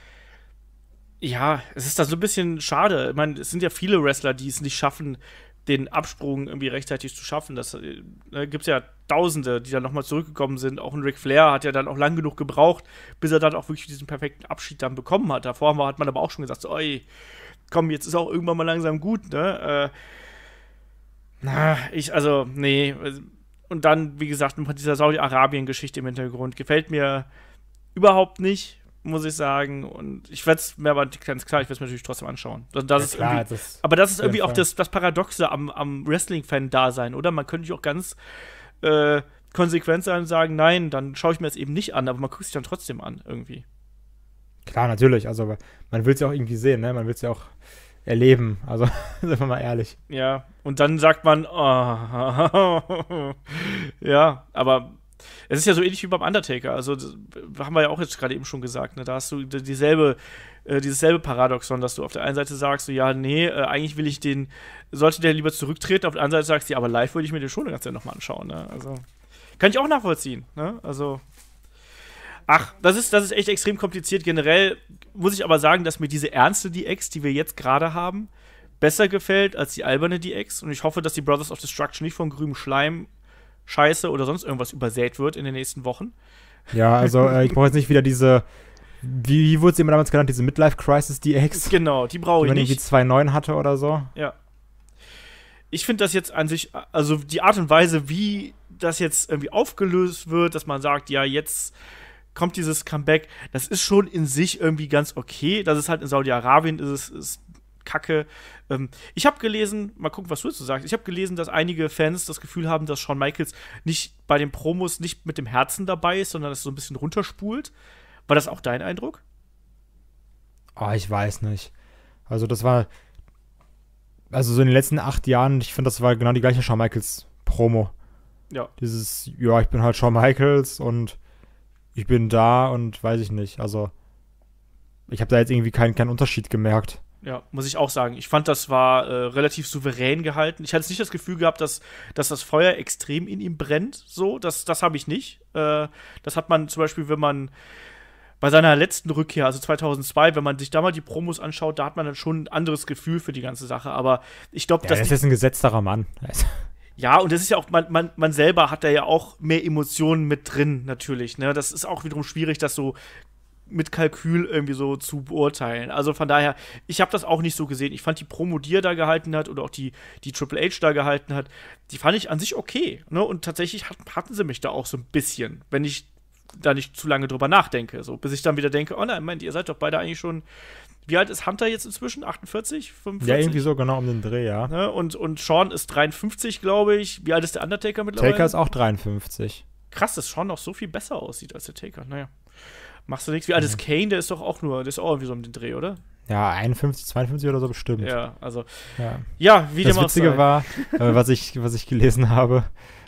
S2: ja, es ist da so ein bisschen schade. Ich meine, es sind ja viele Wrestler, die es nicht schaffen, den Absprung irgendwie rechtzeitig zu schaffen. Das äh, ne, gibt es ja Tausende, die dann nochmal zurückgekommen sind. Auch ein Ric Flair hat ja dann auch lang genug gebraucht, bis er dann auch wirklich diesen perfekten Abschied dann bekommen hat. Davor hat man aber auch schon gesagt, so, ey, komm, jetzt ist auch irgendwann mal langsam gut, ne? Äh, na, ich, also, nee. Und dann, wie gesagt, mit dieser Saudi-Arabien-Geschichte im Hintergrund gefällt mir überhaupt nicht, muss ich sagen. Und ich werde es mir aber ganz klar, ich werde es mir natürlich trotzdem anschauen. Das, das ja, klar, das aber das ist irgendwie auch das, das Paradoxe am, am Wrestling-Fan-Dasein, oder? Man könnte auch ganz äh, konsequent sein und sagen, nein, dann schaue ich mir das eben nicht an, aber man guckt sich dann trotzdem an, irgendwie.
S1: Klar, natürlich. Also man will es ja auch irgendwie sehen, ne? Man will es ja auch erleben. Also, sind wir mal ehrlich. Ja,
S2: und dann sagt man, oh, ja, aber es ist ja so ähnlich wie beim Undertaker. Also haben wir ja auch jetzt gerade eben schon gesagt. Ne? Da hast du dieselbe, äh, dieses selbe Paradoxon, dass du auf der einen Seite sagst, so, ja, nee, äh, eigentlich will ich den, sollte der lieber zurücktreten. Auf der anderen Seite sagst du, ja, aber live würde ich mir den schon ganz nochmal anschauen. Ne? Also kann ich auch nachvollziehen. Ne? Also Ach, das ist, das ist echt extrem kompliziert. Generell muss ich aber sagen, dass mir diese ernste DX, die wir jetzt gerade haben, besser gefällt als die alberne DX. Und ich hoffe, dass die Brothers of Destruction nicht vom grünen Schleim Scheiße oder sonst irgendwas übersät wird in den nächsten Wochen.
S1: Ja, also äh, ich brauche jetzt nicht wieder diese, wie, wie wurde es immer damals genannt, diese Midlife-Crisis DX. Genau, die brauche ich nicht. Die man irgendwie 2.9 hatte oder so. Ja.
S2: Ich finde das jetzt an sich, also die Art und Weise, wie das jetzt irgendwie aufgelöst wird, dass man sagt, ja, jetzt kommt dieses Comeback, das ist schon in sich irgendwie ganz okay. Das ist halt in Saudi-Arabien, ist es ist Kacke. Ähm, ich habe gelesen, mal gucken, was du dazu sagst. Ich habe gelesen, dass einige Fans das Gefühl haben, dass Shawn Michaels nicht bei den Promos nicht mit dem Herzen dabei ist, sondern das so ein bisschen runterspult. War das auch dein Eindruck?
S1: oh, ich weiß nicht. Also, das war. Also, so in den letzten acht Jahren, ich finde, das war genau die gleiche Shawn Michaels-Promo. Ja. Dieses, ja, ich bin halt Shawn Michaels und ich bin da und weiß ich nicht. Also, ich habe da jetzt irgendwie keinen, keinen Unterschied gemerkt.
S2: Ja, muss ich auch sagen. Ich fand, das war äh, relativ souverän gehalten. Ich hatte nicht das Gefühl gehabt, dass, dass das Feuer extrem in ihm brennt. So, das, das habe ich nicht. Äh, das hat man zum Beispiel, wenn man bei seiner letzten Rückkehr, also 2002, wenn man sich da mal die Promos anschaut, da hat man dann schon ein anderes Gefühl für die ganze Sache. Aber
S1: ich glaube, ja, dass. Das ist ein gesetzterer Mann. Also.
S2: Ja, und das ist ja auch, man, man, man selber hat da ja auch mehr Emotionen mit drin, natürlich. Ne? Das ist auch wiederum schwierig, das so mit Kalkül irgendwie so zu beurteilen. Also von daher, ich habe das auch nicht so gesehen. Ich fand die Promo, die er da gehalten hat oder auch die, die Triple H da gehalten hat, die fand ich an sich okay. Ne? Und tatsächlich hat, hatten sie mich da auch so ein bisschen, wenn ich da nicht zu lange drüber nachdenke. So, bis ich dann wieder denke, oh nein, meint, ihr seid doch beide eigentlich schon. Wie alt ist Hunter jetzt inzwischen? 48? 45? Ja, irgendwie
S1: so genau um den Dreh, ja.
S2: Ne? Und, und Sean ist 53, glaube ich. Wie alt ist der Undertaker mittlerweile? Taker ist
S1: auch 53.
S2: Krass, dass Sean noch so viel besser aussieht als der Taker. Naja machst du nichts. Wie alt ah, ist mhm. Kane? Der ist doch auch nur, der ist auch irgendwie so um den Dreh, oder?
S1: Ja, 51, 52 oder so bestimmt. Ja, also. Ja, ja wie das dem Witzige auch war, äh, was, ich, was ich gelesen habe,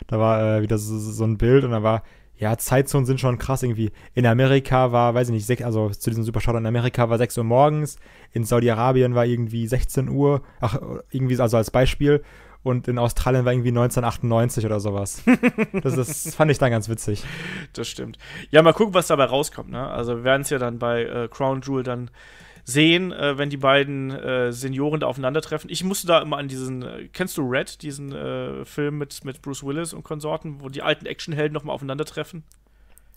S1: da war äh, wieder so, so, ein Bild und da war, ja, Zeitzonen sind schon krass irgendwie. In Amerika war, weiß ich nicht, sechs, also zu diesem Superschaut in Amerika war 6 Uhr morgens, in Saudi-Arabien war irgendwie 16 Uhr, ach, irgendwie, also als Beispiel und in Australien war irgendwie 1998 oder sowas. das, das fand ich dann ganz witzig.
S2: Das stimmt. Ja, mal gucken, was dabei rauskommt. Ne? Also wir werden es ja dann bei äh, Crown Jewel dann sehen, äh, wenn die beiden äh, Senioren da aufeinandertreffen. Ich musste da immer an diesen, äh, kennst du Red, diesen äh, Film mit, mit Bruce Willis und Konsorten, wo die alten Actionhelden nochmal aufeinandertreffen?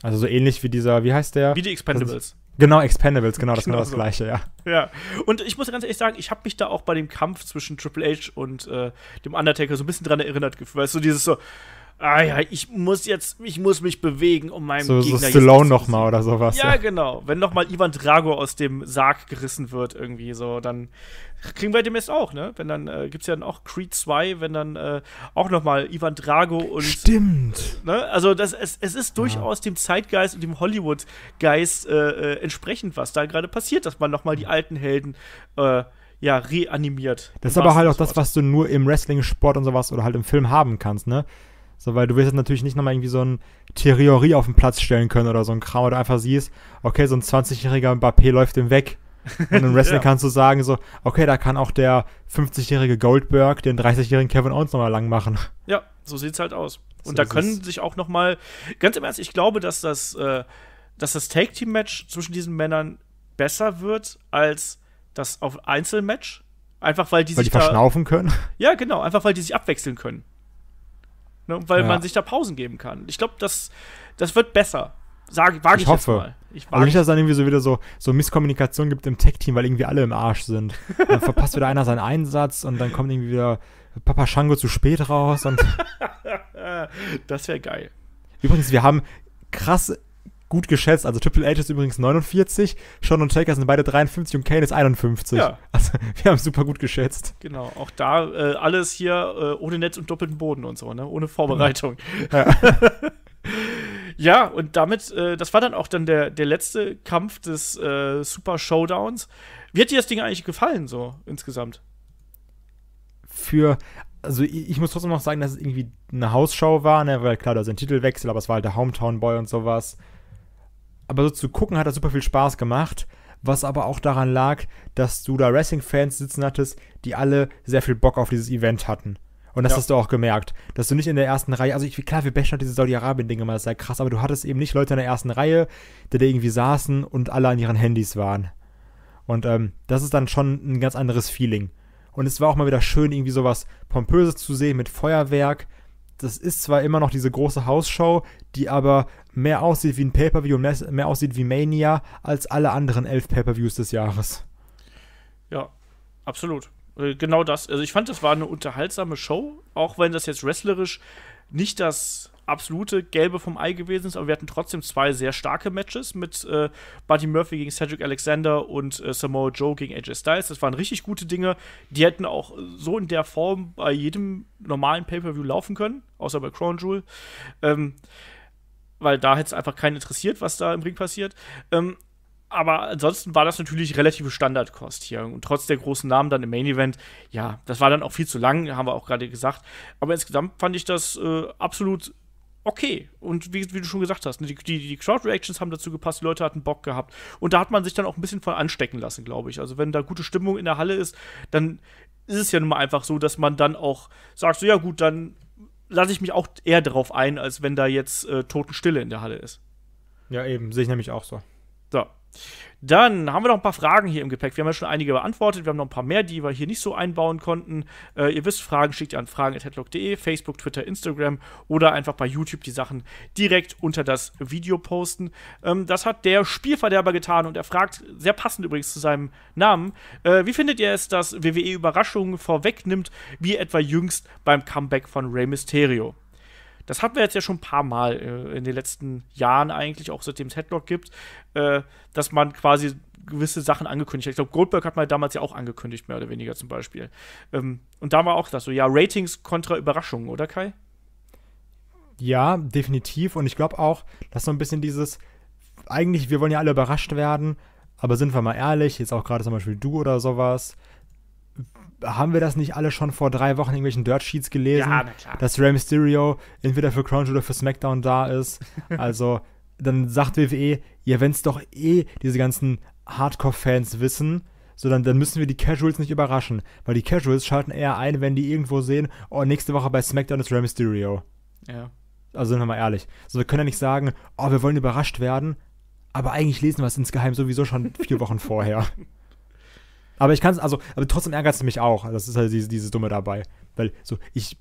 S1: Also so ähnlich wie dieser, wie heißt der? Wie die Expendables. Genau, Expendables, genau, das genau, genau das so. gleiche, ja.
S2: Ja. Und ich muss ganz ehrlich sagen, ich habe mich da auch bei dem Kampf zwischen Triple H und äh, dem Undertaker so ein bisschen dran erinnert gefühlt. Weißt du, so dieses so, ah ja, ich muss jetzt, ich muss mich bewegen, um meinem so, Gegner so Stallone nochmal oder sowas. Ja, ja. genau. Wenn nochmal Ivan Drago aus dem Sarg gerissen wird irgendwie so, dann kriegen wir demnächst auch, ne? Wenn dann, äh, gibt's ja dann auch Creed 2, wenn dann äh, auch nochmal Ivan Drago und Stimmt! ne? Also das, es, es ist durchaus ja. dem Zeitgeist und dem Hollywood-Geist äh, äh, entsprechend, was da gerade passiert, dass man nochmal die alten Helden äh, ja, reanimiert. Das ist aber halt auch das, was
S1: du nur im Wrestling-Sport und sowas oder halt im Film haben kannst, ne? So, weil du wirst jetzt natürlich nicht nochmal irgendwie so ein Theorie auf den Platz stellen können oder so ein Kram, oder einfach siehst, okay, so ein 20-jähriger Mbappé läuft ihm weg. Und im Wrestling ja. kannst du sagen, so, okay, da kann auch der 50-jährige Goldberg den 30-jährigen Kevin Owens nochmal lang machen.
S2: Ja, so sieht's halt aus. Und so da können sich auch nochmal, ganz im Ernst, ich glaube, dass das, äh, dass das Tag-Team-Match zwischen diesen Männern besser wird als das auf Einzelmatch. Einfach weil die weil sich. Die verschnaufen können? Ja, genau, einfach weil die sich abwechseln können. Ne, weil ja. man sich da Pausen geben kann. Ich glaube, das, das wird besser. Sag, wage ich, ich hoffe. jetzt mal. Ich also nicht, dass es
S1: dann irgendwie so wieder so, so Misskommunikation gibt im Tech-Team, weil irgendwie alle im Arsch sind. Dann verpasst wieder einer seinen Einsatz und dann kommt irgendwie wieder Papa Shango zu spät raus.
S2: das wäre geil.
S1: Übrigens, wir haben krass gut geschätzt. Also Triple H ist übrigens 49, Sean und Taker sind beide 53 und Kane ist 51. Ja. Also wir haben super gut geschätzt.
S2: Genau, auch da äh, alles hier äh, ohne Netz und doppelten Boden und so, ne? ohne Vorbereitung. Ja. ja und damit, äh, das war dann auch dann der, der letzte Kampf des äh, Super Showdowns. Wie hat dir das Ding eigentlich gefallen, so insgesamt?
S1: Für, also ich, muss trotzdem noch sagen, dass es irgendwie eine Hausschau war, ne? weil klar, da ist ein Titelwechsel, aber es war halt der Hometown Boy und sowas aber so zu gucken hat das super viel Spaß gemacht, was aber auch daran lag, dass du da Wrestling-Fans sitzen hattest, die alle sehr viel Bock auf dieses Event hatten. Und das ja. hast du auch gemerkt, dass du nicht in der ersten Reihe, also ich, klar, wir bashen halt diese saudi arabien dinge immer, das sei krass, aber du hattest eben nicht Leute in der ersten Reihe, die da irgendwie saßen und alle an ihren Handys waren. Und ähm, das ist dann schon ein ganz anderes Feeling. Und es war auch mal wieder schön, irgendwie sowas Pompöses zu sehen mit Feuerwerk. Das ist zwar immer noch diese große Hausschau, die aber mehr aussieht wie ein Pay-Per-View und mehr, mehr aussieht wie Mania als alle anderen elf Pay-Per-Views des Jahres.
S2: Ja, absolut. Äh, genau das. Also ich fand, das war eine unterhaltsame Show, auch wenn das jetzt wrestlerisch nicht das absolute Gelbe vom Ei gewesen ist, aber wir hatten trotzdem zwei sehr starke Matches mit äh, Buddy Murphy gegen Cedric Alexander und äh, Samoa Joe gegen AJ Styles. Das waren richtig gute Dinge. Die hätten auch so in der Form bei jedem normalen Pay-Per-View laufen können, außer bei Crown Jewel. Ähm, weil da hätte es einfach keinen interessiert, was da im Ring passiert. Ähm, aber ansonsten war das natürlich relative Standardkost hier. Und trotz der großen Namen dann im Main Event, ja, das war dann auch viel zu lang, haben wir auch gerade gesagt. Aber insgesamt fand ich das äh, absolut okay. Und wie, wie, du schon gesagt hast, ne, die, die, die Crowd-Reactions haben dazu gepasst, die Leute hatten Bock gehabt. Und da hat man sich dann auch ein bisschen von anstecken lassen, glaube ich. Also, wenn da gute Stimmung in der Halle ist, dann ist es ja nun mal einfach so, dass man dann auch sagt, so ja gut, dann lasse ich mich auch eher darauf ein, als wenn da jetzt äh, Totenstille in der Halle ist.
S1: Ja, eben, sehe ich nämlich auch so.
S2: So, dann haben wir noch ein paar Fragen hier im Gepäck. Wir haben ja schon einige beantwortet. Wir haben noch ein paar mehr, die wir hier nicht so einbauen konnten. Äh, ihr wisst, Fragen schickt ihr an fragen.headlock.de, Facebook, Twitter, Instagram oder einfach bei YouTube die Sachen direkt unter das Video posten. Ähm, das hat der Spielverderber getan und er fragt, sehr passend übrigens zu seinem Namen, äh, wie findet ihr es, dass WWE Überraschungen vorwegnimmt, wie etwa jüngst beim Comeback von Rey Mysterio? das hatten wir jetzt ja schon ein paar Mal äh, in den letzten Jahren eigentlich, auch seitdem es Headlock gibt, äh, dass man quasi gewisse Sachen angekündigt hat. Ich glaube, Goldberg hat mal damals ja auch angekündigt, mehr oder weniger zum Beispiel. Ähm, und da war auch das so, ja, Ratings kontra Überraschungen, oder Kai?
S1: Ja, definitiv. Und ich glaube auch, dass so ein bisschen dieses, eigentlich, wir wollen ja alle überrascht werden, aber sind wir mal ehrlich, jetzt auch gerade zum Beispiel du oder sowas, haben wir das nicht alle schon vor drei Wochen in irgendwelchen Dirt Sheets gelesen, ja, klar. dass Rey Mysterio entweder für Crunch oder für SmackDown da ist? Also, dann sagt WWE, ja, wenn es doch eh diese ganzen Hardcore-Fans wissen, so dann, dann müssen wir die Casuals nicht überraschen, weil die Casuals schalten eher ein, wenn die irgendwo sehen, oh, nächste Woche bei SmackDown ist Rey Mysterio. Ja. Also sind wir mal ehrlich. So, wir können ja nicht sagen, oh, wir wollen überrascht werden, aber eigentlich lesen wir es insgeheim sowieso schon vier Wochen vorher. Aber ich kann es, also, aber trotzdem ärgert es mich auch. Das ist halt dieses, dieses Dumme dabei. Weil so, ich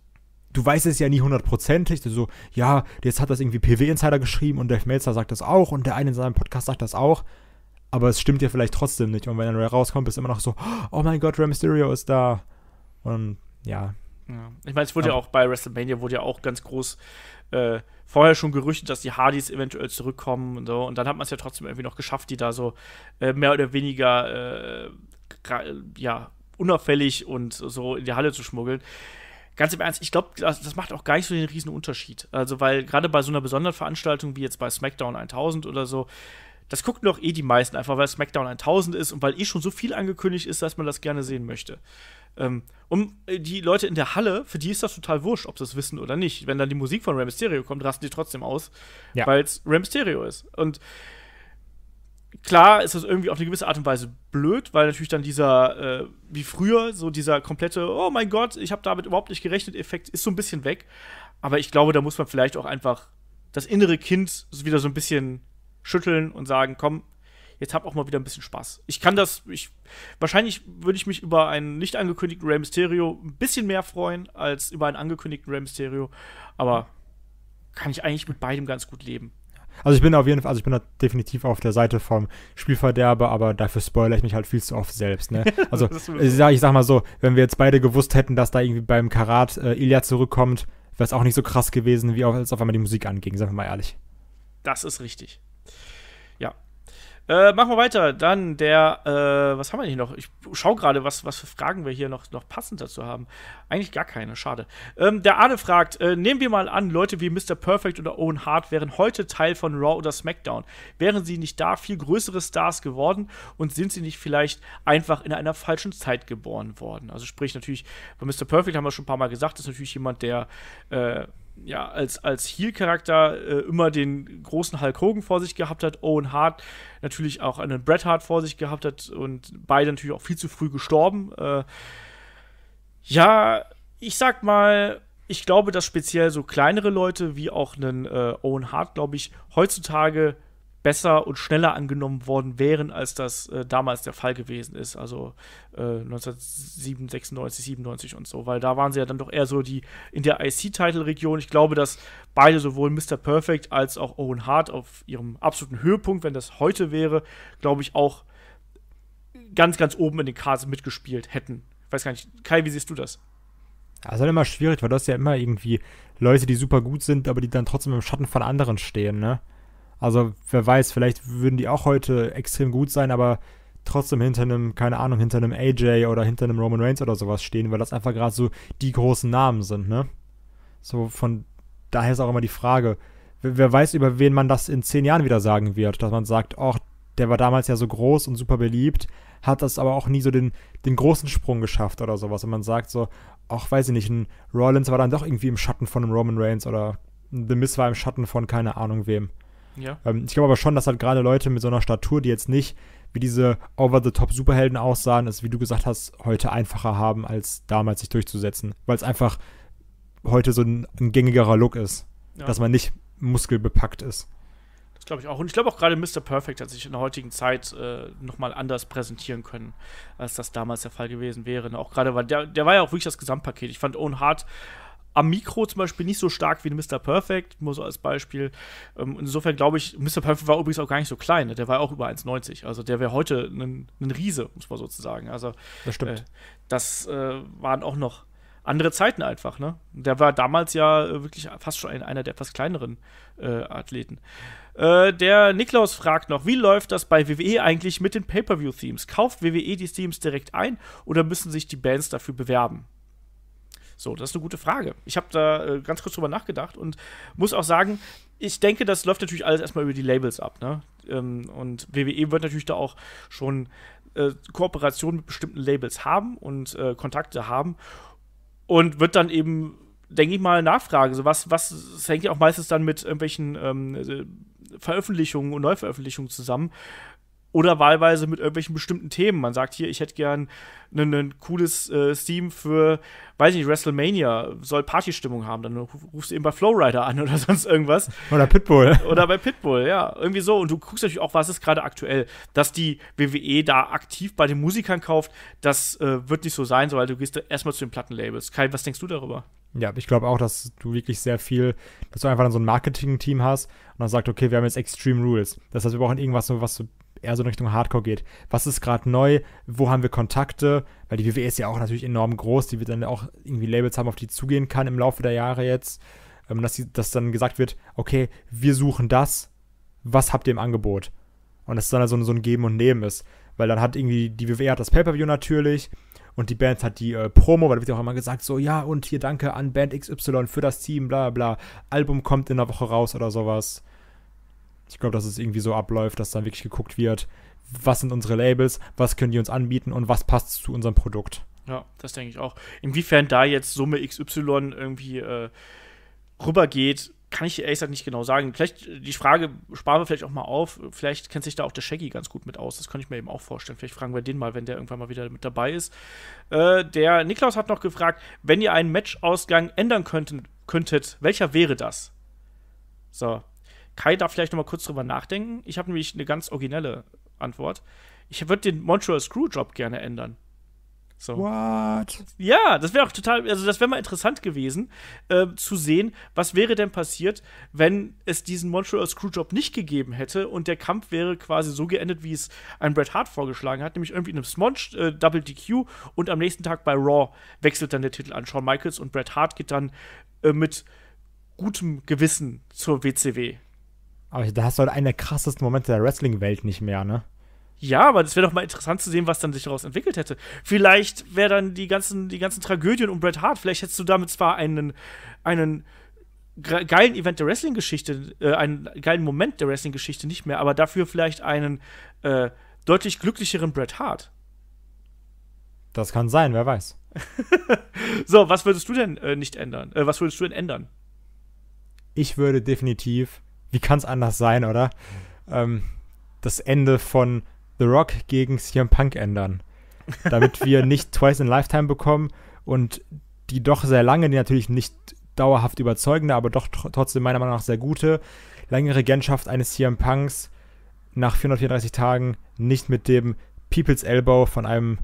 S1: du weißt es ja nie hundertprozentig. So, ja, jetzt hat das irgendwie PW Insider geschrieben und Dave Meltzer sagt das auch und der eine in seinem Podcast sagt das auch. Aber es stimmt ja vielleicht trotzdem nicht. Und wenn er rauskommt, ist immer noch so, oh mein Gott, Rey Mysterio ist da. Und ja. ja.
S2: Ich meine, es wurde ja. ja auch bei WrestleMania wurde ja auch ganz groß äh, vorher schon gerüchtet, dass die Hardys eventuell zurückkommen und so. Und dann hat man es ja trotzdem irgendwie noch geschafft, die da so äh, mehr oder weniger äh, ja, unauffällig und so in die Halle zu schmuggeln. Ganz im Ernst, ich glaube, das, das, macht auch gar nicht so den riesen Unterschied. Also, weil gerade bei so einer besonderen Veranstaltung wie jetzt bei SmackDown 1000 oder so, das gucken doch eh die meisten einfach, weil SmackDown 1000 ist und weil eh schon so viel angekündigt ist, dass man das gerne sehen möchte. Ähm, und äh, die Leute in der Halle, für die ist das total wurscht, ob sie es wissen oder nicht. Wenn dann die Musik von Rem Stereo kommt, rasten die trotzdem aus, ja. weil es Rem Stereo ist. Und klar ist das irgendwie auf eine gewisse Art und Weise blöd, weil natürlich dann dieser, äh, wie früher, so dieser komplette, oh mein Gott, ich habe damit überhaupt nicht gerechnet, Effekt ist so ein bisschen weg. Aber ich glaube, da muss man vielleicht auch einfach das innere Kind wieder so ein bisschen schütteln und sagen, komm, jetzt hab auch mal wieder ein bisschen Spaß. Ich kann das, ich, wahrscheinlich würde ich mich über einen nicht angekündigten Rey Mysterio ein bisschen mehr freuen, als über einen angekündigten Rey Mysterio. Aber kann ich eigentlich mit beidem ganz gut leben.
S1: Also ich bin auf jeden Fall, also ich bin da definitiv auf der Seite vom Spielverderber, aber dafür spoilere ich mich halt viel zu oft selbst. Ne? Also ich sag, ich sag mal so, wenn wir jetzt beide gewusst hätten, dass da irgendwie beim Karat äh, Ilya zurückkommt, wäre es auch nicht so krass gewesen, wie auf, als auf einmal die Musik anging, sagen wir mal ehrlich.
S2: Das ist richtig. Ja, äh, machen wir weiter. Dann der, äh, was haben wir hier noch? Ich schaue gerade, was, was für Fragen wir hier noch, noch passend dazu haben. Eigentlich gar keine, schade. Ähm, der Arne fragt, äh, nehmen wir mal an, Leute wie Mr. Perfect oder Owen Hart wären heute Teil von Raw oder SmackDown. Wären sie nicht da viel größere Stars geworden und sind sie nicht vielleicht einfach in einer falschen Zeit geboren worden? Also sprich natürlich, bei Mr. Perfect haben wir schon ein paar Mal gesagt, ist natürlich jemand, der äh, ja, als, als Heel-Charakter äh, immer den großen Hulk Hogan vor sich gehabt hat, Owen Hart natürlich auch einen Bret Hart vor sich gehabt hat und beide natürlich auch viel zu früh gestorben. Äh, ja, ich sag mal, ich glaube, dass speziell so kleinere Leute wie auch einen äh, Owen Hart, glaube ich, heutzutage besser und schneller angenommen worden wären, als das äh, damals der Fall gewesen ist, also äh, 1996, 97 und so, weil da waren sie ja dann doch eher so die in der IC-Title-Region. Ich glaube, dass beide, sowohl Mr. Perfect als auch Owen Hart, auf ihrem absoluten Höhepunkt, wenn das heute wäre, glaube ich, auch ganz, ganz oben in den Karten mitgespielt hätten. Ich weiß gar nicht, Kai, wie siehst du das?
S1: Das ist halt immer schwierig, weil das ja immer irgendwie Leute, die super gut sind, aber die dann trotzdem im Schatten von anderen stehen, ne? Also wer weiß, vielleicht würden die auch heute extrem gut sein, aber trotzdem hinter einem, keine Ahnung, hinter einem AJ oder hinter einem Roman Reigns oder sowas stehen, weil das einfach gerade so die großen Namen sind, ne? So von daher ist auch immer die Frage, wer, wer weiß, über wen man das in zehn Jahren wieder sagen wird, dass man sagt, oh, der war damals ja so groß und super beliebt, hat das aber auch nie so den, den großen Sprung geschafft oder sowas. Und man sagt so, ach, weiß ich nicht, ein Rollins war dann doch irgendwie im Schatten von einem Roman Reigns oder The Miss war im Schatten von keine Ahnung wem. Ja. Ähm, ich glaube aber schon, dass halt gerade Leute mit so einer Statur, die jetzt nicht wie diese Over-the-Top-Superhelden aussahen, es, wie du gesagt hast, heute einfacher haben, als damals sich durchzusetzen. Weil es einfach heute so ein, ein gängigerer Look ist. Ja. Dass man nicht muskelbepackt ist.
S2: Das glaube ich auch. Und ich glaube auch gerade Mr. Perfect hat sich in der heutigen Zeit äh, nochmal anders präsentieren können, als das damals der Fall gewesen wäre. Ne? Auch gerade, weil der, der war ja auch wirklich das Gesamtpaket. Ich fand Owen Hart am Mikro zum Beispiel nicht so stark wie Mr. Perfect, nur so als Beispiel. Ähm, insofern glaube ich, Mr. Perfect war übrigens auch gar nicht so klein, ne? der war auch über 1,90. Also der wäre heute ein, Riese, muss man sozusagen. Also, das stimmt. Äh, das äh, waren auch noch andere Zeiten einfach. Ne? Der war damals ja äh, wirklich fast schon ein, einer der etwas kleineren äh, Athleten. Äh, der Niklaus fragt noch, wie läuft das bei WWE eigentlich mit den Pay-Per-View-Themes? Kauft WWE die Themes direkt ein oder müssen sich die Bands dafür bewerben? So, das ist eine gute Frage. Ich habe da äh, ganz kurz drüber nachgedacht und muss auch sagen, ich denke, das läuft natürlich alles erstmal über die Labels ab. Ne? Ähm, und WWE wird natürlich da auch schon äh, Kooperationen mit bestimmten Labels haben und äh, Kontakte haben und wird dann eben, denke ich mal, nachfragen. So was, was das hängt ja auch meistens dann mit irgendwelchen ähm, äh, Veröffentlichungen und Neuveröffentlichungen zusammen oder wahlweise mit irgendwelchen bestimmten Themen. Man sagt hier, ich hätte gern ne, ne, ein cooles äh, Theme für, weiß ich nicht, WrestleMania, soll Partystimmung haben, dann rufst du eben bei Flowrider an oder sonst irgendwas. Oder Pitbull. Oder bei Pitbull, ja, irgendwie so. Und du guckst natürlich auch, was ist gerade aktuell. Dass die WWE da aktiv bei den Musikern kauft, das äh, wird nicht so sein, weil du gehst erstmal zu den Plattenlabels. Kai, was denkst du darüber?
S1: Ja, ich glaube auch, dass du wirklich sehr viel, dass du einfach dann so ein Marketing-Team hast und dann sagt, okay, wir haben jetzt Extreme Rules. Das heißt, wir brauchen irgendwas, was so eher so in Richtung Hardcore geht. Was ist gerade neu? Wo haben wir Kontakte? Weil die WWE ist ja auch natürlich enorm groß, die wird dann auch irgendwie Labels haben, auf die zugehen kann im Laufe der Jahre jetzt. Ähm, dass, die, dass dann gesagt wird, okay, wir suchen das, was habt ihr im Angebot? Und dass es dann also so ein Geben und Nehmen ist. Weil dann hat irgendwie, die WWE hat das Pay-Per-View natürlich und die Band hat die äh, Promo, weil da wird ja auch immer gesagt, so, ja, und hier danke an Band XY für das Team, bla bla. Album kommt in der Woche raus oder sowas. Ich glaube, dass es irgendwie so abläuft, dass dann wirklich geguckt wird, was sind unsere Labels, was können die uns anbieten und was passt zu unserem Produkt.
S2: Ja, das denke ich auch. Inwiefern da jetzt Summe XY irgendwie äh, rübergeht, kann ich ehrlich gesagt nicht genau sagen. Vielleicht, äh, die Frage sparen wir vielleicht auch mal auf. Vielleicht kennt sich da auch der Shaggy ganz gut mit aus. Das könnte ich mir eben auch vorstellen. Vielleicht fragen wir den mal, wenn der irgendwann mal wieder mit dabei ist. Äh, der Niklaus hat noch gefragt, wenn ihr einen Matchausgang ändern könntet, könntet welcher wäre das? So, Kai darf vielleicht noch mal kurz drüber nachdenken. Ich habe nämlich eine ganz originelle Antwort. Ich würde den Montreal Screwjob gerne ändern.
S1: So. What?
S2: Ja, das wäre auch total, also das wäre mal interessant gewesen, äh, zu sehen, was wäre denn passiert, wenn es diesen Montreal Screwjob nicht gegeben hätte und der Kampf wäre quasi so geendet, wie es ein Bret Hart vorgeschlagen hat, nämlich irgendwie in einem Smonch, äh, Double DQ und am nächsten Tag bei Raw wechselt dann der Titel an Shawn Michaels und Bret Hart geht dann äh, mit gutem Gewissen zur WCW.
S1: Aber da hast du halt einen der krassesten Momente der Wrestling-Welt nicht mehr, ne?
S2: Ja, aber das wäre doch mal interessant zu sehen, was dann sich daraus entwickelt hätte. Vielleicht wäre dann die ganzen, die ganzen Tragödien um Bret Hart, vielleicht hättest du damit zwar einen, einen geilen Event der Wrestling-Geschichte, äh, einen geilen Moment der Wrestling-Geschichte nicht mehr, aber dafür vielleicht einen äh, deutlich glücklicheren Bret Hart.
S1: Das kann sein, wer weiß.
S2: so, was würdest du denn äh, nicht ändern? Äh, was würdest du denn ändern?
S1: Ich würde definitiv wie kann es anders sein, oder? Ähm, das Ende von The Rock gegen CM Punk ändern. Damit wir nicht Twice in Lifetime bekommen und die doch sehr lange, die natürlich nicht dauerhaft überzeugende, aber doch tr trotzdem meiner Meinung nach sehr gute, lange Regentschaft eines CM Punks nach 434 Tagen nicht mit dem People's Elbow von einem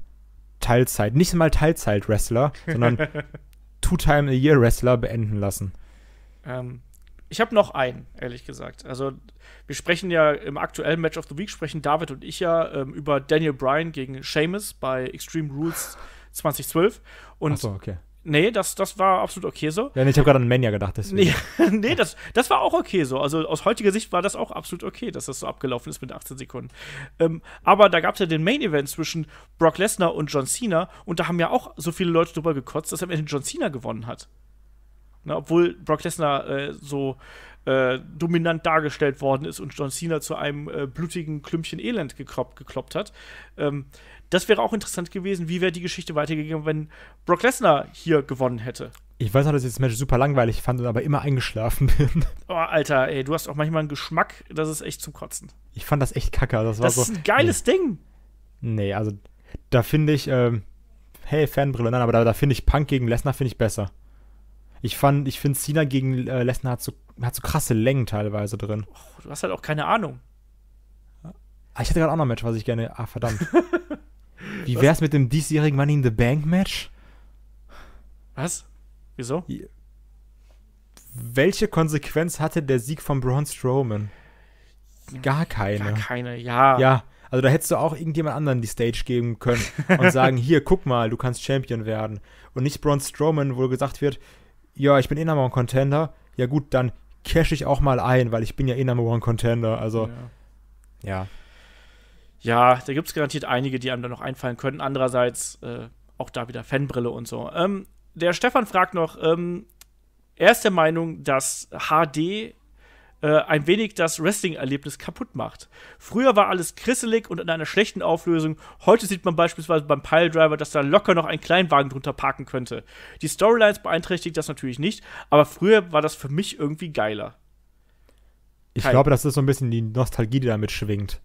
S1: Teilzeit, nicht mal Teilzeit-Wrestler, sondern Two-Time-a-Year-Wrestler beenden lassen.
S2: Ähm, ich habe noch einen, ehrlich gesagt. Also, wir sprechen ja im aktuellen Match of the Week, sprechen David und ich ja ähm, über Daniel Bryan gegen Seamus bei Extreme Rules 2012. Und Ach so, okay. Nee, das, das war absolut okay so.
S1: Ja, nee, ich habe gerade an Mania gedacht. Deswegen.
S2: Nee, nee das, das war auch okay so. Also aus heutiger Sicht war das auch absolut okay, dass das so abgelaufen ist mit 18 Sekunden. Ähm, aber da gab es ja den Main Event zwischen Brock Lesnar und John Cena und da haben ja auch so viele Leute drüber gekotzt, dass am Ende John Cena gewonnen hat. Ne, obwohl Brock Lesnar äh, so äh, dominant dargestellt worden ist und John Cena zu einem äh, blutigen Klümpchen Elend gekloppt, gekloppt hat. Ähm, das wäre auch interessant gewesen, wie wäre die Geschichte weitergegangen, wenn Brock Lesnar hier gewonnen hätte.
S1: Ich weiß noch, dass ich das Match super langweilig fand und aber immer eingeschlafen bin.
S2: Oh, Alter, ey, du hast auch manchmal einen Geschmack, das ist echt zum Kotzen.
S1: Ich fand das echt kacke. Also das, das so, ist ein
S2: geiles nee. Ding.
S1: Nee, also da finde ich, ähm, hey, Fanbrille, nein, aber da, da finde ich Punk gegen Lesnar finde ich besser. Ich ich finde Cena gegen äh, Lesnar hat so, hat so krasse Längen teilweise drin.
S2: Och, du hast halt auch keine Ahnung.
S1: Ah, ich hätte gerade auch noch ein Match, was ich gerne. Ah, verdammt. Wie wäre es mit dem diesjährigen Money in the Bank Match? Was? Wieso? Welche Konsequenz hatte der Sieg von Braun Strowman? Gar keine. Gar keine, ja. Ja, also da hättest du auch irgendjemand anderen die Stage geben können und sagen, hier, guck mal, du kannst Champion werden. Und nicht Braun Strowman, wo gesagt wird, ja, ich bin eh Number One Contender, ja gut, dann cash ich auch mal ein, weil ich bin ja eh Number One Contender. Also, ja.
S2: Ja, ja da gibt es garantiert einige, die einem da noch einfallen können. Andererseits äh, auch da wieder Fanbrille und so. Ähm, der Stefan fragt noch, ähm, er ist der Meinung, dass HD äh, ein wenig das Wrestling-Erlebnis kaputt macht. Früher war alles krisselig und in einer schlechten Auflösung. Heute sieht man beispielsweise beim Piledriver, dass da locker noch ein Kleinwagen drunter parken könnte. Die Storylines beeinträchtigt das natürlich nicht, aber früher war das für mich irgendwie geiler. Ich Kein. glaube, das
S1: ist so ein bisschen die Nostalgie, die damit schwingt.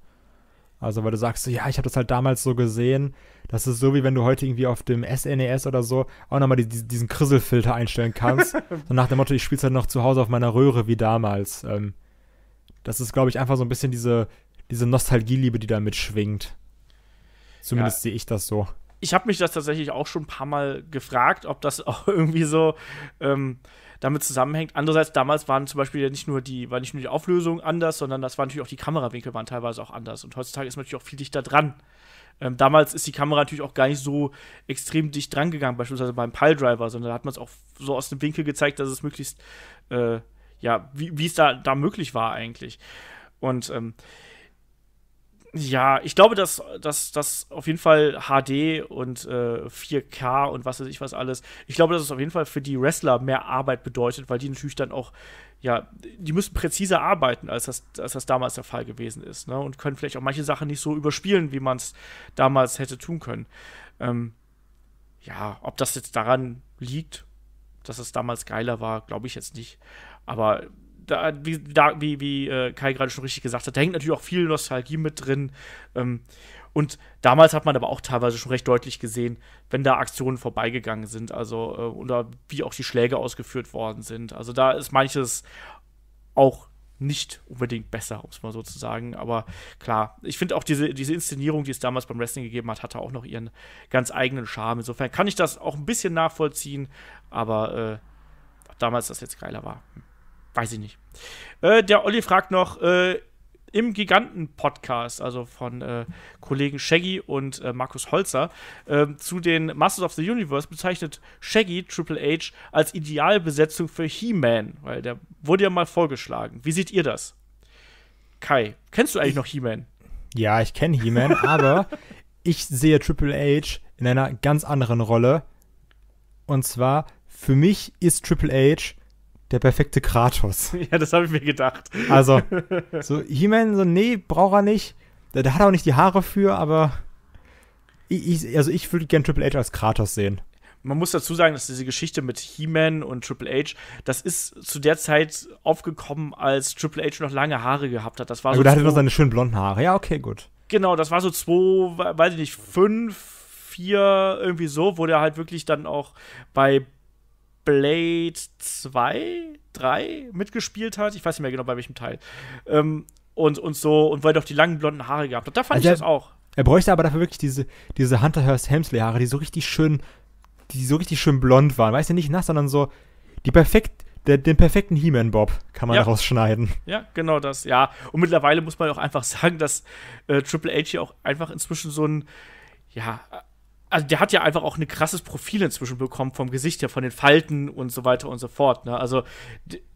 S1: Also weil du sagst, so, ja, ich habe das halt damals so gesehen. Das ist so, wie wenn du heute irgendwie auf dem SNES e oder so auch nochmal die, die, diesen Krisselfilter einstellen kannst. so nach dem Motto, ich spiel's halt noch zu Hause auf meiner Röhre wie damals. Ähm, das ist, glaube ich, einfach so ein bisschen diese, diese Nostalgieliebe, die da mitschwingt. Zumindest ja. sehe ich das so
S2: ich habe mich das tatsächlich auch schon ein paar Mal gefragt, ob das auch irgendwie so, ähm, damit zusammenhängt. Andererseits, damals waren zum Beispiel nicht nur die, war nicht nur die Auflösung anders, sondern das war natürlich auch die Kamerawinkel waren teilweise auch anders. Und heutzutage ist man natürlich auch viel dichter dran. Ähm, damals ist die Kamera natürlich auch gar nicht so extrem dicht dran gegangen, beispielsweise beim Piledriver, sondern da hat man es auch so aus dem Winkel gezeigt, dass es möglichst, äh, ja, wie es da, da möglich war eigentlich. Und ähm, ja, ich glaube, dass, dass, dass auf jeden Fall HD und äh, 4K und was weiß ich was alles, ich glaube, dass es auf jeden Fall für die Wrestler mehr Arbeit bedeutet, weil die natürlich dann auch, ja, die müssen präziser arbeiten, als das, als das damals der Fall gewesen ist, ne? Und können vielleicht auch manche Sachen nicht so überspielen, wie man es damals hätte tun können. Ähm, ja, ob das jetzt daran liegt, dass es damals geiler war, glaube ich jetzt nicht. Aber da, wie, da, wie, wie äh, Kai gerade schon richtig gesagt hat, da hängt natürlich auch viel Nostalgie mit drin. Ähm, und damals hat man aber auch teilweise schon recht deutlich gesehen, wenn da Aktionen vorbeigegangen sind, also äh, oder wie auch die Schläge ausgeführt worden sind. Also da ist manches auch nicht unbedingt besser, um es mal so zu sagen. Aber klar, ich finde auch diese, diese Inszenierung, die es damals beim Wrestling gegeben hat, hatte auch noch ihren ganz eigenen Charme. Insofern kann ich das auch ein bisschen nachvollziehen, aber äh, damals das jetzt geiler war. Hm weiß ich nicht. Äh, der Olli fragt noch, äh, im Giganten-Podcast, also von äh, Kollegen Shaggy und äh, Markus Holzer, äh, zu den Masters of the Universe bezeichnet Shaggy Triple H als Idealbesetzung für He-Man, weil der wurde ja mal vorgeschlagen. Wie seht ihr das? Kai, kennst du eigentlich noch He-Man?
S1: Ja, ich kenne He-Man, aber ich sehe Triple H in einer ganz anderen Rolle. Und zwar, für mich ist Triple H der perfekte Kratos.
S2: Ja, das habe ich mir gedacht. Also,
S1: so He-Man, so, nee, braucht er nicht. Der, der, hat auch nicht die Haare für, aber ich, ich also ich würde gern Triple H als Kratos sehen.
S2: Man muss dazu sagen, dass diese Geschichte mit He-Man und Triple H, das ist zu der Zeit aufgekommen, als Triple H noch lange Haare gehabt hat. Das war ja, also so gut, er noch seine
S1: schönen blonden Haare. Ja, okay, gut.
S2: Genau, das war so zwei, weiß ich nicht, fünf, vier, irgendwie so, wo der halt wirklich dann auch bei Blade 2, 3 mitgespielt hat. Ich weiß nicht mehr genau, bei welchem Teil. Ähm, und, und so, und weil er doch die langen blonden Haare gehabt hat. Da fand also ich das auch.
S1: Er bräuchte aber dafür wirklich diese, diese Hunter Hearst Hemsley Haare, die so richtig schön, die so richtig schön blond waren. Weißt du, nicht nass, sondern so die perfekt, der, den perfekten He-Man Bob kann man ja. daraus schneiden.
S2: Ja, genau das, ja. Und mittlerweile muss man auch einfach sagen, dass äh, Triple H hier auch einfach inzwischen so ein, ja, also der hat ja einfach auch ein krasses Profil inzwischen bekommen vom Gesicht her, von den Falten und so weiter und so fort. Ne? Also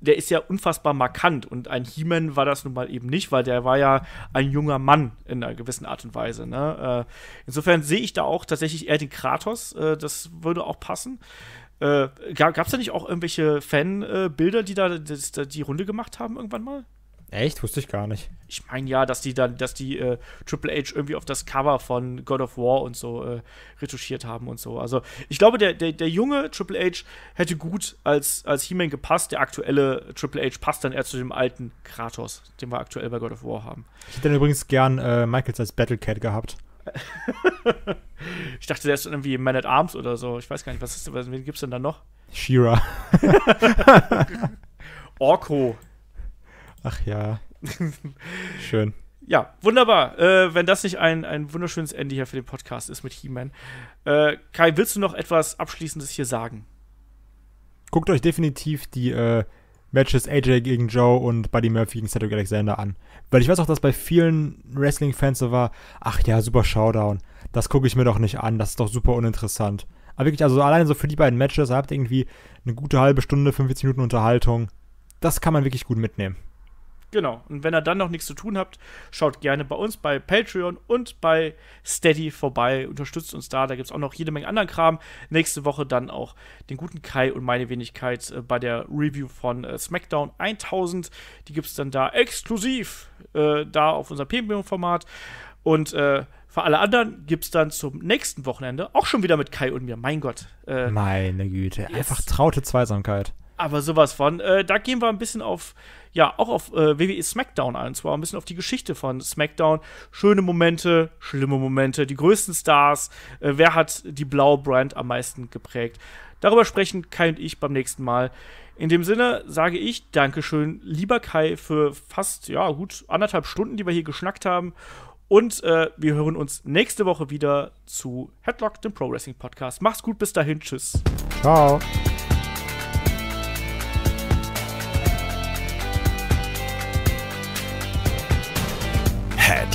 S2: der ist ja unfassbar markant und ein He-Man war das nun mal eben nicht, weil der war ja ein junger Mann in einer gewissen Art und Weise. Ne? Äh, insofern sehe ich da auch tatsächlich eher den Kratos, äh, das würde auch passen. Äh, Gab es da nicht auch irgendwelche Fan-Bilder, äh, die da die, die Runde gemacht haben irgendwann mal?
S1: Echt? Wusste ich gar nicht.
S2: Ich meine ja, dass die dann, dass die äh, Triple H irgendwie auf das Cover von God of War und so äh, retuschiert haben und so. Also ich glaube, der, der, der junge Triple H hätte gut als, als He-Man gepasst. Der aktuelle Triple H passt dann eher zu dem alten Kratos, den wir aktuell bei God of War haben.
S1: Ich hätte dann übrigens gern äh, Michaels als Battle Cat gehabt.
S2: ich dachte, der ist irgendwie Man at Arms oder so. Ich weiß gar nicht, was ist, wen gibt's denn da noch? Shira. Orko.
S1: Ach ja. Schön.
S2: Ja, wunderbar. Äh, wenn das nicht ein, ein wunderschönes Ende hier für den Podcast ist mit He-Man. Äh, Kai, willst du noch etwas Abschließendes hier sagen?
S1: Guckt euch definitiv die äh, Matches AJ gegen Joe und Buddy Murphy gegen Cedric Alexander an. Weil ich weiß auch, dass bei vielen Wrestling-Fans so war, ach ja, super Showdown. Das gucke ich mir doch nicht an. Das ist doch super uninteressant. Aber wirklich, also alleine so für die beiden Matches, ihr habt irgendwie eine gute halbe Stunde, 45 Minuten Unterhaltung. Das kann man wirklich gut mitnehmen.
S2: Genau. Und wenn ihr dann noch nichts zu tun habt, schaut gerne bei uns bei Patreon und bei Steady vorbei. Unterstützt uns da. Da gibt es auch noch jede Menge anderen Kram. Nächste Woche dann auch den guten Kai und meine Wenigkeit äh, bei der Review von äh, SmackDown 1000. Die gibt es dann da exklusiv äh, da auf unser Premium-Format. Und äh, für alle anderen gibt es dann zum nächsten Wochenende auch schon wieder mit Kai und mir. Mein Gott. Äh,
S1: meine Güte. Yes. Einfach traute Zweisamkeit.
S2: Aber sowas von. Äh, da gehen wir ein bisschen auf ja, auch auf äh, WWE SmackDown ein, und zwar ein bisschen auf die Geschichte von SmackDown. Schöne Momente, schlimme Momente, die größten Stars, äh, wer hat die blaue Brand am meisten geprägt. Darüber sprechen Kai und ich beim nächsten Mal. In dem Sinne sage ich Dankeschön, lieber Kai, für fast, ja, gut anderthalb Stunden, die wir hier geschnackt haben. Und äh, wir hören uns nächste Woche wieder zu Headlock, dem Pro Wrestling Podcast. Mach's gut, bis dahin, tschüss. Ciao.